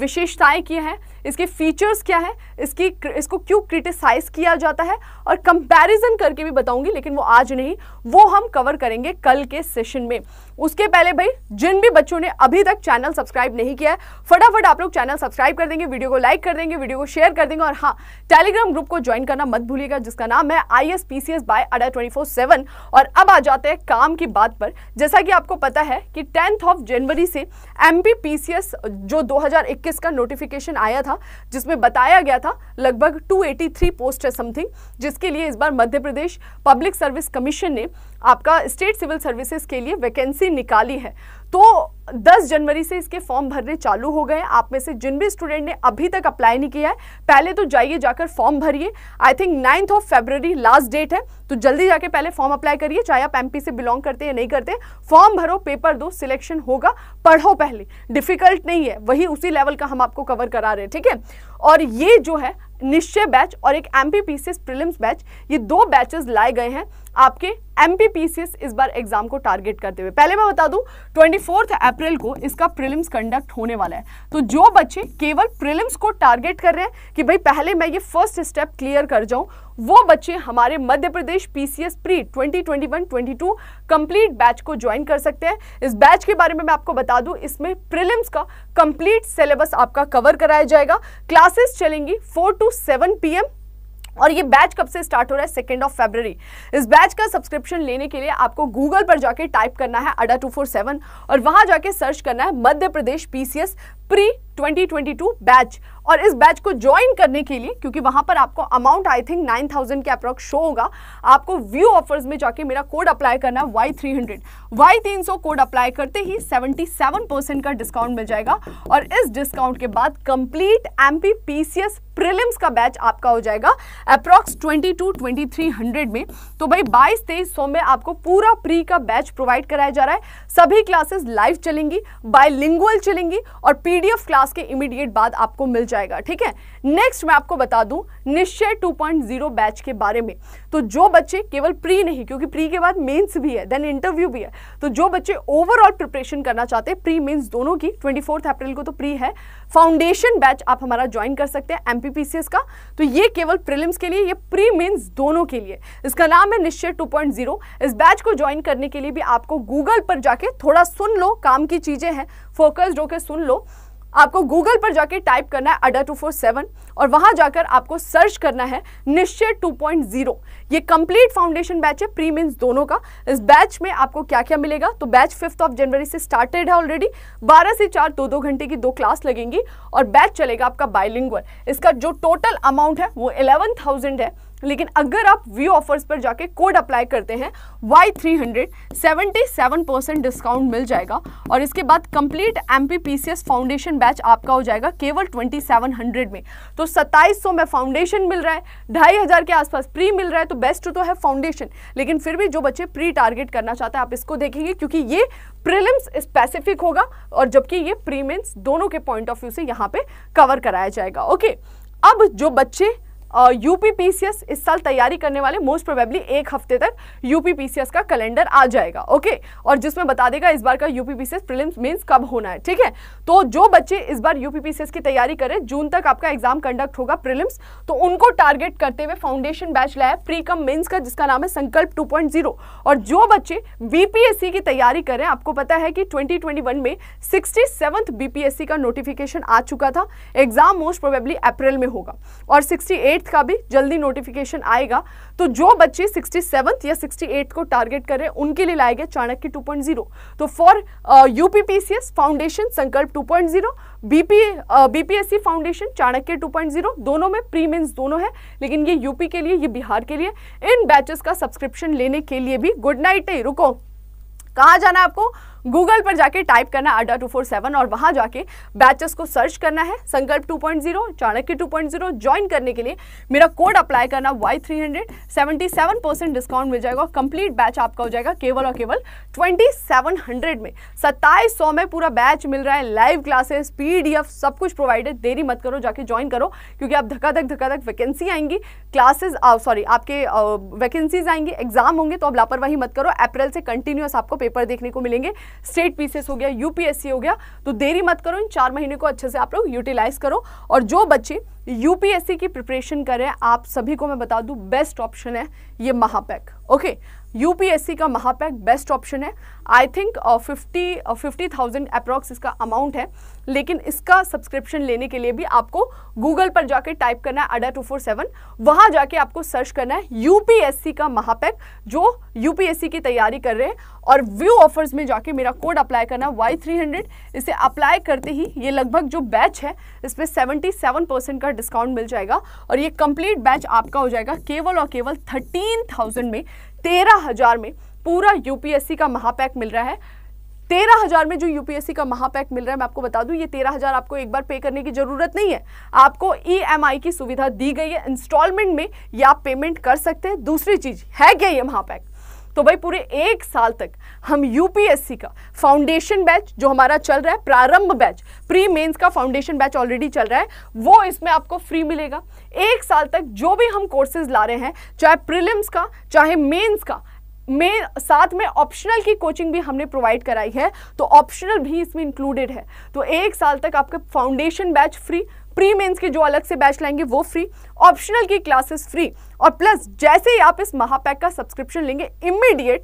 विशेषताएं क्या हैं इसके फीचर्स क्या है इसकी इसको क्यों क्रिटिसाइज किया जाता है और कंपैरिजन करके भी बताऊंगी लेकिन वो आज नहीं वो हम कवर करेंगे कल के सेशन में उसके पहले भाई जिन भी बच्चों ने अभी तक चैनल सब्सक्राइब नहीं किया है फटाफट आप लोग चैनल सब्सक्राइब कर देंगे वीडियो को लाइक कर देंगे वीडियो को शेयर कर देंगे और हाँ टेलीग्राम ग्रुप को ज्वाइन करना मत भूलिएगा जिसका नाम है I S P C S by Adda twenty four seven और अब आ जाते हैं काम की बात पर जैसा कि आपको पता है कि टेंथ ऑफ जनवरी से एम जो दो का नोटिफिकेशन आया था था जिसमें बताया गया था लगभग 283 पोस्ट है समथिंग जिसके लिए इस बार Madhya Pradesh public service commission ने आपका स्टेट सिविल सर्विसेज के लिए वैकेंसी निकाली है तो 10 जनवरी से इसके फॉर्म भरने चालू हो गए आप में से जिन भी स्टूडेंट ने अभी तक अप्लाई नहीं किया है पहले तो जाइए जाकर फॉर्म भरिए I think ninth of February last date है तो जल्दी जाके पहले फॉर्म अप्लाई करिए चाहे आप एमपी से बिलोंग करते हैं या नहीं करते फॉर्म भरो पेपर दो सिलेक्शन होगा पढ़ो पहले डिफिकल्ट नहीं है वही उसी लेवल का हम आपको कवर करा रहे हैं ठीक है और ये जो है निश्चय बैच और एक एम पी प्रिलिम्स बैच ये दो बैचेस लाए गए हैं आपके एम इस बार एग्जाम को टारगेट करते हुए पहले मैं बता दूं ट्वेंटी अप्रैल को इसका प्रिलिम्स कंडक्ट होने वाला है तो जो बच्चे केवल प्रिलिम्स को टारगेट कर रहे हैं कि भाई पहले मैं ये फर्स्ट स्टेप क्लियर कर जाऊं वो बच्चे हमारे Madhya Pradesh PCS pre 2021-22 complete batch को ज्वाइन कर सकते हैं इस बैच के बारे में मैं आपको बता दूं इसमें प्रीलिम्स का कंप्लीट सिलेबस आपका कवर कराया जाएगा क्लासेस चलेंगी 4 टू 7 पीएम और ये बैच कब से स्टार्ट हो रहा है सेकेंड ऑफ फेब्रवरी इस बैच का सब्सक्रिप्शन लेने के लिए आपको गूगल पर जाके टाइप करना है अडा टू फोर सेवन और वहाँ जाके सर्च करना है Madhya Pradesh PCS pre 2022 batch और इस बैच को ज्वाइन करने के लिए क्योंकि वहां पर आपको अमाउंट आई थिंक 9000 के अप्रॉक्स शो होगा आपको व्यू ऑफर्स में जाके मेरा कोड अप्लाई करना है वाई थ्री हंड्रेड वाई तीन सौ कोड अप्लाई करते ही 77 परसेंट का डिस्काउंट मिल जाएगा और इस डिस्काउंट के बाद complete M P P C S prelims का बैच आपका हो जाएगा अप्रॉक्स 22 2300 में तो भाई 22 तेईस सौ में आपको पूरा प्री का बैच प्रोवाइड कराया जा रहा है सभी क्लासेस लाइव चलेंगी बायलिंगुअल चलेंगी और पीडीएफ क्लास के इमीडिएट बाद आपको मिल जाएगा ठीक है नेक्स्ट मैं आपको बता दूं निश्चय 2.0 बैच के बारे में तो जो बच्चे केवल प्री नहीं क्योंकि प्री के बाद मेंस भी है देन इंटरव्यू भी है तो जो बच्चे ओवरऑल प्रिपरेशन करना चाहते हैं प्री मेंस दोनों की 24 अप्रैल को तो प्री है फाउंडेशन बैच आप हमारा ज्वाइन कर सकते हैं एमपीपीसीएस का तो ये केवल प्रिलिम्स के लिए ये प्री मेन्स दोनों के लिए इसका नाम है निश्चय 2.0 इस बैच को ज्वाइन करने के लिए भी आपको गूगल पर जाके थोड़ा सुन लो काम की चीज़ें हैं फोकस्ड होकर सुन लो आपको गूगल पर जाके टाइप करना है अडा सेवन और वहां जाकर आपको सर्च करना है निश्चय 2.0 ये कंप्लीट फाउंडेशन बैच है प्री मीन दोनों का इस बैच में आपको क्या क्या मिलेगा तो बैच फिफ्थ ऑफ जनवरी से स्टार्टेड है ऑलरेडी 12 से 4 दो दो घंटे की दो क्लास लगेंगी और बैच चलेगा आपका बाइलिंग इसका जो टोटल अमाउंट है वो इलेवन है लेकिन अगर आप व्यू ऑफर्स पर जाके कोड अप्लाई करते हैं Y three hundred seventy seven percent discount मिल जाएगा और इसके बाद complete M P foundation batch आपका हो जाएगा केवल ट्वेंटी सेवन हंड्रेड में तो सत्ताईस सौ में फाउंडेशन मिल रहा है ढाई हज़ार के आसपास प्री मिल रहा है तो बेस्ट तो है फाउंडेशन लेकिन फिर भी जो बच्चे प्री टारगेट करना चाहते हैं आप इसको देखेंगे क्योंकि ये प्रिलिम्स स्पेसिफिक होगा और जबकि ये प्रीमेंस दोनों के पॉइंट ऑफ व्यू से यहाँ पे कवर कराया जाएगा ओके अब जो बच्चे यूपी पीसीएस इस साल तैयारी करने वाले मोस्ट प्रोबेबली एक हफ्ते तक यूपी पीसीएस का कैलेंडर आ जाएगा ओके और जिसमें बता देगा इस बार का यूपी पीसीएस प्रिलिम्स कब होना है ठीक है तो जो बच्चे इस बार यूपी पीसीएस की तैयारी करें जून तक आपका एग्जाम कंडक्ट होगा प्रिलिम्स तो उनको टारगेट करते हुए फाउंडेशन बैच लाया प्री कम मीन्स का जिसका नाम है संकल्प टू और जो बच्चे बीपीएससी की तैयारी करें आपको पता है कि ट्वेंटी में सिक्सटी सेवंथ बीपीएससी का नोटिफिकेशन आ चुका था एग्जाम मोस्ट प्रोबेबली अप्रैल में होगा और सिक्सटी एट्थ का भी जल्दी नोटिफिकेशन आएगा तो जो बच्चे सिक्सटी या सिक्सटी को टारगेट करें उनके लिए लाए गए चाणक्य टू पॉइंट जीरो तो for you foundation Sankalp two point BP BPSC foundation Chanakya two point zero दोनों में प्री मीन्स दोनों है लेकिन ये यूपी के लिए ये बिहार के लिए इन बैचेस का सब्सक्रिप्शन लेने के लिए भी गुड नाइट है रुको कहाँ जाना है आपको गूगल पर जाके टाइप करना अड्डा टू फोर सेवन और वहाँ जाके बैचेस को सर्च करना है Sankalp two point zero Chanakya two point zero join करने के लिए मेरा कोड अप्लाई करना Y three hundred seventy seven percent discount मिल जाएगा कंप्लीट बैच आपका हो जाएगा केवल और केवल ट्वेंटी सेवन हंड्रेड में सत्ताईस सौ में पूरा बैच मिल रहा है लाइव क्लासेस एफ सब कुछ प्रोवाइडेड देरी मत करो जाके ज्वाइन करो क्योंकि आप धकाधक धक वैकेंसी आएंगी क्लासेस सॉरी आपके वैकेंसीज आएंगी एग्जाम होंगे तो आप लापरवाही मत करो अप्रैल से कंटिन्यूस आपको पेपर देखने को मिलेंगे स्टेट पीसीएस हो गया यूपीएससी हो गया तो देरी मत करो इन चार महीने को अच्छे से आप लोग यूटिलाइज करो और जो बच्चे यूपीएससी की प्रिपरेशन करें आप सभी को मैं बता दूं बेस्ट ऑप्शन है ये महापैक ओके यूपीएससी का महापैक बेस्ट ऑप्शन है I think fifty fifty thousand approx इसका अमाउंट है लेकिन इसका सब्सक्रिप्शन लेने के लिए भी आपको गूगल पर जाके टाइप करना है अडा टू फोर सेवन वहाँ जाके आपको सर्च करना है यूपीएससी का महापैक जो यूपीएससी की तैयारी कर रहे हैं और व्यू ऑफर्स में जाके मेरा कोड अप्लाई करना है वाई थ्री हंड्रेड इसे अप्लाई करते ही ये लगभग जो बैच है इसमें सेवेंटी सेवन परसेंट का डिस्काउंट मिल जाएगा और ये कंप्लीट बैच आपका हो जाएगा केवल और केवल थर्टीन थाउजेंड में तेरह हजार में पूरा यूपीएससी का महापैक मिल रहा है तेरह हजार में जो यूपीएससी का महापैक मिल रहा है मैं आपको बता दूं ये तेरह हजार आपको एक बार पे करने की जरूरत नहीं है आपको ईएमआई e की सुविधा दी गई है इंस्टॉलमेंट में या पेमेंट कर सकते हैं दूसरी चीज है क्या ये महापैक तो भाई पूरे एक साल तक हम यूपीएससी का फाउंडेशन बैच जो हमारा चल रहा है प्रारंभ बैच प्री मेंस का फाउंडेशन बैच ऑलरेडी चल रहा है वो इसमें आपको फ्री मिलेगा एक साल तक जो भी हम कोर्सेज ला रहे हैं चाहे प्रिलिम्स का चाहे मेंस का में साथ में ऑप्शनल की कोचिंग भी हमने प्रोवाइड कराई है तो ऑप्शनल भी इसमें इंक्लूडेड है तो एक साल तक आपका foundation batch free pre mains के जो अलग से बैच लाएंगे वो फ्री ऑप्शनल की क्लासेस फ्री और प्लस जैसे ही आप इस महापैक का सब्सक्रिप्शन लेंगे इमीडिएट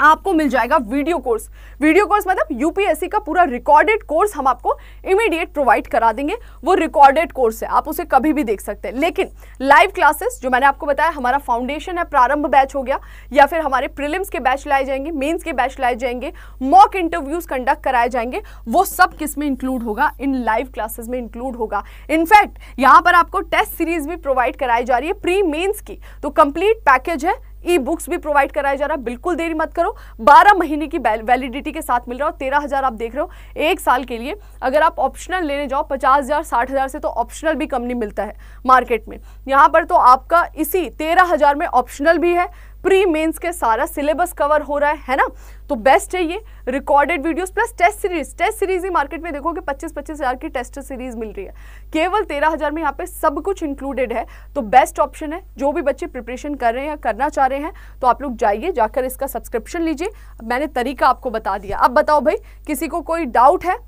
आपको मिल जाएगा वीडियो कोर्स वीडियो कोर्स मतलब यूपीएससी का पूरा रिकॉर्डेड कोर्स हम आपको इमीडिएट प्रोवाइड करा देंगे वो रिकॉर्डेड कोर्स है आप उसे कभी भी देख सकते हैं लेकिन लाइव क्लासेस जो मैंने आपको बताया हमारा फाउंडेशन है प्रारंभ बैच हो गया या फिर हमारे प्रिलिम्स के बैच लाए जाएंगे मेन्स के बैच लाए जाएंगे मॉक इंटरव्यूज कंडक्ट कराए जाएंगे वो सब किस में इंक्लूड होगा इन लाइव क्लासेस में इंक्लूड होगा इनफैक्ट यहाँ पर आपको टेस्ट सीरीज भी प्रोवाइड कराई जा रही है प्री मेन्स की तो कंप्लीट पैकेज है ई बुक्स भी प्रोवाइड कराया जा रहा है बिल्कुल देरी मत करो 12 महीने की वैलिडिटी के साथ मिल रहा है और तेरह हज़ार आप देख रहे हो एक साल के लिए अगर आप ऑप्शनल लेने जाओ पचास हज़ार साठ हज़ार से तो ऑप्शनल भी कम नहीं मिलता है मार्केट में यहाँ पर तो आपका इसी तेरह हज़ार में ऑप्शनल भी है प्री मेंस के सारा सिलेबस कवर हो रहा है है ना तो बेस्ट है ये recorded videos plus test series test series ही मार्केट में देखो पच्चीस पच्चीस हज़ार की टेस्ट सीरीज मिल रही है केवल तेरह हज़ार में यहाँ पे सब कुछ इंक्लूडेड है तो बेस्ट ऑप्शन है जो भी बच्चे प्रिपरेशन कर रहे हैं करना चाह रहे हैं तो आप लोग जाइए जाकर इसका सब्सक्रिप्शन लीजिए मैंने तरीका आपको बता दिया अब बताओ भाई किसी को कोई डाउट है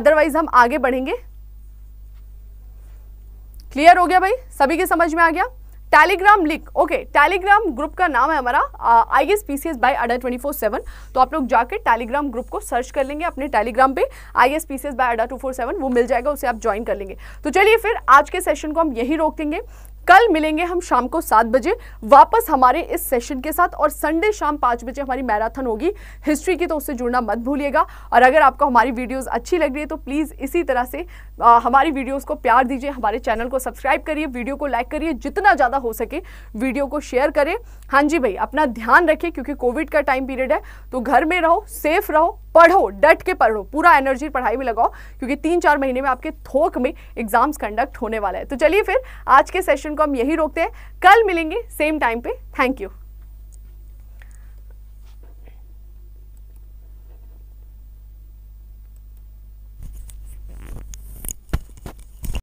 अदरवाइज हम आगे बढ़ेंगे क्लियर हो गया भाई सभी के समझ में आ गया Telegram link okay Telegram group का नाम है हमारा I S P C S by Adda twenty four seven तो आप लोग जाकर टेलीग्राम ग्रुप को सर्च कर लेंगे अपने टेलीग्राम पे I S P C S by Adda two four seven वो मिल जाएगा उसे आप ज्वाइन कर लेंगे तो चलिए फिर आज के सेशन को हम यही रोक देंगे कल मिलेंगे हम शाम को सात बजे वापस हमारे इस सेशन के साथ और संडे शाम पाँच बजे हमारी मैराथन होगी हिस्ट्री की तो उससे जुड़ना मत भूलिएगा और अगर आपको हमारी वीडियोज अच्छी लग रही है तो प्लीज़ इसी तरह से आ, हमारी वीडियोस को प्यार दीजिए हमारे चैनल को सब्सक्राइब करिए वीडियो को लाइक करिए जितना ज़्यादा हो सके वीडियो को शेयर करें हाँ जी भाई अपना ध्यान रखिए क्योंकि कोविड का टाइम पीरियड है तो घर में रहो सेफ रहो पढ़ो डट के पढ़ो पूरा एनर्जी पढ़ाई में लगाओ क्योंकि तीन चार महीने में आपके थोक में एग्जाम्स कंडक्ट होने वाला है तो चलिए फिर आज के सेशन को हम यही रोकते हैं कल मिलेंगे सेम टाइम पर थैंक यू